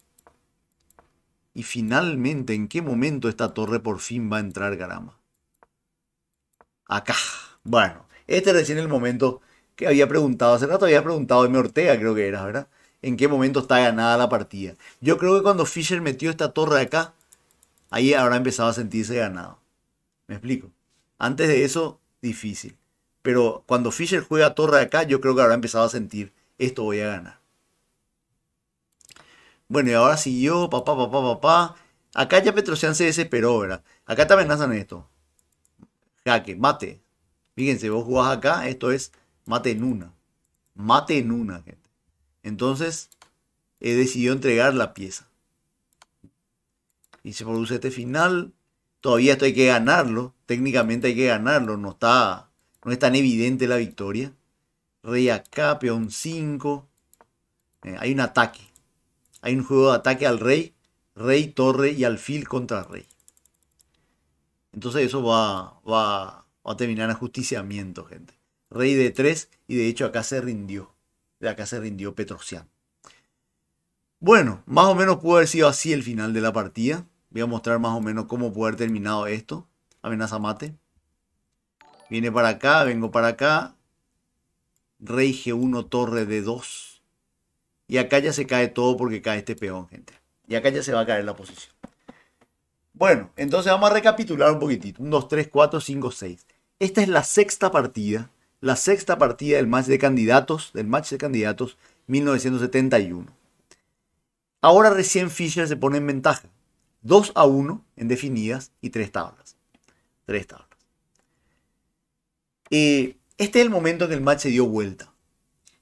Y finalmente, ¿en qué momento esta torre por fin va a entrar, caramba? Acá. Bueno, este es recién el momento que había preguntado. Hace rato había preguntado de Ortega, creo que era, ¿verdad? en qué momento está ganada la partida. Yo creo que cuando Fischer metió esta torre de acá, ahí habrá empezado a sentirse ganado. ¿Me explico? Antes de eso, difícil. Pero cuando Fischer juega torre de acá, yo creo que habrá empezado a sentir, esto voy a ganar. Bueno, y ahora siguió, papá, papá, papá. Acá ya Petrosian se desesperó, ¿verdad? Acá te amenazan esto. Jaque, mate. Fíjense, vos jugás acá, esto es mate en una. Mate en una, gente. Entonces, he decidido entregar la pieza. Y se produce este final. Todavía esto hay que ganarlo. Técnicamente hay que ganarlo. No, está, no es tan evidente la victoria. Rey acá, peón 5. Eh, hay un ataque. Hay un juego de ataque al rey. Rey, torre y alfil contra rey. Entonces eso va, va, va a terminar en ajusticiamiento, gente. Rey de 3 y de hecho acá se rindió de acá se rindió Petrosian. Bueno, más o menos pudo haber sido así el final de la partida. Voy a mostrar más o menos cómo pudo haber terminado esto. Amenaza mate. Viene para acá, vengo para acá. Rey G1, torre D2. Y acá ya se cae todo porque cae este peón, gente. Y acá ya se va a caer la posición. Bueno, entonces vamos a recapitular un poquitito. 1, 2, 3, 4, 5, 6. Esta es la sexta partida la sexta partida del match de candidatos, del match de candidatos 1971. Ahora recién Fischer se pone en ventaja. 2 a 1 en definidas y tres tablas. Tres tablas. Eh, este es el momento en que el match se dio vuelta.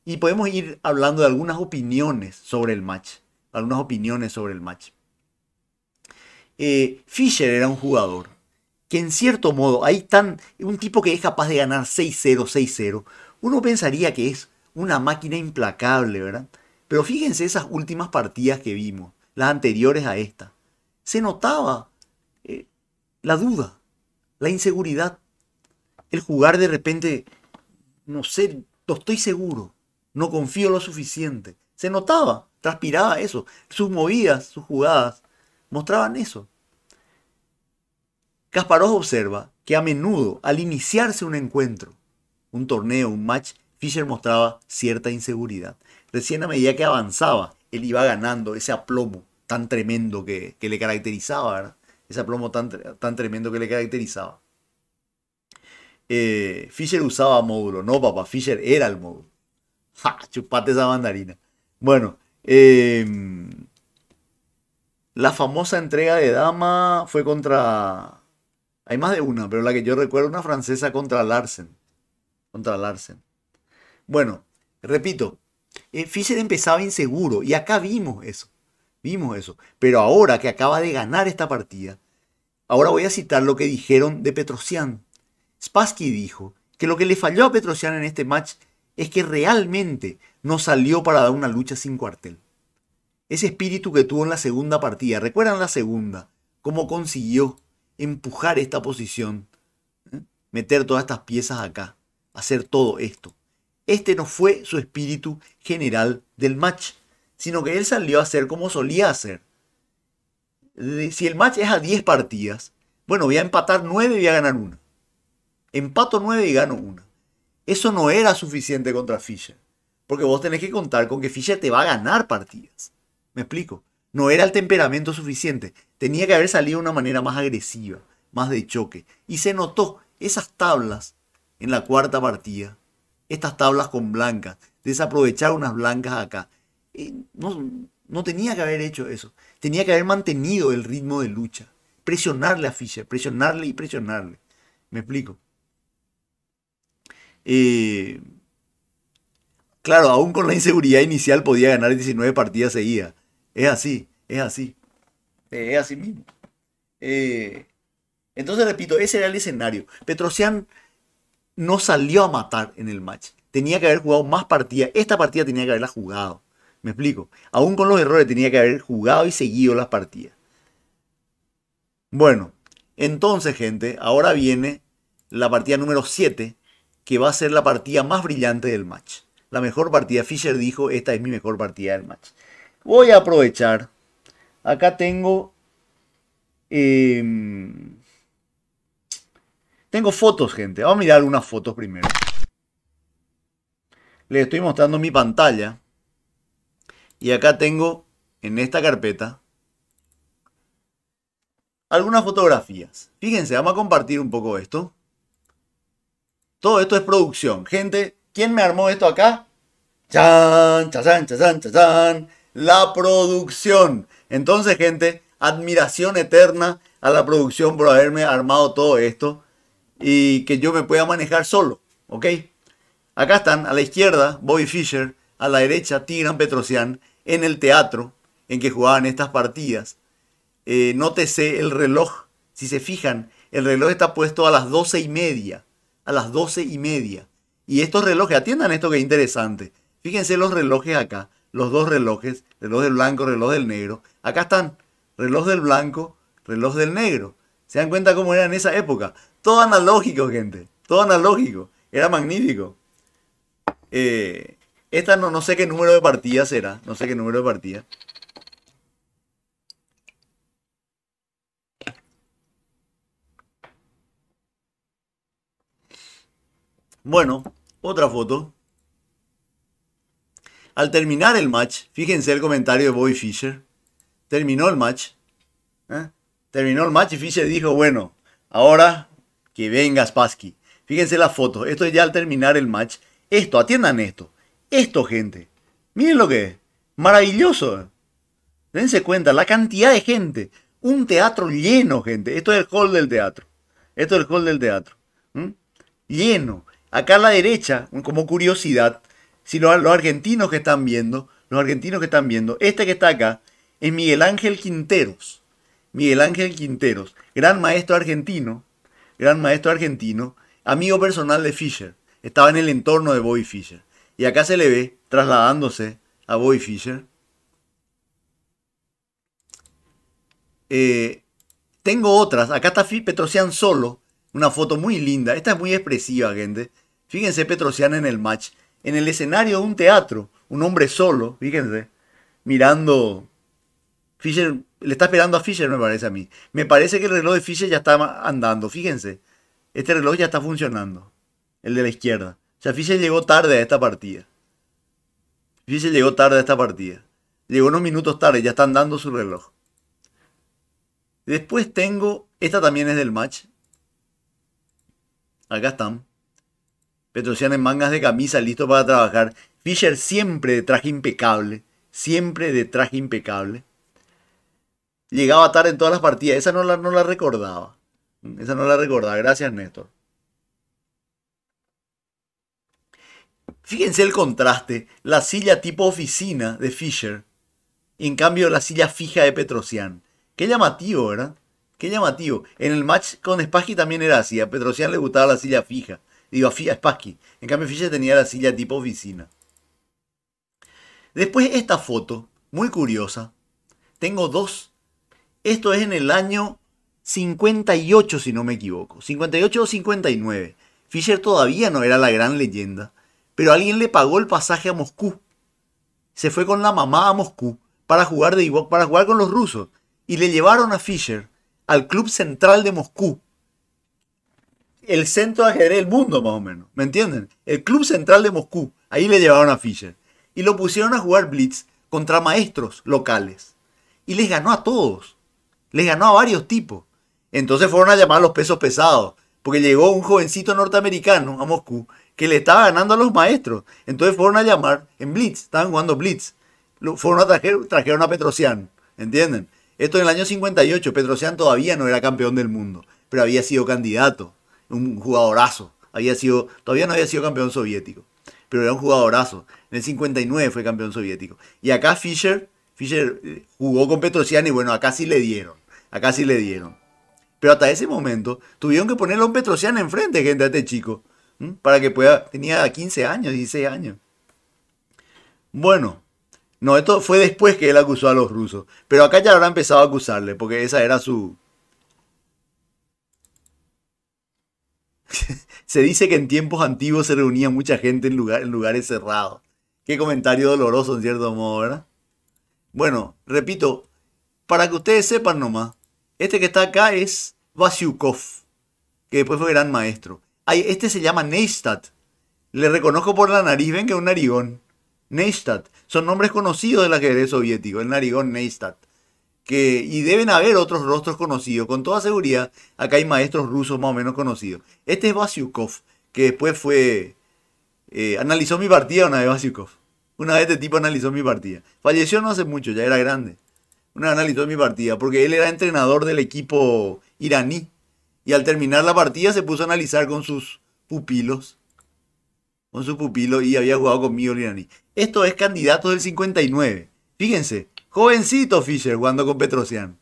Y podemos ir hablando de algunas opiniones sobre el match. Algunas opiniones sobre el match. Eh, Fischer era un jugador que en cierto modo hay tan un tipo que es capaz de ganar 6-0, 6-0, uno pensaría que es una máquina implacable, ¿verdad? Pero fíjense esas últimas partidas que vimos, las anteriores a esta. Se notaba eh, la duda, la inseguridad, el jugar de repente, no sé, no estoy seguro, no confío lo suficiente. Se notaba, transpiraba eso. Sus movidas, sus jugadas, mostraban eso. Kasparov observa que a menudo, al iniciarse un encuentro, un torneo, un match, Fischer mostraba cierta inseguridad. Recién a medida que avanzaba, él iba ganando ese aplomo tan tremendo que, le caracterizaba, Ese aplomo tan, tremendo que le caracterizaba. Eh, Fischer usaba módulo. No, papá, Fischer era el módulo. ¡Ja! Chupate esa mandarina. Bueno, em, la famosa entrega de dama fue contra hay más de una, pero la que yo recuerdo es una francesa contra Larsen. Contra Larsen. Bueno, repito, eh, Fischer empezaba inseguro y acá vimos eso. Vimos eso. Pero ahora que acaba de ganar esta partida, ahora voy a citar lo que dijeron de Petrosian. Spassky dijo que lo que le falló a Petrosian en este match es que realmente no salió para dar una lucha sin cuartel. Ese espíritu que tuvo en la segunda partida, recuerdan la segunda, cómo consiguió empujar esta posición, ¿eh? meter todas estas piezas acá, hacer todo esto. Este no fue su espíritu general del match, sino que él salió a hacer como solía hacer. Si el match es a 10 partidas, bueno, voy a empatar 9 y voy a ganar una. Empato 9 y gano una. Eso no era suficiente contra Fischer. Porque vos tenés que contar con que Fischer te va a ganar partidas. ¿Me explico? No era el temperamento suficiente. Tenía que haber salido de una manera más agresiva, más de choque. Y se notó esas tablas en la cuarta partida. Estas tablas con blancas. Desaprovechar unas blancas acá. Eh, no, no tenía que haber hecho eso. Tenía que haber mantenido el ritmo de lucha. Presionarle a Fischer, presionarle y presionarle. ¿Me explico? Eh, claro, aún con la inseguridad inicial podía ganar 19 partidas seguidas. Es así, es así. Eh, es así mismo. Eh, entonces, repito, ese era el escenario. Petrosian no salió a matar en el match. Tenía que haber jugado más partidas. Esta partida tenía que haberla jugado. Me explico. Aún con los errores tenía que haber jugado y seguido las partidas. Bueno, entonces, gente, ahora viene la partida número 7, que va a ser la partida más brillante del match. La mejor partida. Fisher dijo, esta es mi mejor partida del match voy a aprovechar. Acá tengo... Em, tengo fotos, gente. Vamos a mirar unas fotos primero. Les estoy mostrando mi pantalla. Y acá tengo en esta carpeta algunas fotografías. Fíjense, vamos a compartir un poco esto. Todo esto es producción. Gente, ¿quién me armó esto acá? ¡Chan, cha-chan, chan la producción. Entonces, gente, admiración eterna a la producción por haberme armado todo esto y que yo me pueda manejar solo, ¿ok? Acá están, a la izquierda, Bobby Fischer, a la derecha, Tigran Petrosian, en el teatro en que jugaban estas partidas. Eh, nótese el reloj, si se fijan, el reloj está puesto a las doce y media, a las doce y media. Y estos relojes, atiendan esto que es interesante, fíjense los relojes acá, los dos relojes, reloj del blanco, reloj del negro. Acá están, reloj del blanco, reloj del negro. ¿Se dan cuenta cómo era en esa época? Todo analógico, gente. Todo analógico. Era magnífico. Eh, esta no, no sé qué número de partidas será. No sé qué número de partidas. Bueno, otra foto. Al terminar el match, fíjense el comentario de Bobby Fischer. Terminó el match. ¿eh? Terminó el match y Fischer dijo, bueno, ahora que venga Spassky. Fíjense la foto, Esto es ya al terminar el match. Esto, atiendan esto. Esto, gente. Miren lo que es. Maravilloso. Dense cuenta, la cantidad de gente. Un teatro lleno, gente. Esto es el hall del teatro. Esto es el hall del teatro. Lleno. Acá a la derecha, como curiosidad, si los, argentinos que están viendo, los argentinos que están viendo, este que está acá es Miguel Ángel Quinteros. Miguel Ángel Quinteros, gran maestro argentino, gran maestro argentino, amigo personal de Fisher. Estaba en el entorno de Bobby Fischer. Y acá se le ve trasladándose a Bobby Fischer. Eh, tengo otras. Acá está Petrosian solo. Una foto muy linda. Esta es muy expresiva, gente. Fíjense Petrosian en el match en el escenario de un teatro, un hombre solo, fíjense, mirando. Fisher le está esperando a Fisher, me parece a mí. Me parece que el reloj de Fischer ya está andando, fíjense. Este reloj ya está funcionando, el de la izquierda. O sea, Fisher llegó tarde a esta partida. Fisher llegó tarde a esta partida. Llegó unos minutos tarde, ya está andando su reloj. Después tengo, esta también es del match. Acá están. Petrosian en mangas de camisa, listo para trabajar. Fischer siempre de traje impecable. Siempre de traje impecable. Llegaba tarde en todas las partidas. Esa no la, no la recordaba. Esa no la recordaba. Gracias, Néstor. Fíjense el contraste. La silla tipo oficina de Fisher. en cambio la silla fija de Petrosian. Qué llamativo, ¿verdad? Qué llamativo. En el match con Spassky también era así. A Petrosian le gustaba la silla fija. Digo, a Spassky. En cambio, Fischer tenía la silla tipo oficina. Después esta foto, muy curiosa. Tengo dos. Esto es en el año 58, si no me equivoco. 58 o 59. Fischer todavía no era la gran leyenda. Pero alguien le pagó el pasaje a Moscú. Se fue con la mamá a Moscú para jugar, de, para jugar con los rusos. Y le llevaron a Fischer al Club Central de Moscú, el centro de ajedrez del mundo, más o menos. ¿Me entienden? El Club Central de Moscú. Ahí le llevaron a Fischer. Y lo pusieron a jugar Blitz contra maestros locales. Y les ganó a todos. Les ganó a varios tipos. Entonces fueron a llamar a los pesos pesados. Porque llegó un jovencito norteamericano a Moscú que le estaba ganando a los maestros. Entonces fueron a llamar en Blitz. Estaban jugando Blitz. Lo, fueron a traer, trajeron a Petrosian. ¿Entienden? Esto en el año 58. Petrosian todavía no era campeón del mundo. Pero había sido candidato un jugadorazo. Había sido, todavía no había sido campeón soviético, pero era un jugadorazo. En el 59 fue campeón soviético. Y acá Fischer, Fischer eh, jugó con Petrosian y bueno, acá sí le dieron. Acá sí le dieron. Pero hasta ese momento tuvieron que ponerle a un Petrosian enfrente, gente, a este chico. Para que pueda. Tenía 15 años, 16 años. Bueno, no, esto fue después que él acusó a los rusos. Pero acá ya habrá empezado a acusarle, porque esa era su, Se dice que en tiempos antiguos se reunía mucha gente en, lugar, lugares cerrados. Qué comentario doloroso, en cierto modo, ¿verdad? Bueno, repito, para que ustedes sepan nomás, este que está acá es Vasyukov, que después fue gran maestro. este se llama Neistat. Le reconozco por la nariz, ven que es un narigón. Neistat. Son nombres conocidos del ajedrez soviético, el narigón Neistat y deben haber otros rostros conocidos, con toda seguridad, acá hay maestros rusos más o menos conocidos. Este es Vasyukov, que después fue, eh, analizó mi partida una vez Vasyukov. Una vez este tipo analizó mi partida. Falleció no hace mucho, ya era grande. Una vez analizó mi partida, porque él era entrenador del equipo iraní. Y al terminar la partida se puso a analizar con sus pupilos. Con su pupilo y había jugado conmigo el iraní. Esto es candidato del 59. Fíjense, Jovencito Fischer jugando con Petrosian.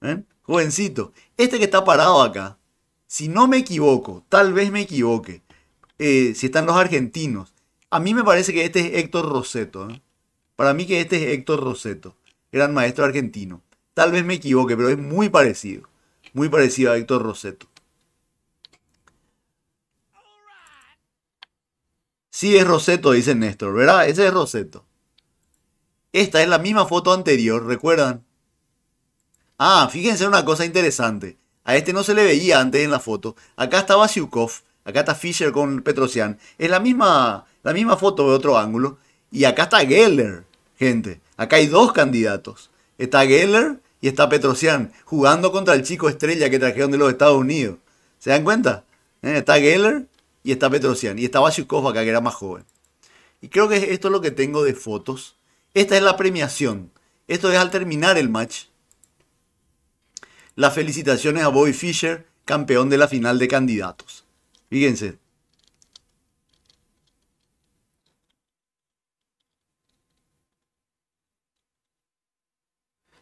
¿eh? Jovencito. Este que está parado acá, si no me equivoco, tal vez me equivoque, eh, si están los argentinos, a mí me parece que este es Héctor Roseto. ¿eh? Para mí que este es Héctor Roseto, gran maestro argentino. Tal vez me equivoque, pero es muy parecido. Muy parecido a Héctor Roseto. Sí, es Roseto, dice Néstor, ¿verdad? Ese es Roseto. Esta es la misma foto anterior, ¿recuerdan? Ah, fíjense una cosa interesante. A este no se le veía antes en la foto. Acá estaba Siukov, acá está Fischer con Petrosian. Es la misma, la misma foto de otro ángulo. Y acá está Geller, gente. Acá hay dos candidatos. Está Geller y está Petrosian jugando contra el chico estrella que trajeron de los Estados Unidos. ¿Se dan cuenta? Eh, está Geller y está Petrosian. Y está Siukov acá, que era más joven. Y creo que esto es lo que tengo de fotos. Esta es la premiación. Esto es al terminar el match. Las felicitaciones a Bobby Fischer, campeón de la final de candidatos. Fíjense.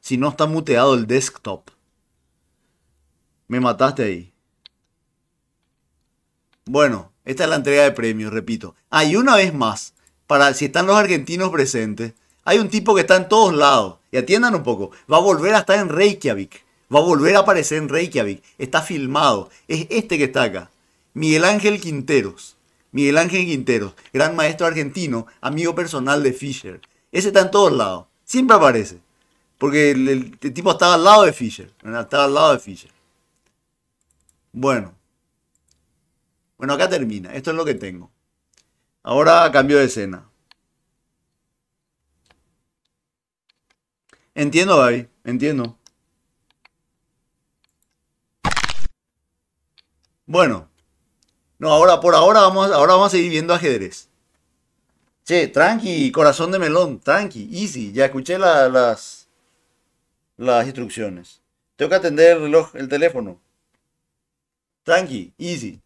Si no está muteado el desktop. Me mataste ahí. Bueno, esta es la entrega de premios, repito. Hay una vez más, para si están los argentinos presentes, hay un tipo que está en todos lados. Y atiendan un poco. Va a volver a estar en Reykjavik. Va a volver a aparecer en Reykjavik. Está filmado. Es este que está acá. Miguel Ángel Quinteros. Miguel Ángel Quinteros. Gran maestro argentino. Amigo personal de Fischer. Ese está en todos lados. Siempre aparece. Porque el, tipo estaba al lado de Fisher. Estaba al lado de Fischer. Bueno. Bueno, acá termina. Esto es lo que tengo. Ahora cambio de escena. Entiendo, David, entiendo. Bueno. No, ahora, por ahora vamos, ahora vamos a seguir viendo ajedrez. Che, tranqui, corazón de melón, tranqui, easy. Ya escuché las, las instrucciones. Tengo que atender el el teléfono. Tranqui, easy.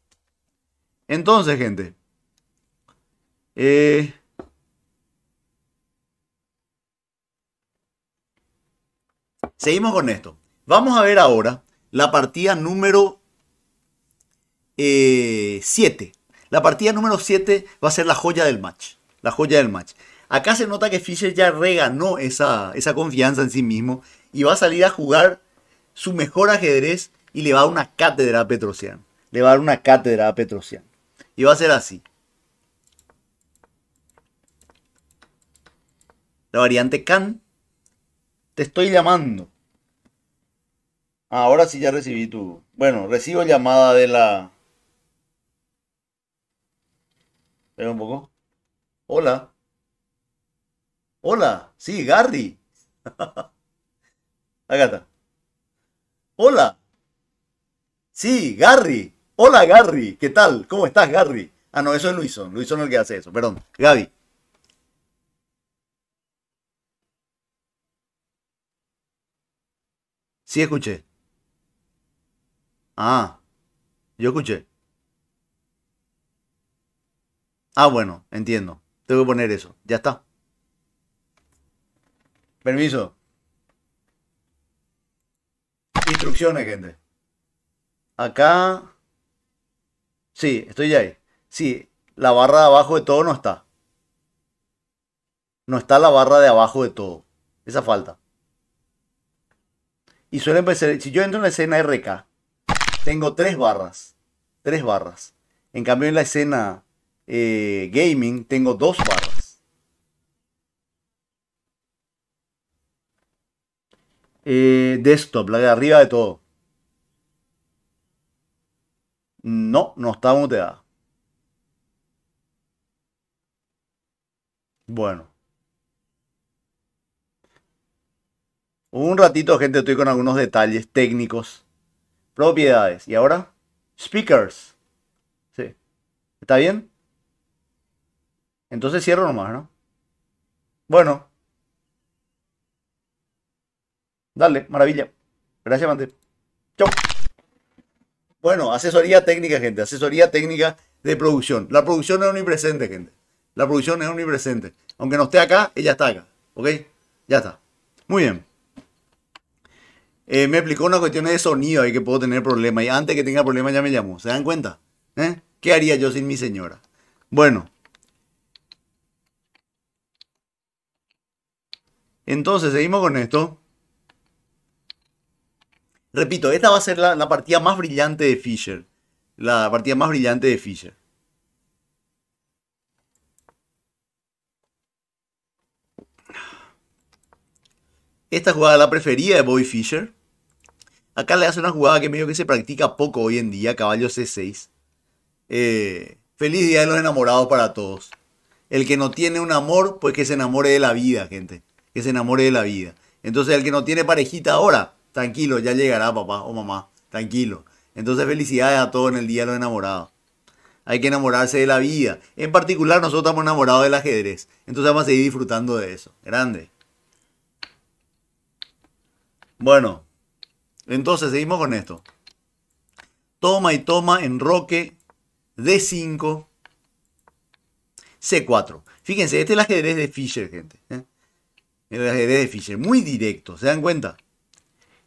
Entonces, gente. Eh, Seguimos con esto. Vamos a ver ahora la partida número 7. Eh, la partida número 7 va a ser la joya del match. La joya del match. Acá se nota que Fischer ya reganó esa, confianza en sí mismo y va a salir a jugar su mejor ajedrez y le va a dar una cátedra a Petrosian. Le va a dar una cátedra a Petrosian. Y va a ser así. La variante Khan. Te estoy llamando. Ah, ahora sí ya recibí tu... Bueno, recibo llamada de la... Espera un poco. Hola. Hola. Sí, Gary. Acá está. Hola. Sí, Gary. Hola, Gary. ¿Qué tal? ¿Cómo estás, Gary? Ah, no, eso es Luison. Luison es el que hace eso. Perdón. Gaby. Sí, escuché. Ah, yo escuché. Ah, bueno, entiendo. Tengo que poner eso. Ya está. Permiso. Instrucciones, gente. Acá. Sí, estoy ya ahí. Sí, la barra de abajo de todo no está. No está la barra de abajo de todo. Esa falta. Y suelen ser, si yo entro en la escena RK tengo tres barras. Tres barras. En cambio, en la escena eh, gaming tengo dos barras. Eh, desktop, la de arriba de todo. No, no está muteada. Bueno. Un ratito, gente, estoy con algunos detalles técnicos Propiedades. Y ahora, speakers. Sí. ¿Está bien? Entonces cierro nomás, ¿no? Bueno. Dale, maravilla. Gracias, Mante. Chau. Bueno, asesoría técnica, gente. Asesoría técnica de producción. La producción es omnipresente, gente. La producción es omnipresente. Aunque no esté acá, ella está acá. ¿Ok? Ya está. Muy bien. Eh, me explicó una cuestión de sonido ahí que puedo tener problemas. Y antes que tenga problemas ya me llamó. ¿Se dan cuenta? ¿Eh? ¿Qué haría yo sin mi señora? Bueno. Entonces, seguimos con esto. Repito, esta va a ser la, la partida más brillante de Fisher. La partida más brillante de Fisher. Esta jugada la prefería de Bobby Fischer. Acá le hace una jugada que medio que se practica poco hoy en día, caballo C6. Eh, feliz día de los enamorados para todos. El que no tiene un amor, pues que se enamore de la vida, gente. Que se enamore de la vida. Entonces, el que no tiene parejita ahora, tranquilo, ya llegará papá o mamá, tranquilo. Entonces, felicidades a todos en el Día de los Enamorados. Hay que enamorarse de la vida. En particular, nosotros estamos enamorados del ajedrez. Entonces, vamos a seguir disfrutando de eso. Grande. Bueno, entonces seguimos con esto. Toma y toma, en Roque D5, C4. Fíjense, este es el ajedrez de Fischer, gente. ¿eh? El ajedrez de Fischer, muy directo, ¿se dan cuenta?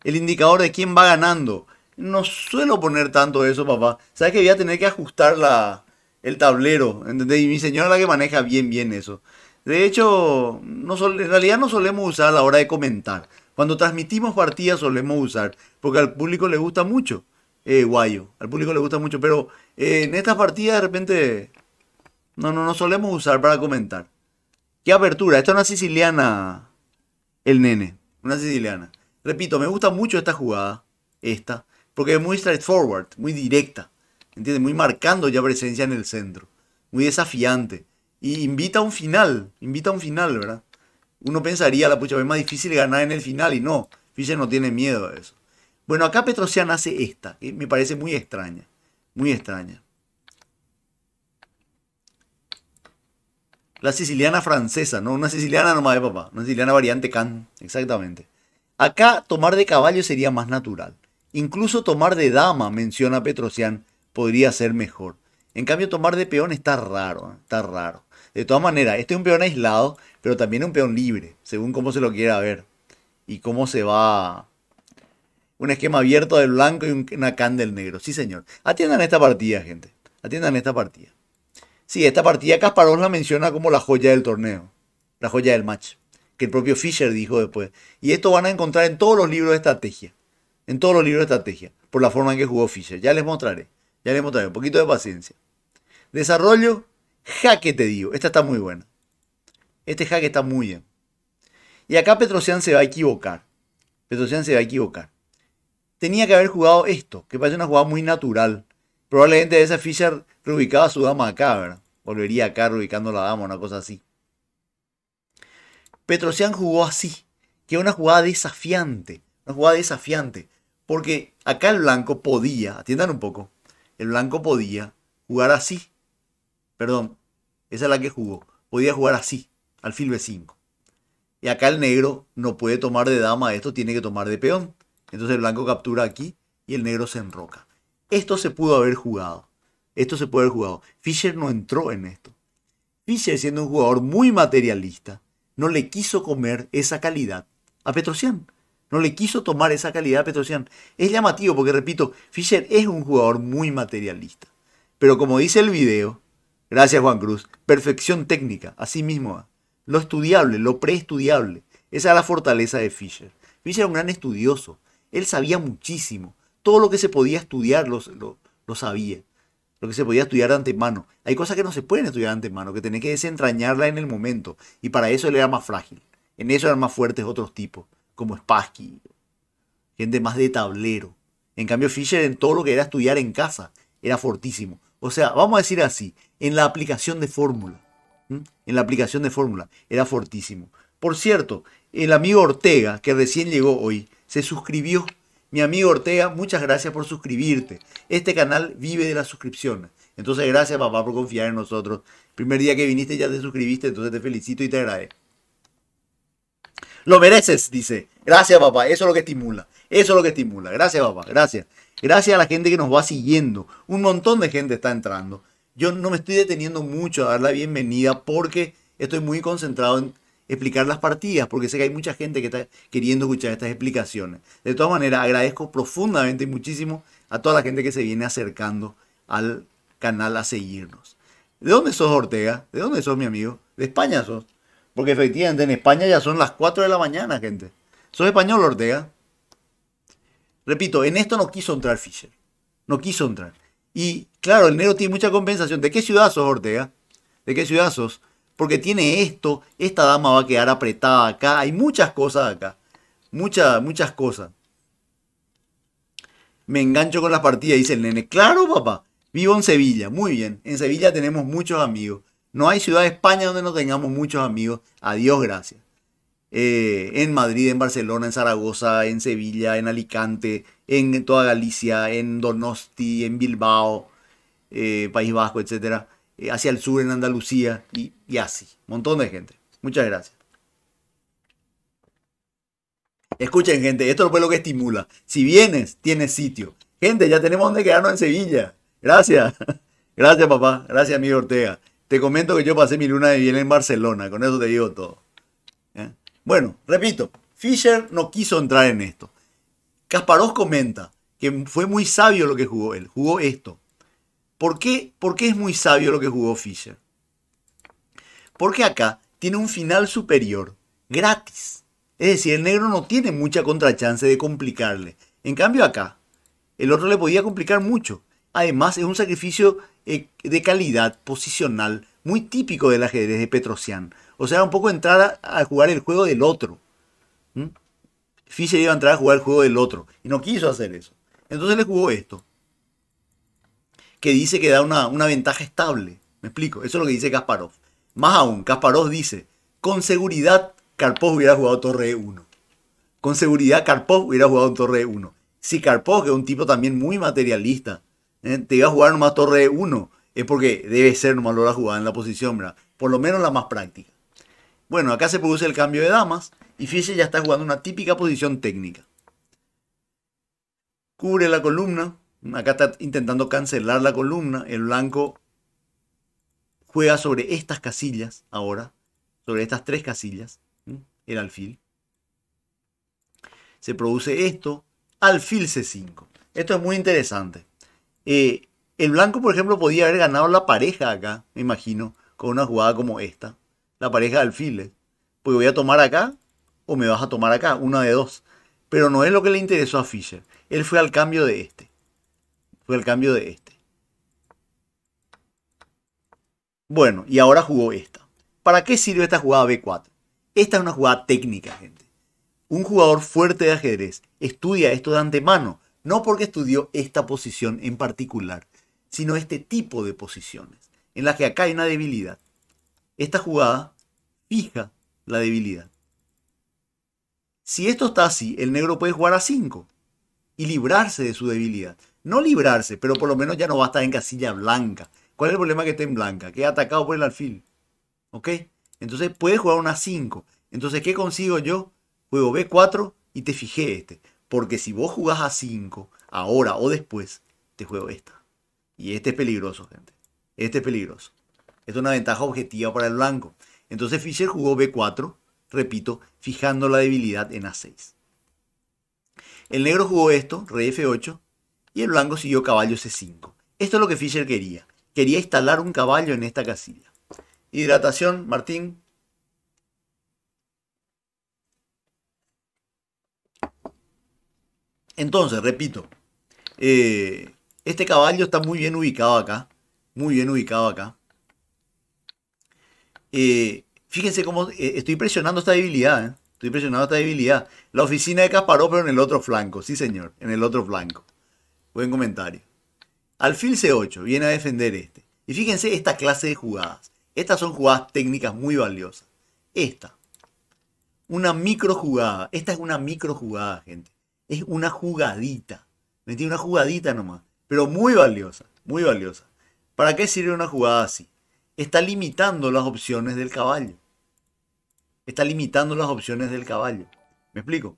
El indicador de quién va ganando. No suelo poner tanto eso, papá. ¿Sabes que voy a tener que ajustar el tablero? ¿entendés? Y mi señora es la que maneja bien, bien eso. De hecho, no en realidad no solemos usar a la hora de comentar. Cuando transmitimos partidas solemos usar, porque al público le gusta mucho eh, Guayo, al público le gusta mucho, pero eh, en estas partidas de repente no, no, no solemos usar para comentar. ¿Qué apertura? Esta es una siciliana, el nene, una siciliana. Repito, me gusta mucho esta jugada, esta, porque es muy straightforward, muy directa, ¿entiendes? Muy marcando ya presencia en el centro, muy desafiante. Y invita a un final, invita a un final, ¿verdad? Uno pensaría, la pucha, es más difícil ganar en el final y no, Fischer no tiene miedo a eso. Bueno, acá Petrosian hace esta, me parece muy extraña, muy extraña. La siciliana francesa, no una siciliana nomás de papá, una siciliana variante can, exactamente. Acá tomar de caballo sería más natural. Incluso tomar de dama, menciona Petrosian, podría ser mejor. En cambio, tomar de peón está raro, ¿eh? está raro. De todas maneras, este es un peón aislado, pero también un peón libre, según cómo se lo quiera ver. Y cómo se va... Un esquema abierto del blanco y una can del negro. Sí, señor. Atiendan esta partida, gente. Atiendan esta partida. Sí, esta partida Casparón la menciona como la joya del torneo. La joya del match. Que el propio Fischer dijo después. Y esto van a encontrar en todos los libros de estrategia. En todos los libros de estrategia. Por la forma en que jugó Fischer. Ya les mostraré. Ya les mostraré. Un poquito de paciencia. Desarrollo Jaque te digo, esta está muy buena. Este jaque está muy bien. Y acá Petrosian se va a equivocar. Petrosian se va a equivocar. Tenía que haber jugado esto, que parece una jugada muy natural. Probablemente esa Fischer reubicaba su dama acá, ¿verdad? Volvería acá reubicando la dama, una cosa así. Petrosian jugó así, que es una jugada desafiante. Una jugada desafiante. Porque acá el blanco podía, atiendan un poco, el blanco podía jugar así, Perdón, esa es la que jugó. Podía jugar así, alfil B5. Y acá el negro no puede tomar de dama esto, tiene que tomar de peón. Entonces el blanco captura aquí y el negro se enroca. Esto se pudo haber jugado. Esto se pudo haber jugado. Fischer no entró en esto. Fischer, siendo un jugador muy materialista, no le quiso comer esa calidad a Petrosian. No le quiso tomar esa calidad a Petrosian. Es llamativo porque, repito, Fischer es un jugador muy materialista. Pero como dice el video, Gracias, Juan Cruz. Perfección técnica, así mismo. Lo estudiable, lo preestudiable. Esa es la fortaleza de Fischer. Fischer era un gran estudioso. Él sabía muchísimo. Todo lo que se podía estudiar lo, lo, sabía. Lo que se podía estudiar de antemano. Hay cosas que no se pueden estudiar de antemano, que tenés que desentrañarla en el momento. Y para eso él era más frágil. En eso eran más fuertes otros tipos, como Spassky, gente más de tablero. En cambio, Fischer en todo lo que era estudiar en casa era fortísimo. O sea, vamos a decir así, en la aplicación de fórmula. En la aplicación de fórmula. Era fortísimo. Por cierto, el amigo Ortega, que recién llegó hoy, se suscribió. Mi amigo Ortega, muchas gracias por suscribirte. Este canal vive de las suscripciones. Entonces, gracias papá por confiar en nosotros. primer día que viniste ya te suscribiste, entonces te felicito y te agradezco. Lo mereces, dice. Gracias papá, eso es lo que estimula. Eso es lo que estimula. Gracias papá, gracias. Gracias a la gente que nos va siguiendo. Un montón de gente está entrando. Yo no me estoy deteniendo mucho a dar la bienvenida porque estoy muy concentrado en explicar las partidas, porque sé que hay mucha gente que está queriendo escuchar estas explicaciones. De todas maneras, agradezco profundamente y muchísimo a toda la gente que se viene acercando al canal a seguirnos. ¿De dónde sos, Ortega? ¿De dónde sos, mi amigo? De España sos. Porque efectivamente en España ya son las 4 de la mañana, gente. ¿Sos español, Ortega? Repito, en esto no quiso entrar Fisher. No quiso entrar. Y claro, el negro tiene mucha compensación. ¿De qué ciudad sos, Ortega? ¿De qué ciudad sos? Porque tiene esto, esta dama va a quedar apretada acá. Hay muchas cosas acá. Muchas, muchas cosas. Me engancho con las partidas, dice el nene. Claro, papá. Vivo en Sevilla. Muy bien. En Sevilla tenemos muchos amigos. No hay ciudad de España donde no tengamos muchos amigos. Adiós, gracias. Eh, en Madrid, en Barcelona, en Zaragoza, en Sevilla, en Alicante, en toda Galicia, en Donosti, en Bilbao, eh, País Vasco, etcétera, eh, hacia el sur en Andalucía y, así así. Montón de gente. Muchas gracias. Escuchen, gente, esto es lo que estimula. Si vienes, tienes sitio. Gente, ya tenemos donde quedarnos en Sevilla. Gracias. Gracias, papá. Gracias, amigo Ortega. Te comento que yo pasé mi luna de miel en Barcelona. Con eso te digo todo. ¿Eh? Bueno, repito. Fisher no quiso entrar en esto. Kasparov comenta que fue muy sabio lo que jugó él, jugó esto. ¿Por qué, es muy sabio lo que jugó Fischer? Porque acá tiene un final superior, gratis. Es decir, el negro no tiene mucha contrachance de complicarle. En cambio acá, el otro le podía complicar mucho. Además, es un sacrificio eh, de calidad posicional muy típico del ajedrez de Petrosian. O sea, un poco entrar a jugar el juego del otro. Fischer iba a entrar a jugar el juego del otro y no quiso hacer eso. Entonces le jugó esto, que dice que da una, ventaja estable. Me explico, eso es lo que dice Kasparov. Más aún, Kasparov dice, con seguridad Karpov hubiera jugado torre 1. E con seguridad Karpov hubiera jugado torre 1. E si Karpov, que es un tipo también muy materialista, ¿eh? te iba a jugar nomás torre 1, e es porque debe ser nomás lo jugada en la posición, ¿verdad? por lo menos la más práctica. Bueno, acá se produce el cambio de damas y Fischer ya está jugando una típica posición técnica. Cubre la columna. Acá está intentando cancelar la columna. El blanco juega sobre estas casillas ahora. Sobre estas tres casillas. El alfil. Se produce esto. Alfil C5. Esto es muy interesante. Eh, el blanco, por ejemplo, podía haber ganado la pareja acá, me imagino, con una jugada como esta. La pareja de alfiles. Pues voy a tomar acá o me vas a tomar acá, una de dos. Pero no es lo que le interesó a Fisher. Él fue al cambio de este. Fue al cambio de este. Bueno, y ahora jugó esta. ¿Para qué sirve esta jugada B4? Esta es una jugada técnica, gente. Un jugador fuerte de ajedrez estudia esto de antemano, no porque estudió esta posición en particular, sino este tipo de posiciones, en las que acá hay una debilidad. Esta jugada fija la debilidad. Si esto está así, el negro puede jugar a 5 y librarse de su debilidad. No librarse, pero por lo menos ya no va a estar en casilla blanca. ¿Cuál es el problema que esté en blanca? Que es atacado por el alfil. ¿Ok? Entonces puede jugar una 5. Entonces, ¿qué consigo yo? Juego B4 y te fijé este. Porque si vos jugás a 5, ahora o después, te juego esta. Y este es peligroso, gente. Este es peligroso. es una ventaja objetiva para el blanco. Entonces Fischer jugó B4, repito, fijando la debilidad en A6. El negro jugó esto, rey F8, y el blanco siguió caballo C5. Esto es lo que Fischer quería. Quería instalar un caballo en esta casilla. Hidratación, Martín. Entonces, repito, eh, este caballo está muy bien ubicado acá. Muy bien ubicado acá. Eh, Fíjense cómo eh, estoy presionando esta debilidad. Eh. Estoy presionando esta debilidad. La oficina de Casparó, pero en el otro flanco. Sí, señor, en el otro flanco. Buen comentario. Alfil C8 viene a defender este. Y fíjense esta clase de jugadas. Estas son jugadas técnicas muy valiosas. Esta. Una micro jugada. Esta es una micro jugada, gente. Es una jugadita. ¿Me Una jugadita nomás. Pero muy valiosa. Muy valiosa. ¿Para qué sirve una jugada así? está limitando las opciones del caballo. Está limitando las opciones del caballo. ¿Me explico?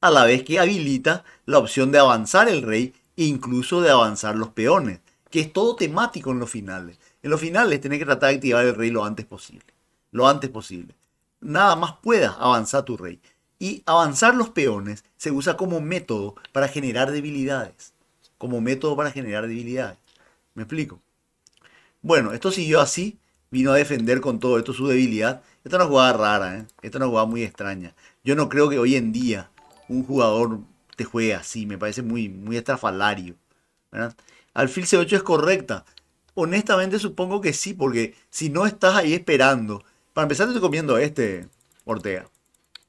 A la vez que habilita la opción de avanzar el rey incluso de avanzar los peones, que es todo temático en los finales. En los finales tenés que tratar de activar el rey lo antes posible. Lo antes posible. Nada más puedas avanzar tu rey. Y avanzar los peones se usa como método para generar debilidades. Como método para generar debilidades. ¿Me explico? Bueno, esto siguió así, vino a defender con todo esto su debilidad. Esta es una jugada rara, ¿eh? esta es una jugada muy extraña. Yo no creo que hoy en día un jugador te juegue así, me parece muy, muy estrafalario. Alfil C8 es correcta. Honestamente supongo que sí, porque si no estás ahí esperando. Para empezar te estoy comiendo este, Ortega.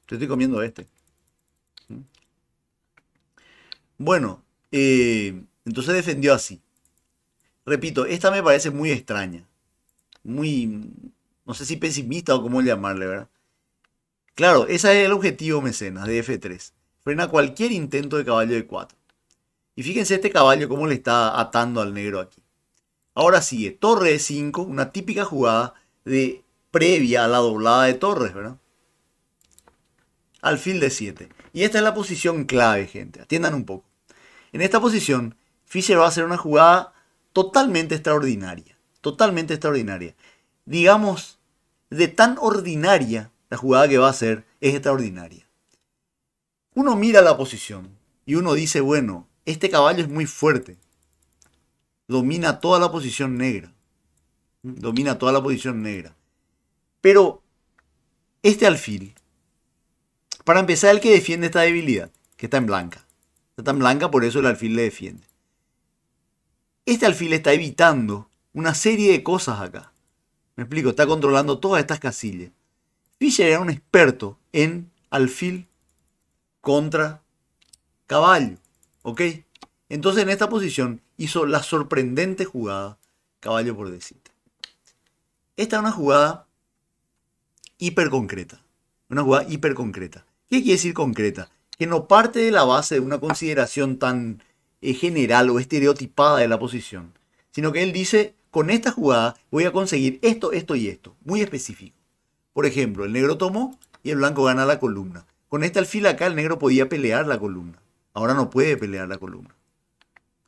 Te estoy comiendo este. ¿Mm? Bueno, eh, entonces defendió así repito, esta me parece muy extraña. Muy, no sé si pesimista o cómo llamarle, ¿verdad? Claro, ese es el objetivo mecenas de F3. Frena cualquier intento de caballo de 4. Y fíjense este caballo cómo le está atando al negro aquí. Ahora sigue torre de 5, una típica jugada de previa a la doblada de torres, ¿verdad? Alfil de 7. Y esta es la posición clave, gente. Atiendan un poco. En esta posición, Fischer va a hacer una jugada totalmente extraordinaria, totalmente extraordinaria. Digamos, de tan ordinaria la jugada que va a hacer es extraordinaria. Uno mira la posición y uno dice, bueno, este caballo es muy fuerte. Domina toda la posición negra. Domina toda la posición negra. Pero este alfil, para empezar, el que defiende esta debilidad, que está en blanca. Está en blanca, por eso el alfil le defiende. Este alfil está evitando una serie de cosas acá. Me explico, está controlando todas estas casillas. Fischer era un experto en alfil contra caballo. ¿Ok? Entonces en esta posición hizo la sorprendente jugada caballo por d7. Esta es una jugada hiper concreta. Una jugada hiper concreta. ¿Qué quiere decir concreta? Que no parte de la base de una consideración tan eh, general o estereotipada de la posición, sino que él dice, con esta jugada voy a conseguir esto, esto y esto, muy específico. Por ejemplo, el negro tomó y el blanco gana la columna. Con esta alfil acá el negro podía pelear la columna. Ahora no puede pelear la columna.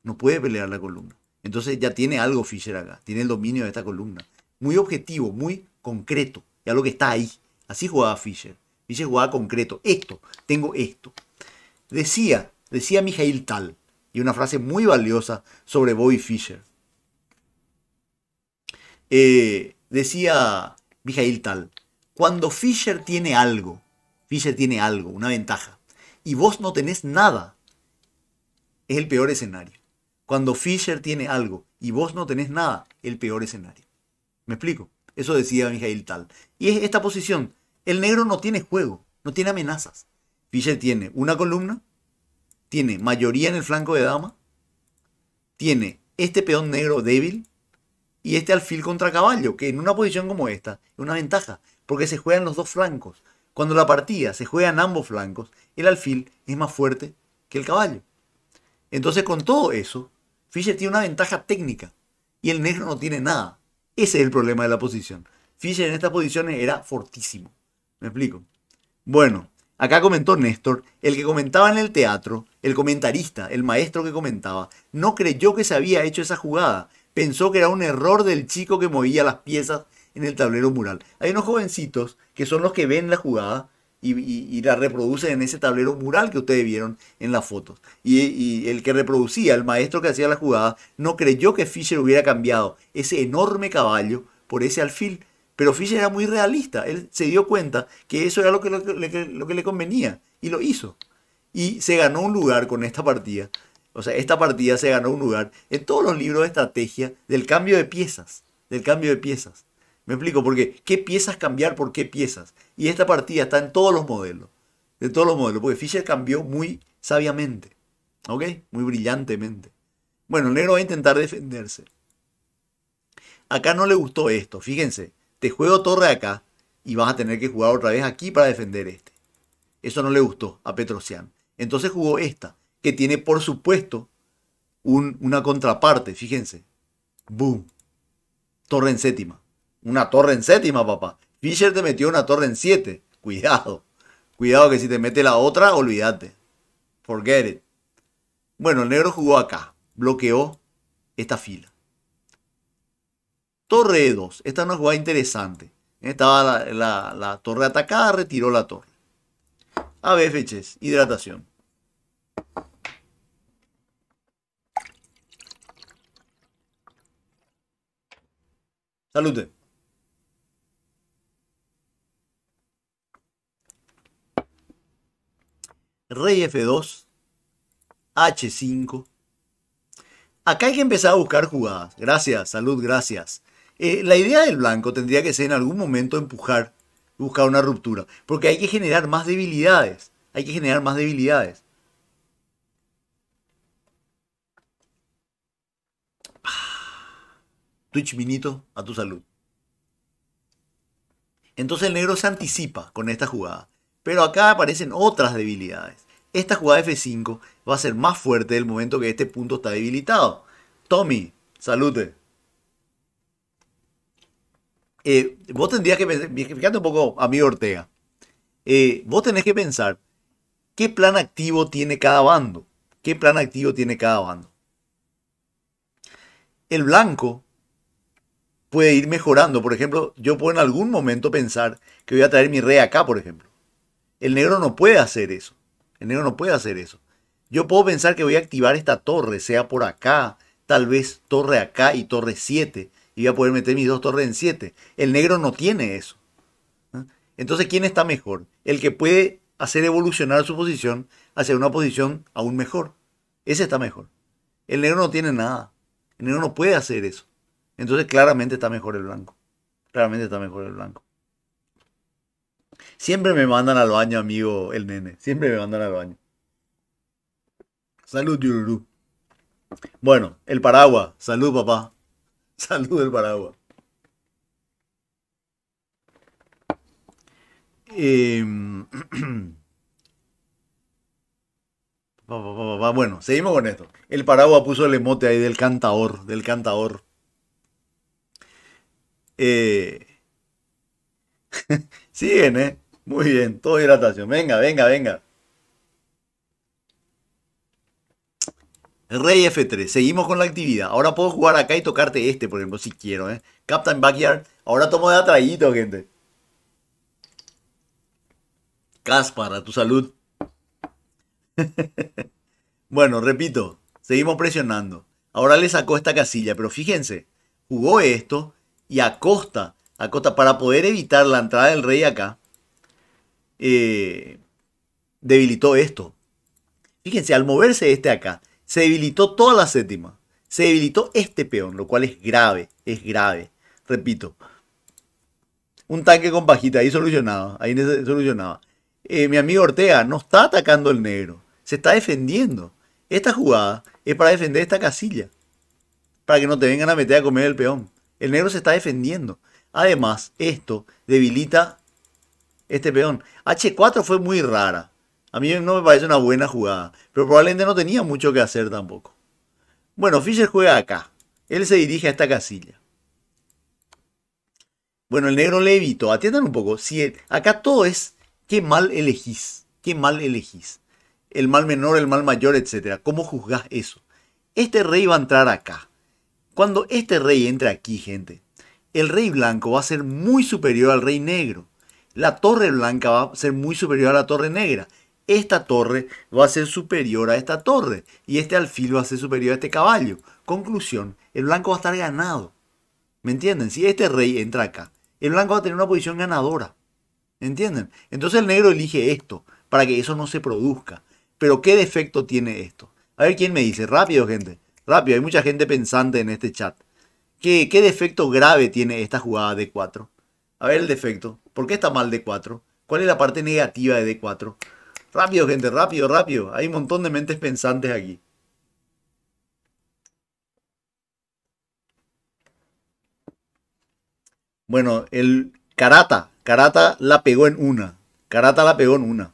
No puede pelear la columna. Entonces ya tiene algo Fischer acá, tiene el dominio de esta columna. Muy objetivo, muy concreto, ya lo que está ahí. Así jugaba Fischer. Fischer jugaba concreto. Esto, tengo esto. Decía, decía Mijail Tal, y una frase muy valiosa sobre Bobby Fischer. Eh, decía Mijail Tal, cuando Fischer tiene algo, Fischer tiene algo, una ventaja, y vos no tenés nada, es el peor escenario. Cuando Fischer tiene algo y vos no tenés nada, el peor escenario. ¿Me explico? Eso decía Mijail Tal. Y es esta posición. El negro no tiene juego, no tiene amenazas. Fischer tiene una columna, tiene mayoría en el flanco de dama, tiene este peón negro débil y este alfil contra caballo, que en una posición como esta es una ventaja, porque se juegan los dos flancos. Cuando la partida se juega en ambos flancos, el alfil es más fuerte que el caballo. Entonces con todo eso, Fischer tiene una ventaja técnica y el negro no tiene nada. Ese es el problema de la posición. Fischer en estas posiciones era fortísimo. ¿Me explico? Bueno, Acá comentó Néstor, el que comentaba en el teatro, el comentarista, el maestro que comentaba, no creyó que se había hecho esa jugada. Pensó que era un error del chico que movía las piezas en el tablero mural. Hay unos jovencitos que son los que ven la jugada y, la reproducen en ese tablero mural que ustedes vieron en las fotos. Y, y, el que reproducía, el maestro que hacía la jugada, no creyó que Fischer hubiera cambiado ese enorme caballo por ese alfil pero Fischer era muy realista, él se dio cuenta que eso era lo que, le convenía y lo hizo. Y se ganó un lugar con esta partida. O sea, esta partida se ganó un lugar en todos los libros de estrategia del cambio de piezas. Del cambio de piezas. Me explico, porque qué piezas cambiar por qué piezas. Y esta partida está en todos los modelos. De todos los modelos, porque Fischer cambió muy sabiamente. ¿Ok? Muy brillantemente. Bueno, el negro va a intentar defenderse. Acá no le gustó esto, fíjense te juego torre acá y vas a tener que jugar otra vez aquí para defender este. Eso no le gustó a Petrosian. Entonces jugó esta, que tiene por supuesto una contraparte, fíjense. Boom. Torre en séptima. Una torre en séptima, papá. Fischer te metió una torre en siete. Cuidado. Cuidado que si te mete la otra, olvídate. Forget it. Bueno, el negro jugó acá. Bloqueó esta fila. Torre 2. Esta es una jugada interesante. Estaba la, torre atacada, retiró la torre. A ver, feches, hidratación. Salute. Rey F2, H5. Acá hay que empezar a buscar jugadas. Gracias, salud, gracias. Eh, la idea del blanco tendría que ser en algún momento empujar, buscar una ruptura, porque hay que generar más debilidades, hay que generar más debilidades. Ah, Twitch Minito, a tu salud. Entonces el negro se anticipa con esta jugada. Pero acá aparecen otras debilidades. Esta jugada F5 va a ser más fuerte del momento que este punto está debilitado. Tommy, salute. Eh, vos tendrías que pensar, fíjate un poco, amigo Ortega, eh, vos tenés que pensar qué plan activo tiene cada bando, qué plan activo tiene cada bando. El blanco puede ir mejorando, por ejemplo, yo puedo en algún momento pensar que voy a traer mi rey acá, por ejemplo. El negro no puede hacer eso, el negro no puede hacer eso. Yo puedo pensar que voy a activar esta torre, sea por acá, tal vez torre acá y torre 7 y voy a poder meter mis dos torres en 7. El negro no tiene eso. Entonces, ¿quién está mejor? El que puede hacer evolucionar su posición hacia una posición aún mejor. Ese está mejor. El negro no tiene nada. El negro no puede hacer eso. Entonces, claramente está mejor el blanco. Claramente está mejor el blanco. Siempre me mandan al baño, amigo el nene. Siempre me mandan al baño. Salud, Yururu. Bueno, el paraguas. Salud, papá. Salud del paraguas. Em, bueno, seguimos con esto. El paraguas puso el emote ahí del cantador, del cantador. Eh, siguen, ¿eh? Muy bien, todo hidratación. Venga, venga, venga. Rey F3, seguimos con la actividad. Ahora puedo jugar acá y tocarte este, por ejemplo, si quiero, ¿eh? Captain Backyard, ahora tomo de atrayito, gente. Caspar, a tu salud. bueno, repito, seguimos presionando. Ahora le sacó esta casilla, pero fíjense, jugó esto y acosta, Costa para poder evitar la entrada del rey acá, eh, debilitó esto. Fíjense, al moverse este acá, se debilitó toda la séptima. Se debilitó este peón, lo cual es grave, es grave. Repito, un tanque con pajita, ahí solucionado. ahí solucionaba. Eh, mi amigo Ortega no está atacando el negro, se está defendiendo. Esta jugada es para defender esta casilla, para que no te vengan a meter a comer el peón. El negro se está defendiendo. Además, esto debilita este peón. H4 fue muy rara, a mí no me parece una buena jugada, pero probablemente no tenía mucho que hacer tampoco. Bueno, Fischer juega acá. Él se dirige a esta casilla. Bueno, el negro le evitó. Atienden un poco. Si acá todo es qué mal elegís. Qué mal elegís. El mal menor, el mal mayor, etc. ¿Cómo juzgás eso? Este rey va a entrar acá. Cuando este rey entre aquí, gente, el rey blanco va a ser muy superior al rey negro. La torre blanca va a ser muy superior a la torre negra esta torre va a ser superior a esta torre y este alfil va a ser superior a este caballo. Conclusión, el blanco va a estar ganado. ¿Me entienden? Si este rey entra acá, el blanco va a tener una posición ganadora. ¿Me entienden? Entonces el negro elige esto para que eso no se produzca. Pero ¿qué defecto tiene esto? A ver quién me dice. Rápido, gente. Rápido, hay mucha gente pensante en este chat. ¿Qué, defecto grave tiene esta jugada d 4? A ver el defecto. ¿Por qué está mal de 4? ¿Cuál es la parte negativa de D4? Rápido, gente, rápido, rápido. Hay un montón de mentes pensantes aquí. Bueno, el Karata. Karata la pegó en una. Karata la pegó en una.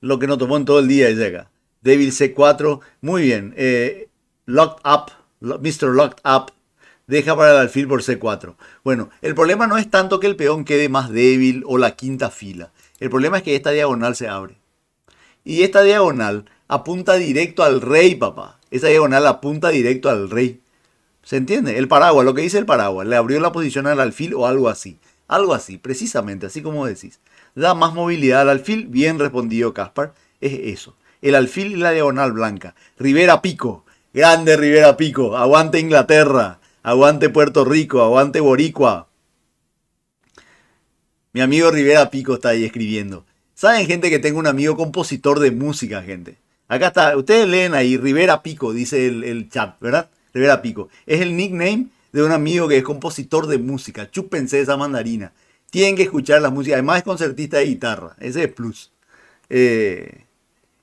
Lo que no tomó en todo el día y llega. Débil C4. Muy bien. Eh, locked up. Mr. Locked up. Deja para el alfil por C4. Bueno, el problema no es tanto que el peón quede más débil o la quinta fila. El problema es que esta diagonal se abre. Y esta diagonal apunta directo al rey, papá. Esa diagonal apunta directo al rey. ¿Se entiende? El paraguas, lo que dice el paraguas, le abrió la posición al alfil o algo así. Algo así, precisamente, así como decís. Da más movilidad al alfil, bien respondido Caspar, es eso. El alfil y la diagonal blanca. Rivera Pico, grande Rivera Pico, aguante Inglaterra, aguante Puerto Rico, aguante Boricua. Mi amigo Rivera Pico está ahí escribiendo. Saben, gente, que tengo un amigo compositor de música, gente. Acá está, ustedes leen ahí, Rivera Pico, dice el, chat, ¿verdad? Rivera Pico. Es el nickname de un amigo que es compositor de música. Chúpense esa mandarina. Tienen que escuchar la música. Además es concertista de guitarra. Ese es plus. Eh,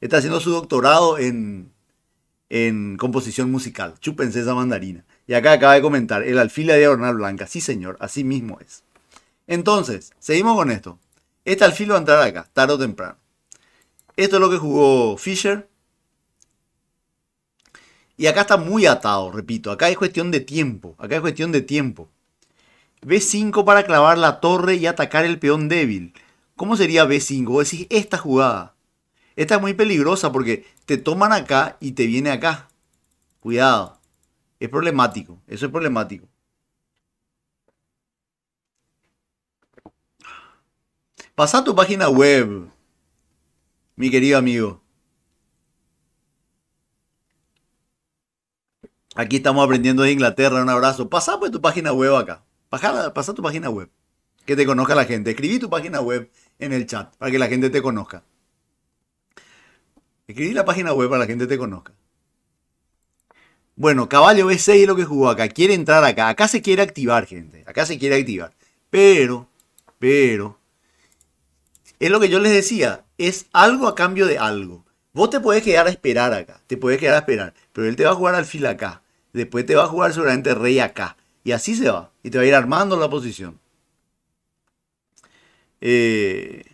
está haciendo su doctorado en, en composición musical. Chúpense esa mandarina. Y acá acaba de comentar, el alfiler de diagonal blanca. Sí, señor, así mismo es. Entonces, seguimos con esto. Este alfil va a entrar acá, tarde o temprano. Esto es lo que jugó Fisher. Y acá está muy atado, repito. Acá es cuestión de tiempo. Acá es cuestión de tiempo. B5 para clavar la torre y atacar el peón débil. ¿Cómo sería B5? Vos decís, esta jugada. Esta es muy peligrosa porque te toman acá y te viene acá. Cuidado. Es problemático. Eso es problemático. Pasa tu página web, mi querido amigo. Aquí estamos aprendiendo de Inglaterra, un abrazo. Pasa pues tu página web acá. Pasa pasa tu página web. Que te conozca la gente. Escribí tu página web en el chat para que la gente te conozca. Escribí la página web para que la gente te conozca. Bueno, caballo B6 es lo que jugó acá. Quiere entrar acá. Acá se quiere activar, gente. Acá se quiere activar. Pero, pero, es lo que yo les decía, es algo a cambio de algo. Vos te puedes quedar a esperar acá, te puedes quedar a esperar, pero él te va a jugar al fil acá. Después te va a jugar seguramente rey acá. Y así se va. Y te va a ir armando la posición. Eh,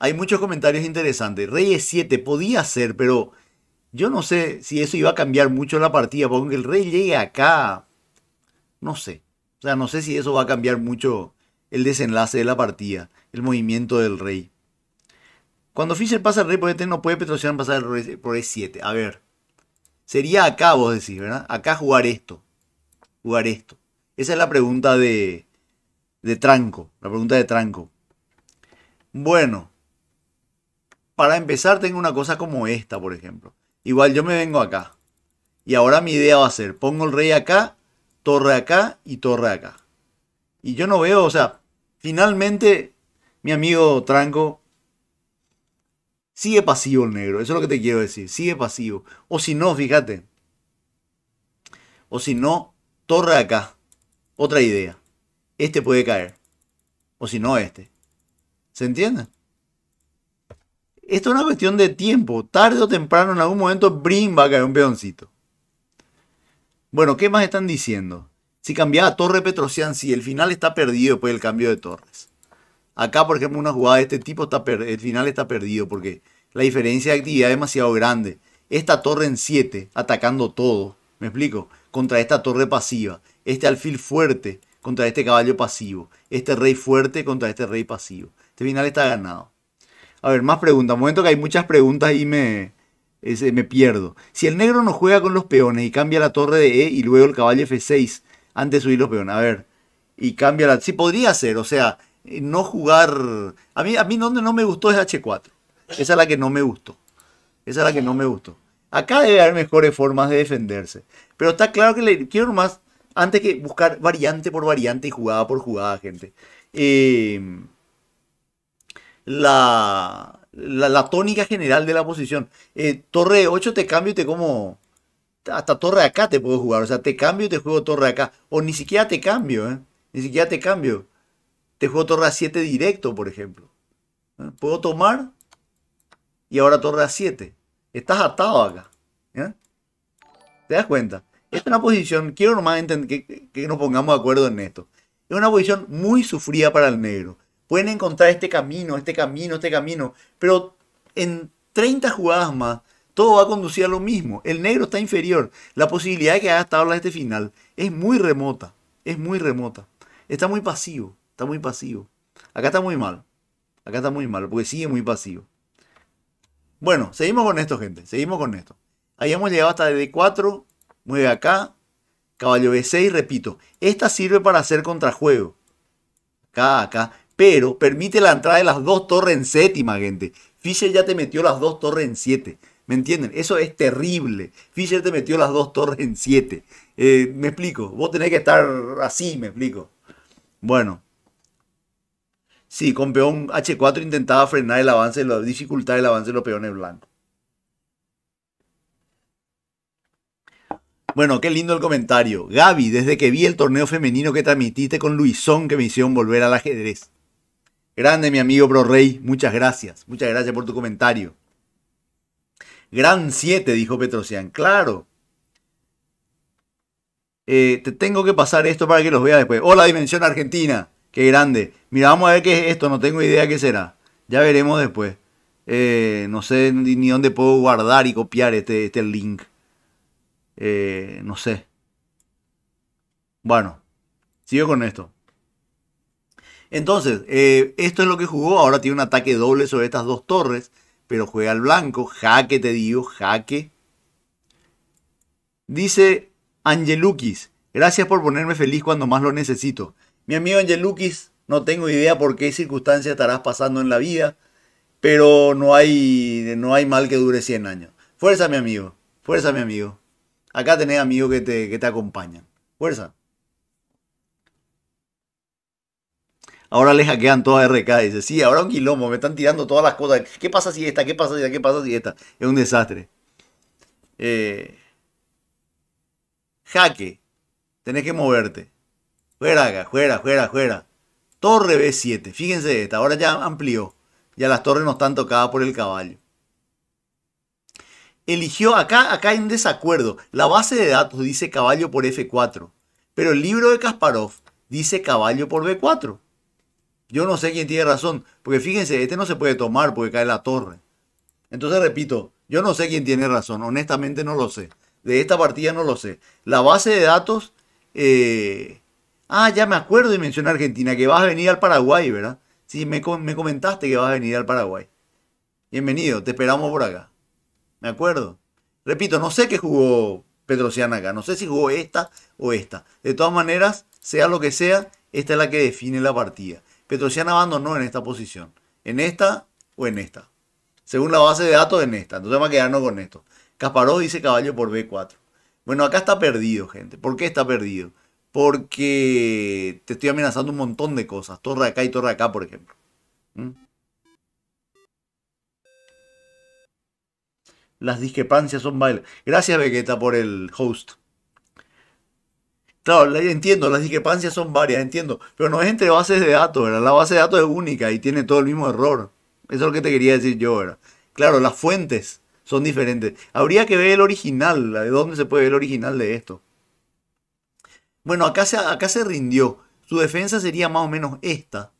hay muchos comentarios interesantes. Rey E7 podía ser, pero yo no sé si eso iba a cambiar mucho la partida. Porque el rey llegue acá, no sé. O sea, no sé si eso va a cambiar mucho el desenlace de la partida, el movimiento del rey. Cuando Fischer pasa el rey por e no puede Petrosian pasar por E7. A ver, sería acá vos decís, ¿verdad? Acá jugar esto. Jugar esto. Esa es la pregunta de, de Tranco. La pregunta de Tranco. Bueno, para empezar tengo una cosa como esta, por ejemplo. Igual yo me vengo acá. Y ahora mi idea va a ser, pongo el rey acá, torre acá y torre acá. Y yo no veo, o sea, Finalmente, mi amigo Tranco, sigue pasivo el negro. Eso es lo que te quiero decir. Sigue pasivo. O si no, fíjate. O si no, torre acá. Otra idea. Este puede caer. O si no, este. ¿Se entiende? Esto es una cuestión de tiempo. Tarde o temprano, en algún momento, Brin va a caer un peoncito. Bueno, ¿qué más están diciendo? Si cambiaba Torre Petrosian, sí, el final está perdido después del cambio de Torres. Acá, por ejemplo, una jugada de este tipo, está el final está perdido porque la diferencia de actividad es demasiado grande. Esta torre en 7, atacando todo, ¿me explico? Contra esta torre pasiva. Este alfil fuerte contra este caballo pasivo. Este rey fuerte contra este rey pasivo. Este final está ganado. A ver, más preguntas. Momento que hay muchas preguntas y me, me pierdo. Si el negro no juega con los peones y cambia la torre de E y luego el caballo F6, antes subir los peones, a ver, y cambia la... Sí, podría ser, o sea, eh, no jugar... A mí, a mí donde no me gustó es H4. Esa es la que no me gustó. Esa es la que no me gustó. Acá debe haber mejores formas de defenderse. Pero está claro que le quiero más, antes que buscar variante por variante y jugada por jugada, gente. Em, la, la, tónica general de la posición. Eh, torre 8 te cambio y te como hasta torre acá te puedo jugar. O sea, te cambio y te juego torre acá. O ni siquiera te cambio, ¿eh? Ni siquiera te cambio. Te juego torre a 7 directo, por ejemplo. ¿eh? Puedo tomar y ahora torre a 7. Estás atado acá. ¿Te das cuenta? Esta es una posición, quiero nomás que, que nos pongamos de acuerdo en esto. Es una posición muy sufrida para el negro. Pueden encontrar este camino, este camino, este camino. Pero en 30 jugadas más todo va a conducir a lo mismo. El negro está inferior. La posibilidad de que hagas tablas este final es muy remota. Es muy remota. Está muy pasivo. Está muy pasivo. Acá está muy mal. Acá está muy mal. Porque sigue muy pasivo. Bueno, seguimos con esto, gente. Seguimos con esto. hemos llegado hasta D4. Mueve acá. Caballo B6. Repito. Esta sirve para hacer contrajuego. Acá, acá. Pero permite la entrada de las dos torres en séptima, gente. Fischer ya te metió las dos torres en siete. ¿Me entienden? Eso es terrible. Fischer te metió las dos torres en siete. Eh, me explico. Vos tenés que estar así, me explico. Bueno. Sí, con peón H4 intentaba frenar el avance, la dificultad del avance de los peones blancos. Bueno, qué lindo el comentario. Gaby, desde que vi el torneo femenino que transmitiste con Luisón, que me hicieron volver al ajedrez. Grande, mi amigo Pro Rey. Muchas gracias. Muchas gracias por tu comentario. Gran 7, dijo Petrosian. Claro. Eh, te tengo que pasar esto para que los veas después. Hola, Dimensión Argentina. Qué grande. Mira, vamos a ver qué es esto. No tengo idea qué será. Ya veremos después. Eh, no sé ni dónde puedo guardar y copiar este, este link. Eh, no sé. Bueno, sigo con esto. Entonces, esto es lo que jugó. Ahora tiene un ataque doble sobre estas dos torres pero juega al blanco. Jaque te digo, jaque. Dice Angelukis, gracias por ponerme feliz cuando más lo necesito. Mi amigo Angelukis, no tengo idea por qué circunstancias estarás pasando en la vida, pero no hay, no hay mal que dure 100 años. Fuerza, mi amigo. Fuerza, mi amigo. Acá tenés amigos que te, que te acompañan. Fuerza. Ahora le hackean toda RK. Dice, sí, ahora un quilombo, me están tirando todas las cosas. ¿Qué pasa si esta? ¿Qué pasa si esta? ¿Qué pasa si esta? Es un desastre. Eh, jaque. Tenés que moverte. Fuera acá, fuera, fuera, fuera. Torre B7. Fíjense esta. Ahora ya amplió. Ya las torres no están tocadas por el caballo. Eligió acá, acá hay un desacuerdo. La base de datos dice caballo por F4. Pero el libro de Kasparov dice caballo por B4. Yo no sé quién tiene razón, porque fíjense, este no se puede tomar porque cae la torre. Entonces repito, yo no sé quién tiene razón, honestamente no lo sé. De esta partida no lo sé. La base de datos... Eh... Ah, ya me acuerdo de mencionar Argentina, que vas a venir al Paraguay, ¿verdad? Sí, me, me comentaste que vas a venir al Paraguay. Bienvenido, te esperamos por acá. Me acuerdo. Repito, no sé qué jugó Petrosian acá. No sé si jugó esta o esta. De todas maneras, sea lo que sea, esta es la que define la partida. Petrosian abandonó en esta posición. En esta o en esta. Según la base de datos, en esta. Entonces vamos a quedarnos con esto. Casparó dice caballo por B4. Bueno, acá está perdido, gente. ¿Por qué está perdido? Porque te estoy amenazando un montón de cosas. Torre acá y torre acá, por ejemplo. ¿Mm? Las discrepancias son bailes. Gracias, Vegeta, por el host. Claro, entiendo, las discrepancias son varias, entiendo, pero no es entre bases de datos, ¿verdad? La base de datos es única y tiene todo el mismo error. Eso es lo que te quería decir yo, ¿verdad? Claro, las fuentes son diferentes. Habría que ver el original, de dónde se puede ver el original de esto. Bueno, acá se, acá se rindió. Su defensa sería más o menos esta.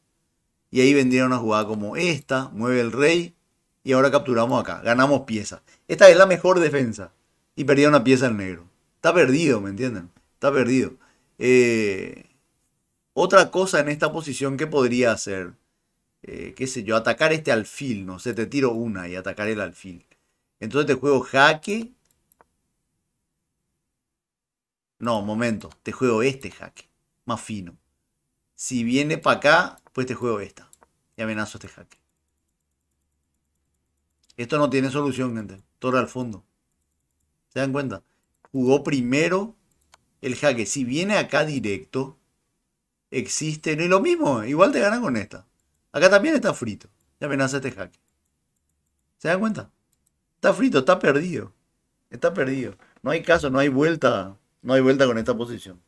Y ahí vendría una jugada como esta, mueve el rey y ahora capturamos acá, ganamos pieza. Esta es la mejor defensa y perdía una pieza el negro. Está perdido, ¿me entienden? está perdido. Eh, otra cosa en esta posición que podría hacer, eh, qué sé yo, atacar este alfil, no sé, te tiro una y atacar el alfil. Entonces te juego jaque. No, momento, te juego este jaque, más fino. Si viene para acá, pues te juego esta. Y amenazo este jaque. Esto no tiene solución, gente. Torre al fondo. ¿Se dan cuenta? Jugó primero el jaque, si viene acá directo, existe. No es lo mismo, igual te ganan con esta. Acá también está frito. Ya amenaza este jaque. ¿Se dan cuenta? Está frito, está perdido. Está perdido. No hay caso, no hay vuelta. No hay vuelta con esta posición.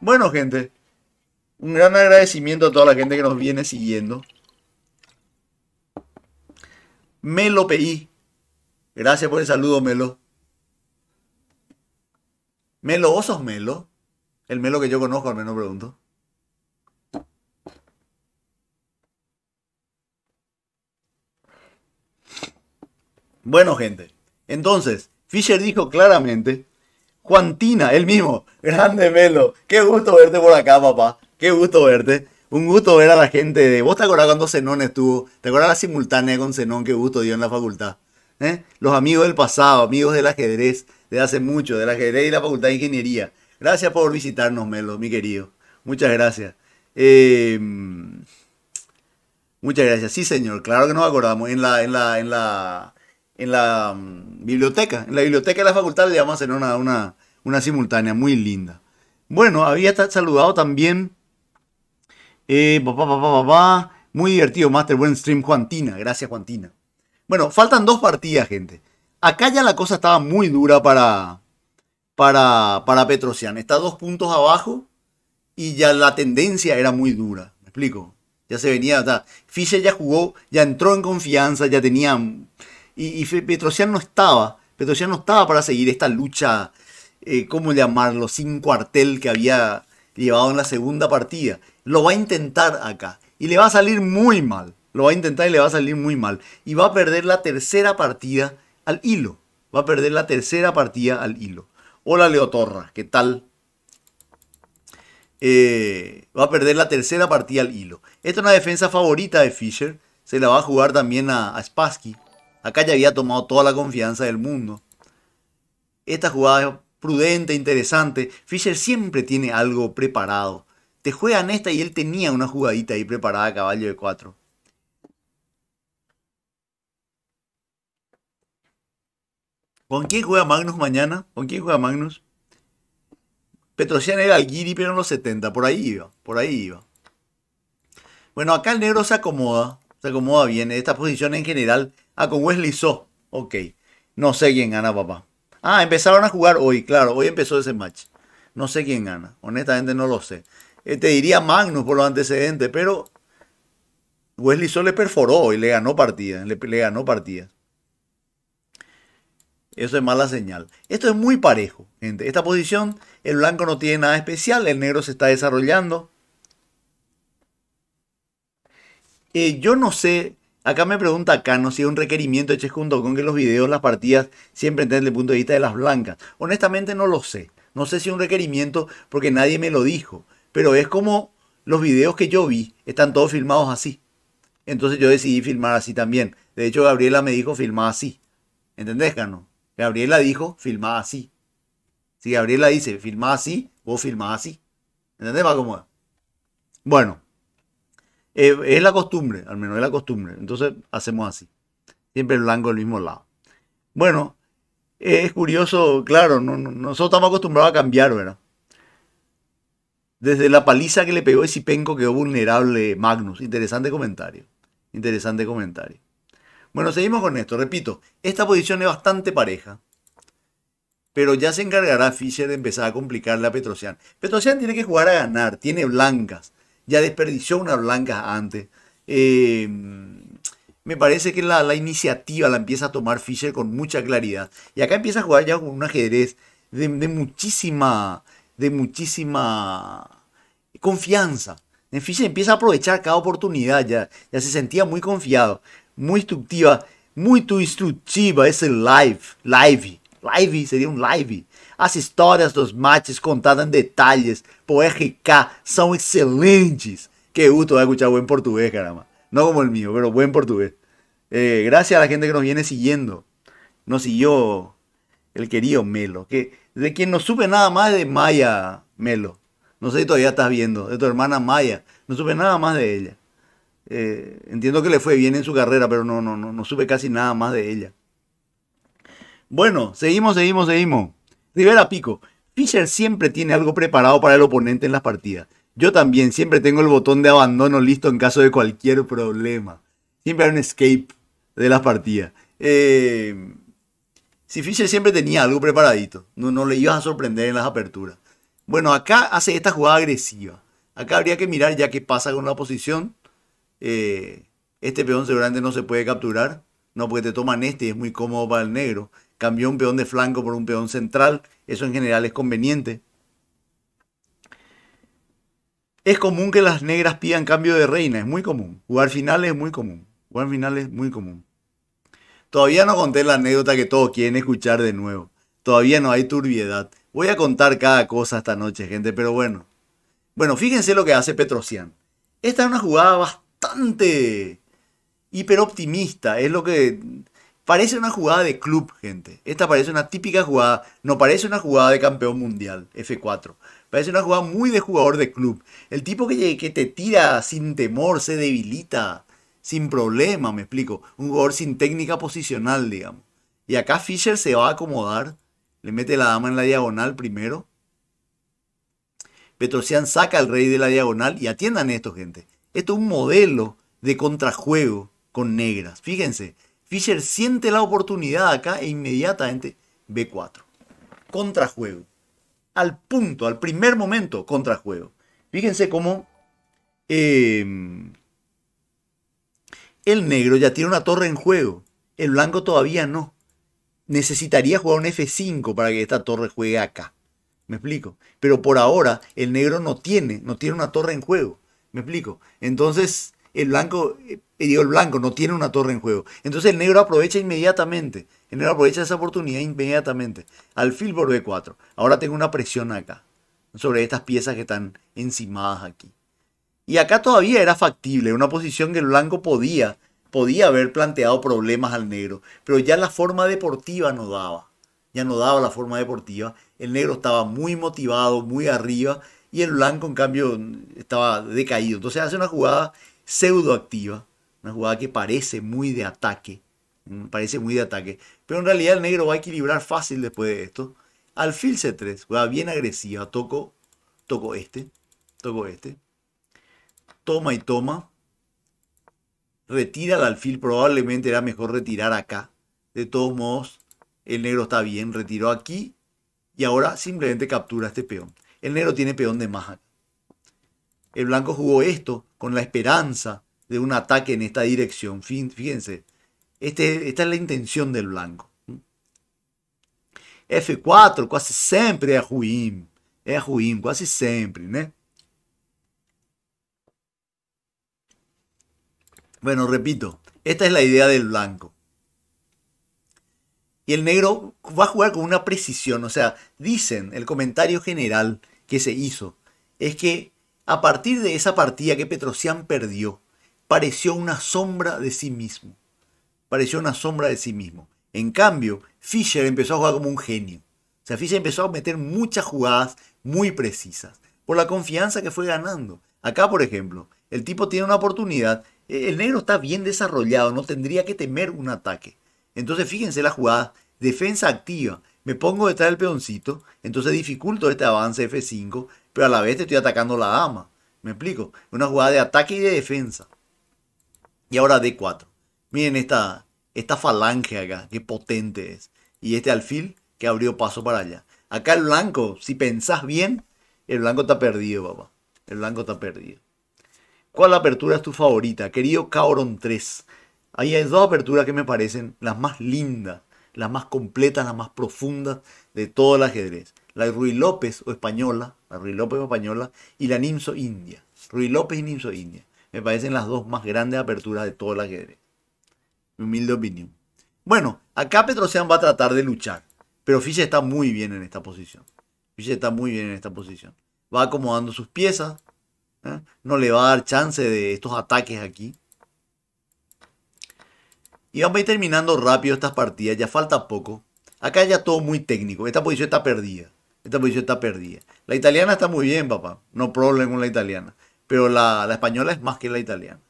Bueno, gente. Un gran agradecimiento a toda la gente que nos viene siguiendo. Melo PI. Gracias por el saludo, Melo. Melo, vos sos Melo. El Melo que yo conozco, al menos pregunto. Bueno, gente. Entonces, Fisher dijo claramente, Juantina, el mismo, grande Melo, qué gusto verte por acá, papá, qué gusto verte. Un gusto ver a la gente de... ¿Vos te acordás cuando Zenón estuvo? ¿Te acordás la simultánea con Zenón? Qué gusto dio en la facultad. ¿Eh? Los amigos del pasado, amigos del ajedrez, de hace mucho, de la Jerez y la Facultad de Ingeniería. Gracias por visitarnos, Melo, mi querido. Muchas gracias. Em, muchas gracias. Sí, señor, claro que nos acordamos. En la, en la, en la, mm, biblioteca, en la biblioteca de la facultad le vamos a hacer una, simultánea muy linda. Bueno, había saludado también. papá, papá, papá. Muy divertido, Master. Buen stream, Juantina. Gracias, Juantina. Bueno, faltan dos partidas, gente. Acá ya la cosa estaba muy dura para, para, para Petrosian. Está dos puntos abajo y ya la tendencia era muy dura. ¿Me explico? Ya se venía, Fischer ya jugó, ya entró en confianza, ya tenía... Y, y no estaba, Petrosian no estaba para seguir esta lucha, eh, ¿cómo llamarlo? Sin cuartel que había llevado en la segunda partida. Lo va a intentar acá y le va a salir muy mal. Lo va a intentar y le va a salir muy mal. Y va a perder la tercera partida al hilo. Va a perder la tercera partida al hilo. Hola Leotorra, ¿qué tal? Eh, va a perder la tercera partida al hilo. Esta es una defensa favorita de Fischer. Se la va a jugar también a, a Spassky. Acá ya había tomado toda la confianza del mundo. Esta jugada es prudente, interesante. Fischer siempre tiene algo preparado. Te juegan esta y él tenía una jugadita ahí preparada a caballo de 4. ¿Con quién juega Magnus mañana? ¿Con quién juega Magnus? Petrosian era guiri, pero en los 70, por ahí iba, por ahí iba. Bueno, acá el negro se acomoda, se acomoda bien. Esta posición en general. Ah, con Wesley So. Ok. No sé quién gana, papá. Ah, empezaron a jugar hoy, claro. Hoy empezó ese match. No sé quién gana. Honestamente no lo sé. Eh, te diría Magnus por los antecedentes, pero Wesley So le perforó y le ganó partidas. Le, le ganó partidas. Eso es mala señal. Esto es muy parejo, gente. Esta posición, el blanco no tiene nada especial, el negro se está desarrollando. Eh, yo no sé, acá me pregunta Cano si es un requerimiento de con que los videos, las partidas, siempre estén desde el punto de vista de las blancas. Honestamente no lo sé. No sé si es un requerimiento porque nadie me lo dijo. Pero es como los videos que yo vi, están todos filmados así. Entonces yo decidí filmar así también. De hecho, Gabriela me dijo filmar así. ¿Entendés, Cano? Gabriela dijo, filma así. Si Gabriela dice, filma así, vos filma así. ¿Entendés? Va como... Bueno, eh, es la costumbre, al menos es la costumbre. Entonces hacemos así. Siempre el blanco del mismo lado. Bueno, es curioso, claro, nosotros estamos acostumbrados a cambiar, ¿verdad? Desde la paliza que le pegó Esipenco quedó vulnerable Magnus. Interesante comentario. Interesante comentario. Bueno, seguimos con esto. Repito, esta posición es bastante pareja. Pero ya se encargará Fischer de empezar a complicarle a Petrosian. Petrosian tiene que jugar a ganar. Tiene blancas. Ya desperdició unas blancas antes. Eh, me parece que la, iniciativa la empieza a tomar Fischer con mucha claridad. Y acá empieza a jugar ya con un ajedrez de, muchísima... De muchísima confianza. Fischer empieza a aprovechar cada oportunidad, ya, ya se sentía muy confiado muy instructiva, muy instructiva Ese live, live, live, sería un live. las historias los matches contadas en detalles por RK son excelentes. Que gusto de escuchar buen portugués, caramba. No como el mío, pero buen portugués. Eh, gracias a la gente que nos viene siguiendo. Nos siguió el querido Melo, que de quien no supe nada más de Maya Melo. No sé si todavía estás viendo, de tu hermana Maya. No supe nada más de ella. Eh, entiendo que le fue bien en su carrera, pero no, no, no, no supe casi nada más de ella. Bueno, seguimos, seguimos, seguimos. Rivera Pico. Fischer siempre tiene algo preparado para el oponente en las partidas. Yo también siempre tengo el botón de abandono listo en caso de cualquier problema. Siempre hay un escape de las partidas. Eh, si Fischer siempre tenía algo preparadito, no, no le ibas a sorprender en las aperturas. Bueno, acá hace esta jugada agresiva. Acá habría que mirar ya qué pasa con la posición. Eh, este peón seguramente no se puede capturar. No, porque te toman este y es muy cómodo para el negro. Cambió un peón de flanco por un peón central. Eso en general es conveniente. Es común que las negras pidan cambio de reina. Es muy común. Jugar finales es muy común. Jugar final es muy común. Todavía no conté la anécdota que todos quieren escuchar de nuevo. Todavía no hay turbiedad. Voy a contar cada cosa esta noche, gente, pero bueno. Bueno, fíjense lo que hace Petrosian. Esta es una jugada bastante bastante hiperoptimista. Es lo que. Parece una jugada de club, gente. Esta parece una típica jugada. No parece una jugada de campeón mundial, F4. Parece una jugada muy de jugador de club. El tipo que, que te tira sin temor, se debilita, sin problema, me explico. Un jugador sin técnica posicional, digamos. Y acá Fischer se va a acomodar. Le mete la dama en la diagonal primero. Petrosian saca al rey de la diagonal. Y atiendan esto, gente. Esto es un modelo de contrajuego con negras. Fíjense, Fischer siente la oportunidad acá e inmediatamente B4. Contrajuego. Al punto, al primer momento, contrajuego. Fíjense cómo em, el negro ya tiene una torre en juego. El blanco todavía no. Necesitaría jugar un F5 para que esta torre juegue acá. ¿Me explico? Pero por ahora el negro no tiene, no tiene una torre en juego. ¿Me explico? Entonces, el blanco, eh, digo, el blanco no tiene una torre en juego. Entonces el negro aprovecha inmediatamente. El negro aprovecha esa oportunidad inmediatamente. Alfil por B4. Ahora tengo una presión acá. Sobre estas piezas que están encimadas aquí. Y acá todavía era factible. Una posición que el blanco podía. Podía haber planteado problemas al negro. Pero ya la forma deportiva no daba. Ya no daba la forma deportiva. El negro estaba muy motivado, muy arriba y el blanco en cambio estaba decaído. Entonces hace una jugada pseudoactiva, una jugada que parece muy de ataque, parece muy de ataque, pero en realidad el negro va a equilibrar fácil después de esto. Alfil C3, jugada bien agresiva, toco, toco este, toco este, toma y toma, retira el alfil, probablemente era mejor retirar acá, de todos modos el negro está bien, retiró aquí y ahora simplemente captura este peón. El negro tiene peón de más. El blanco jugó esto con la esperanza de un ataque en esta dirección. Fíjense, este, esta es la intención del blanco. F4 casi siempre es ruim. Es ruim, casi siempre, Bueno, repito, esta es la idea del blanco. Y el negro va a jugar con una precisión, o sea, dicen el comentario general que se hizo es que a partir de esa partida que Petrosian perdió, pareció una sombra de sí mismo. Pareció una sombra de sí mismo. En cambio, Fischer empezó a jugar como un genio. O sea, Fischer empezó a meter muchas jugadas muy precisas por la confianza que fue ganando. Acá, por ejemplo, el tipo tiene una oportunidad. E-, el negro está bien desarrollado, no tendría que temer un ataque. Entonces, fíjense las jugadas. Defensa activa me pongo detrás del peoncito, entonces dificulto este avance F5, pero a la vez te estoy atacando la dama. ¿Me explico? Una jugada de ataque y de defensa. Y ahora D4. Miren esta, esta falange acá, qué potente es. Y este alfil que abrió paso para allá. Acá el blanco, si pensás bien, el blanco está perdido, papá. El blanco está perdido. ¿Cuál apertura es tu favorita? Querido Cabron 3. Ahí hay dos aperturas que me parecen las más lindas las más completas, las más profundas de todo el ajedrez. La Ruy López o española, la Ruy López o española y la Nimso India. Ruy López y Nimso India. Me parecen las dos más grandes aperturas de todo el ajedrez. Mi humilde opinión. Bueno, acá Petrocean va a tratar de luchar. Pero Fischer está muy bien en esta posición. Fischer está muy bien en esta posición. Va acomodando sus piezas. ¿eh? No le va a dar chance de estos ataques aquí. Y vamos a ir terminando rápido estas partidas, ya falta poco. Acá ya todo muy técnico, esta posición está perdida. Esta posición está perdida. La italiana está muy bien, papá. No problema con la italiana. Pero la, española es más que la italiana.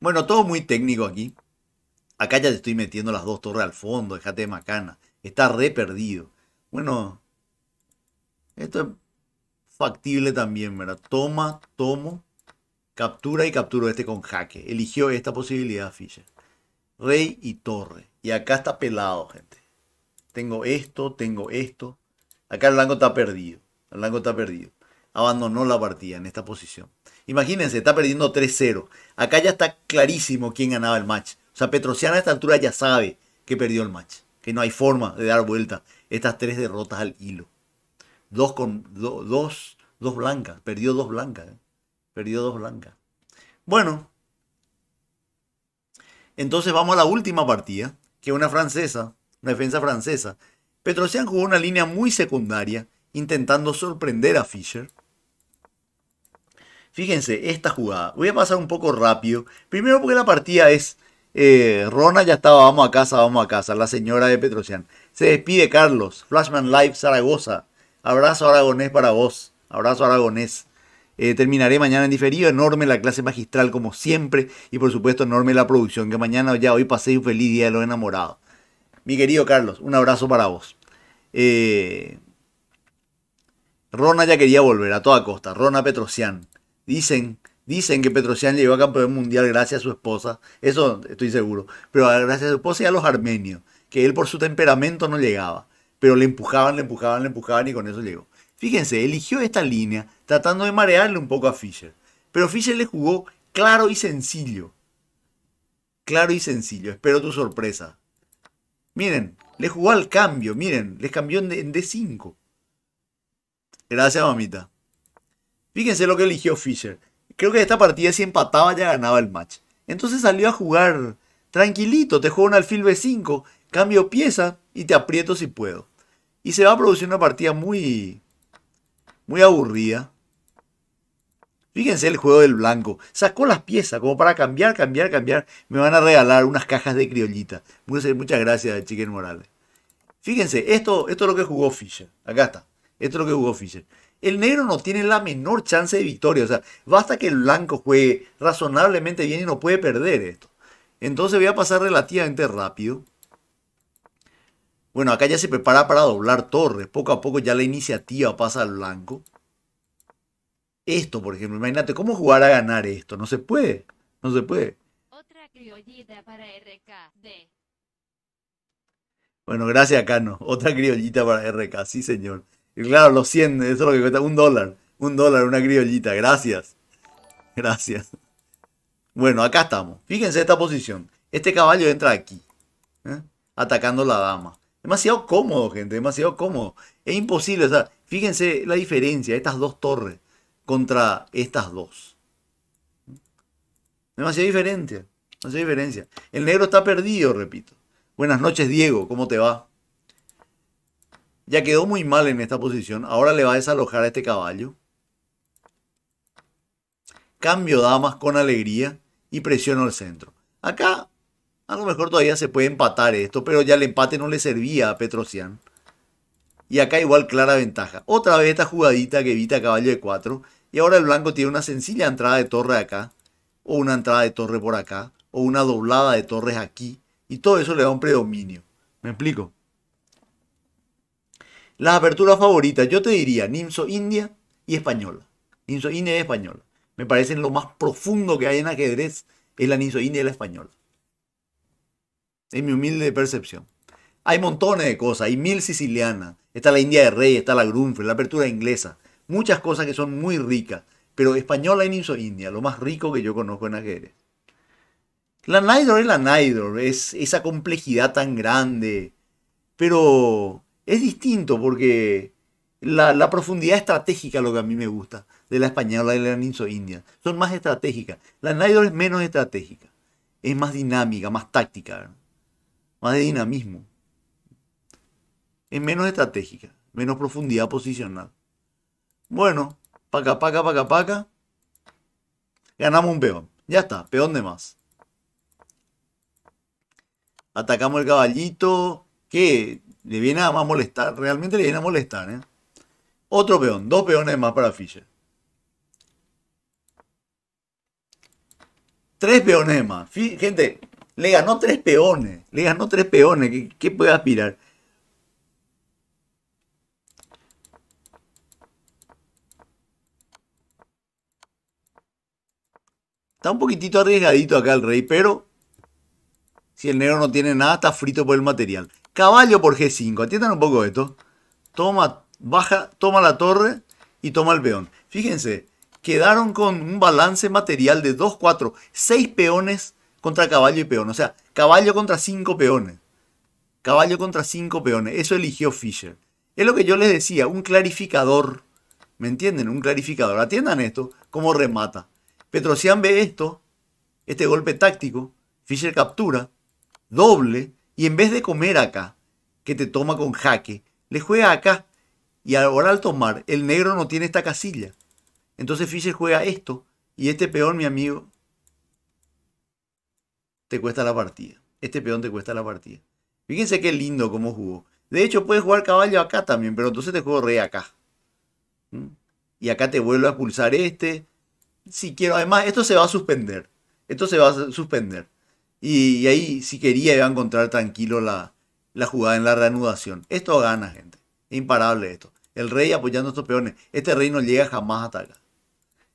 Bueno, todo muy técnico aquí. Acá ya te estoy metiendo las dos torres al fondo, déjate de macana. Está re perdido. Bueno, esto es factible también, ¿verdad? Toma, tomo. Captura y capturó este con jaque. Eligió esta posibilidad Fischer. Rey y torre. Y acá está pelado, gente. Tengo esto, tengo esto. Acá el blanco está perdido. El blanco está perdido. Abandonó la partida en esta posición. Imagínense, está perdiendo 3-0. Acá ya está clarísimo quién ganaba el match. O sea, Petrociana a esta altura ya sabe que perdió el match. Que no hay forma de dar vuelta estas tres derrotas al hilo. Dos, con, dos, dos blancas. Perdió dos blancas. ¿eh? Perdió dos blancas. Bueno, entonces vamos a la última partida, que es una francesa, una defensa francesa. Petrosian jugó una línea muy secundaria, intentando sorprender a Fischer. Fíjense, esta jugada. Voy a pasar un poco rápido. Primero porque la partida es... Eh, Rona ya estaba, vamos a casa, vamos a casa. La señora de Petrosian. Se despide Carlos. Flashman Live Zaragoza. Abrazo aragonés para vos. Abrazo aragonés. Eh, terminaré mañana en diferido. Enorme la clase magistral como siempre. Y por supuesto enorme la producción. Que mañana ya hoy pasé un feliz día de los enamorados. Mi querido Carlos, un abrazo para vos. Eh, Rona ya quería volver a toda costa. Rona Petrosian. Dicen, dicen que Petrosian llegó a campeón mundial gracias a su esposa. Eso estoy seguro. Pero gracias a su esposa y a los armenios. Que él por su temperamento no llegaba. Pero le empujaban, le empujaban, le empujaban y con eso llegó. Fíjense, eligió esta línea tratando de marearle un poco a Fischer. Pero Fischer le jugó claro y sencillo. Claro y sencillo. Espero tu sorpresa. Miren, le jugó al cambio. Miren, les cambió en D5. Gracias, mamita. Fíjense lo que eligió Fischer. Creo que esta partida si empataba ya ganaba el match. Entonces salió a jugar tranquilito. Te juego un alfil B5, cambio pieza y te aprieto si puedo. Y se va a producir una partida muy, muy aburrida. Fíjense el juego del blanco. Sacó las piezas como para cambiar, cambiar, cambiar. Me van a regalar unas cajas de criollita. Muchas gracias, Chiquen Morales. Fíjense, esto, esto es lo que jugó Fischer. Acá está. Esto es lo que jugó Fischer. El negro no tiene la menor chance de victoria. O sea, basta que el blanco juegue razonablemente bien y no puede perder esto. Entonces voy a pasar relativamente rápido. Bueno, acá ya se prepara para doblar torres. Poco a poco ya la iniciativa pasa al blanco. Esto, por ejemplo, imagínate, ¿cómo jugar a ganar esto? No se puede, no se puede. Otra criollita para RKD. Bueno, gracias, Cano. Otra criollita para RK, sí, señor. Y claro, los 100, eso es lo que cuesta. Un dólar, un dólar, una criollita, gracias. Gracias. Bueno, acá estamos. Fíjense esta posición. Este caballo entra aquí, ¿eh? atacando la dama. Demasiado cómodo, gente, demasiado cómodo. Es imposible, o sea, fíjense la diferencia, de estas dos torres contra estas dos. Demasiado diferencia, Demasiado diferencia. El negro está perdido, repito. Buenas noches, Diego, ¿cómo te va? Ya quedó muy mal en esta posición, ahora le va a desalojar a este caballo. Cambio damas con alegría y presiono el centro. Acá a lo mejor todavía se puede empatar esto, pero ya el empate no le servía a Petrosian. Y acá igual clara ventaja. Otra vez esta jugadita que evita caballo de 4. Y ahora el blanco tiene una sencilla entrada de torre acá. O una entrada de torre por acá. O una doblada de torres aquí. Y todo eso le da un predominio. ¿Me explico? Las aperturas favoritas, yo te diría Nimso India y Española. Nimso India y Española. Me parecen lo más profundo que hay en ajedrez es la Nimso India y la Española. Es mi humilde percepción. Hay montones de cosas. Hay mil sicilianas. Está la India de Rey, está la Grunfeld, la apertura inglesa. Muchas cosas que son muy ricas. Pero española en Inso India, lo más rico que yo conozco en Aguere. La NIDOR es la NIDOR. es esa complejidad tan grande. Pero es distinto porque la, profundidad estratégica lo que a mí me gusta de la española y la ninso india. Son más estratégicas. La NIDOR es menos estratégica. Es más dinámica, más táctica más de dinamismo. Es menos estratégica, menos profundidad posicional. Bueno, paca, paca, paca, paca. Ganamos un peón. Ya está, peón de más. Atacamos el caballito. Que le viene a más molestar. Realmente le viene a molestar, ¿eh? Otro peón. Dos peones más para Fischer. Tres peones más. gente, le ganó tres peones. Le ganó tres peones. ¿Qué, puede aspirar? Está un poquitito arriesgadito acá el rey, pero si el negro no tiene nada, está frito por el material. Caballo por G5. Atiendan un poco esto. Toma, baja, toma la torre y toma el peón. Fíjense, quedaron con un balance material de 2, 4, 6 peones contra caballo y peón. O sea, caballo contra cinco peones. Caballo contra cinco peones. Eso eligió Fischer. Es lo que yo les decía, un clarificador. ¿Me entienden? Un clarificador. Atiendan esto, Como remata. Petrosian ve esto, este golpe táctico. Fischer captura, doble, y en vez de comer acá, que te toma con jaque, le juega acá. Y ahora al tomar, el negro no tiene esta casilla. Entonces Fischer juega esto, y este peón, mi amigo, te cuesta la partida. Este peón te cuesta la partida. Fíjense qué lindo cómo jugó. De hecho, puedes jugar caballo acá también, pero entonces te juego rey acá. ¿Mm? Y acá te vuelvo a expulsar este. Si quiero, además, esto se va a suspender. Esto se va a suspender. Y, ahí, si quería, iba a encontrar tranquilo la, la jugada en la reanudación. Esto gana, gente. Es imparable esto. El rey apoyando a estos peones. Este rey no llega jamás a acá.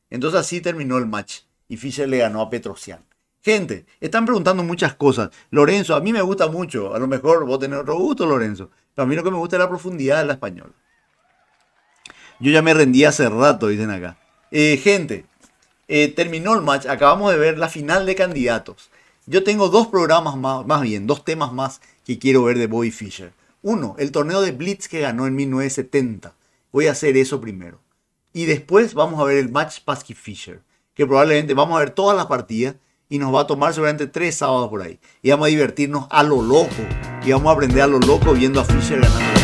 Entonces así terminó el match. Y Fischer le ganó a Petrosian. Gente, están preguntando muchas cosas. Lorenzo, a mí me gusta mucho. A lo mejor vos tenés otro gusto, Lorenzo. Pero a mí lo que me gusta es la profundidad de la española. Yo ya me rendí hace rato, dicen acá. Eh, gente, eh, terminó el match. Acabamos de ver la final de candidatos. Yo tengo dos programas más, más bien, dos temas más que quiero ver de Bobby Fischer. Uno, el torneo de Blitz que ganó en 1970. Voy a hacer eso primero. Y después vamos a ver el match Pasky Fischer. Que probablemente vamos a ver todas las partidas y nos va a tomar seguramente tres sábados por ahí. Y vamos a divertirnos a lo loco. Y vamos a aprender a lo loco viendo a Fisher ganando.